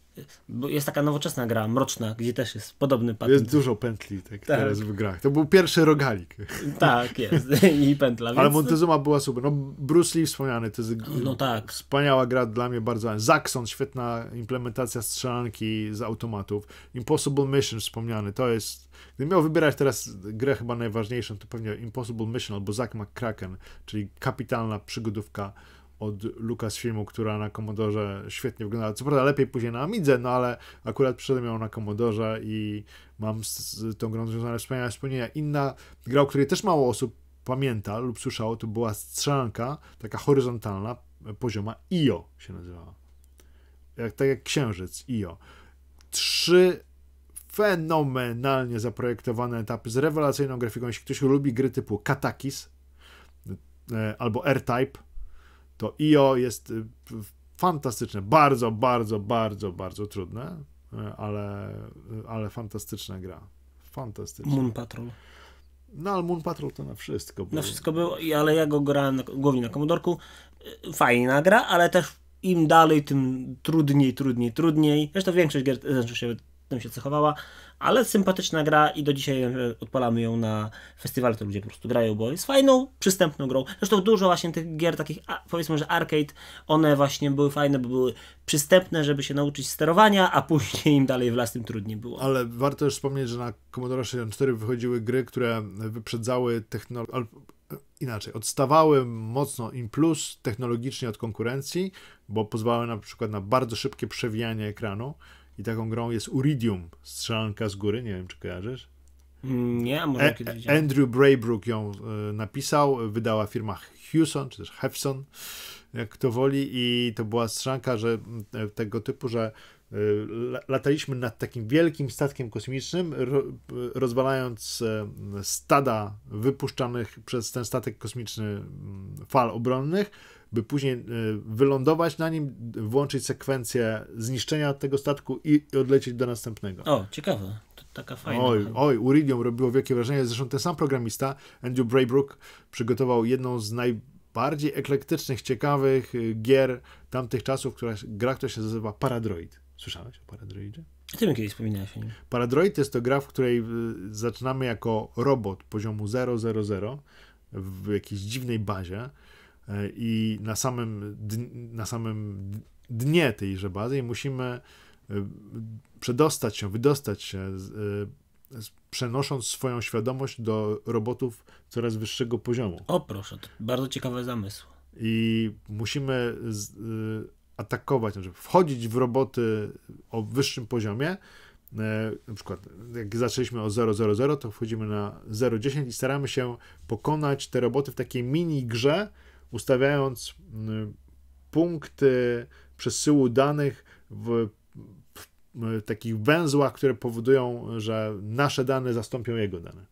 Jest taka nowoczesna gra, mroczna, gdzie też jest podobny patent. Jest dużo pętli tak, tak. teraz w grach. To był pierwszy rogalik. Tak, jest. I pętla. Więc... Ale Montezuma była super. No Bruce Lee wspomniany, to jest no, tak. wspaniała gra dla mnie, bardzo. Zaxxon, świetna implementacja strzelanki z automatów. Impossible Mission wspomniany, to jest... Gdybym miał wybierać teraz grę chyba najważniejszą, to pewnie Impossible Mission albo Zack McCracken, czyli kapitalna przygodówka od Lucasfilmu, która na Commodore świetnie wyglądała. Co prawda lepiej później na Amidze, no ale akurat przyszedłem ją na Commodore i mam z tą grą związane wspaniałe wspomnienia. Inna gra, o której też mało osób pamięta lub słyszało, to była strzelanka, taka horyzontalna, pozioma IO się nazywała. Jak, tak jak księżyc IO. Trzy fenomenalnie zaprojektowane etapy z rewelacyjną grafiką. Jeśli ktoś lubi gry typu Katakis e, albo R-Type, to IO jest y, fantastyczne, bardzo, bardzo, bardzo, bardzo trudne, y, ale, y, ale fantastyczna gra. Fantastyczna. Moon Patrol. No, ale Moon Patrol to na wszystko było. Na wszystko było, ale ja go grałem głównie na Komodorku. Fajna gra, ale też im dalej, tym trudniej, trudniej, trudniej. Zresztą większość gier się tym się cechowała, ale sympatyczna gra i do dzisiaj e, odpalamy ją na festiwalu, to ludzie po prostu grają, bo jest fajną, przystępną grą. Zresztą dużo właśnie tych gier takich, powiedzmy, że arcade, one właśnie były fajne, bo były przystępne, żeby się nauczyć sterowania, a później im dalej w las, tym trudniej było. Ale warto też wspomnieć, że na Commodore 64 wychodziły gry, które wyprzedzały technologię, e, inaczej, odstawały mocno im plus technologicznie od konkurencji, bo pozwalały na przykład na bardzo szybkie przewijanie ekranu, i taką grą jest Uridium, strzelanka z góry, nie wiem czy kojarzysz. Mm, nie, może e, kiedyś Andrew Braybrook ją e, napisał, wydała firma Hewson, czy też Hefson, jak kto woli, i to była strzelanka, że e, tego typu, że e, lataliśmy nad takim wielkim statkiem kosmicznym, rozwalając stada wypuszczanych przez ten statek kosmiczny mm, fal obronnych, by później e, wylądować na nim, włączyć sekwencję zniszczenia tego statku i, odlecieć do następnego. O, ciekawe. To taka fajna. Oj, oj, Uridium robiło wielkie wrażenie. Zresztą ten sam programista, Andrew Braybrook, przygotował jedną z najbardziej eklektycznych, ciekawych e, gier tamtych czasów, która, gra, która się nazywa Paradroid. Słyszałeś o Paradroidzie? Ty mi kiedyś wspominałeś o nim. Paradroid jest to gra, w której e, zaczynamy jako robot poziomu 000 w jakiejś dziwnej bazie E, i na samym, na samym dnie tejże bazy musimy e, przedostać się, wydostać się, e, przenosząc swoją świadomość do robotów coraz wyższego poziomu. O proszę, to bardzo ciekawy zamysł. I musimy atakować, znaczy wchodzić w roboty o wyższym poziomie, na przykład jak zaczęliśmy o 000, to wchodzimy na 010 i staramy się pokonać te roboty w takiej mini grze, ustawiając mm, punkty przesyłu danych w, takich węzłach, które powodują, że nasze dane zastąpią jego dane.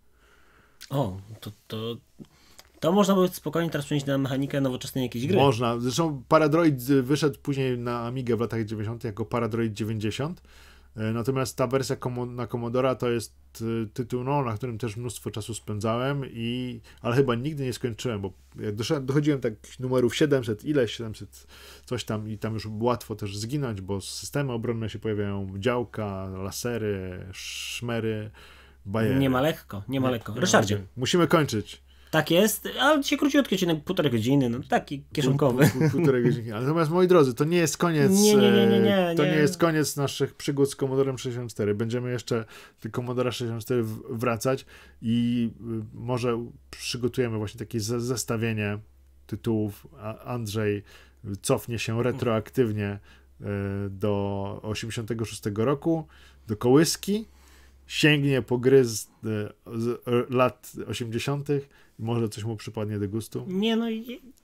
O, to, to, to można by spokojnie teraz przenieść na mechanikę nowoczesnej jakiejś gry. Można. Zresztą Paradroid wyszedł później na Amigę w latach 90. jako Paradroid 90 E, natomiast ta wersja na Commodora to jest e, tytuł, no, na którym też mnóstwo czasu spędzałem, i, ale chyba nigdy nie skończyłem, bo jak dochodziłem tak numerów 700, ile 700, coś tam i tam już łatwo też zginąć, bo systemy obronne się pojawiają, działka, lasery, szmery, bajery. Nie ma lekko, nie ma lekko. Ryszardzie. Musimy kończyć. Tak jest, ale dzisiaj króciutki odcinek, półtorej godziny, no taki kieszonkowy. półtorej godziny. Natomiast moi drodzy, to nie jest koniec. Nie, nie, nie, nie, e, nie to nie. jest koniec naszych przygód z komodorem 64. Będziemy jeszcze do komodora 64 wracać i y, może przygotujemy właśnie takie zestawienie tytułów. Andrzej cofnie się retroaktywnie e, do 86 roku, do kołyski sięgnie po gry z, e, z e, lat 80., może coś mu przypadnie do gustu? Nie, no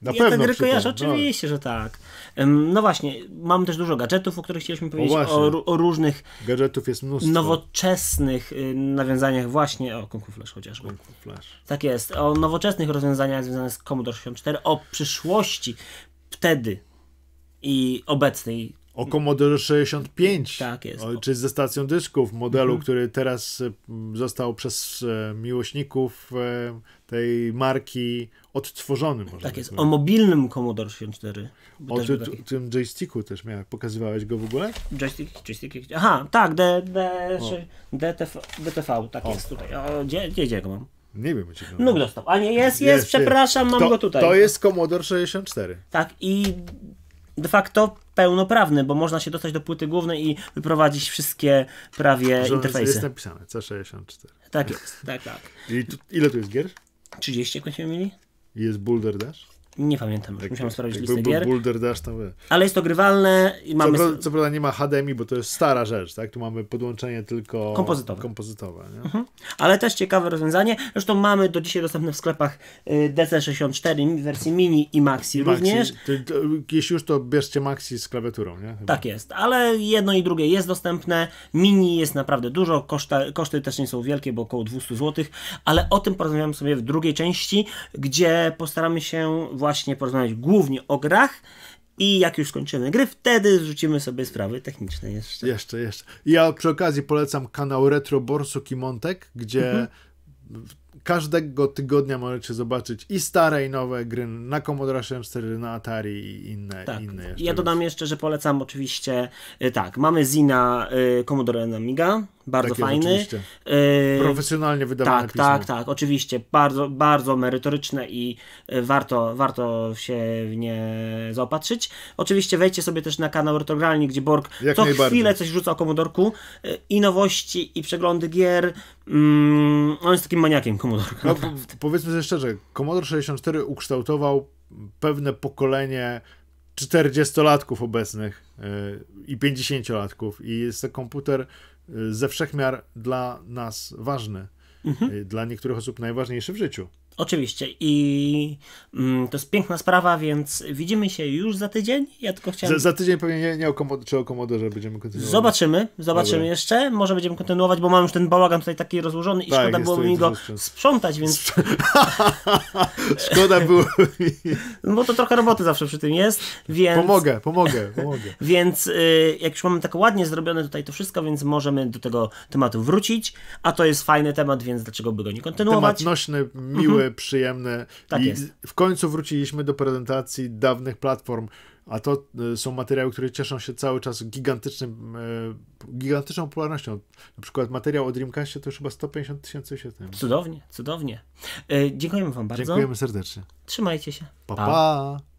Na ja pewno te gry kojarzę, oczywiście, no. że tak. No właśnie, mam też dużo gadżetów, o których chcieliśmy powiedzieć, o, o, o różnych gadżetów jest mnóstwo. nowoczesnych y, nawiązaniach właśnie, o Kung Fu Flash chociażby. Kung Fu Flash. Tak jest, o nowoczesnych rozwiązaniach związanych z Commodore 64, o przyszłości wtedy i obecnej o Commodore 65. Tak jest. O, czy ze stacją dysków, modelu, mhm. który teraz e, został przez e, miłośników e, tej marki odtworzony. Można tak jest. O mobilnym Commodore 64. O ty, tym joysticku też miałem. Pokazywałeś go w ogóle? Joystick, joystick. Aha, tak, D, D, DTV, DTV, tak o. jest tutaj. O, gdzie, gdzie, gdzie go mam? Nie wiem, gdzie go mam. No, dostał. A nie, jest, jest, jest przepraszam, jest. mam to, go tutaj. To jest Commodore 64. Tak, i de facto pełnoprawny, bo można się dostać do płyty głównej i wyprowadzić wszystkie prawie Że interfejsy. Jest napisane C64. Tak jest, tak, tak. I tu, ile tu jest gier? 30, jak będziemy mieli. Jest Boulder Dash? Nie pamiętam, tak, musiałem sprawdzić listę gier. Boulder Dash tam... Ale jest to grywalne. I mamy... co, co prawda nie ma HDMI, bo to jest stara rzecz, tak? Tu mamy podłączenie tylko kompozytowe. kompozytowe mhm. Ale też ciekawe rozwiązanie. Zresztą mamy do dzisiaj dostępne w sklepach y, DC64 wersji mini i maxi, maxi. również. jeśli już to bierzcie maxi z klawiaturą, nie? Chyba. Tak jest, ale jedno i drugie jest dostępne. Mini jest naprawdę dużo, koszta, koszty też nie są wielkie, bo około 200 zł, ale o tym porozmawiamy sobie w drugiej części, gdzie postaramy się właśnie porozmawiać głównie o grach. I jak już skończymy gry, wtedy zrzucimy sobie sprawy techniczne jeszcze. Jeszcze, jeszcze. Ja przy okazji polecam kanał Retro Borsuk i Montek, gdzie mhm. każdego tygodnia możecie zobaczyć i stare, i nowe gry na Commodore 64, na Atari i inne. Tak. inne jeszcze ja dodam więc. jeszcze, że polecam oczywiście, y, tak, mamy Zina y, Commodore Amiga, bardzo Takie, fajny. Oczywiście. Y, profesjonalnie wydawany tak, tak pismo. Tak, tak, oczywiście. Bardzo, bardzo merytoryczne i y, warto, warto się w nie zaopatrzyć. Oczywiście wejdźcie sobie też na kanał Retrogralni, gdzie Borg Jak co chwilę coś rzuca o Komodorku y, i nowości, i przeglądy gier. Mm, on jest takim maniakiem Komodorka. No, powiedzmy sobie szczerze, Commodore 64 ukształtował pewne pokolenie 40-latków obecnych Y, i 50-latków i jest to komputer y, ze wszechmiar dla nas ważny, mhm. Y, dla niektórych osób najważniejszy w życiu. Oczywiście i mm, to jest piękna sprawa, więc widzimy się już za tydzień. Ja tylko chciałem... Za, za tydzień pewnie nie, nie o komodo, czy o że będziemy kontynuować. Zobaczymy, zobaczymy Dobra. jeszcze. Może będziemy kontynuować, bo mam już ten bałagan tutaj taki rozłożony i tak, szkoda byłoby mi go sprzątać, więc... szkoda było mi... No bo to trochę roboty zawsze przy tym jest, więc... Pomogę, pomogę, pomogę. więc y, jak już mamy tak ładnie zrobione tutaj to wszystko, więc możemy do tego tematu wrócić, a to jest fajny temat, więc dlaczego by go nie kontynuować? Temat nośny, miły, miłe, przyjemne. Tak I jest. w końcu wróciliśmy do prezentacji dawnych platform, a to y, są materiały, które cieszą się cały czas gigantycznym, y, gigantyczną popularnością. Na przykład materiał o Dreamcastie to już chyba 150 tysięcy wyświetleń. Cudownie, cudownie. E, dziękujemy Wam bardzo. Dziękujemy serdecznie. Trzymajcie się. Pa, pa. pa.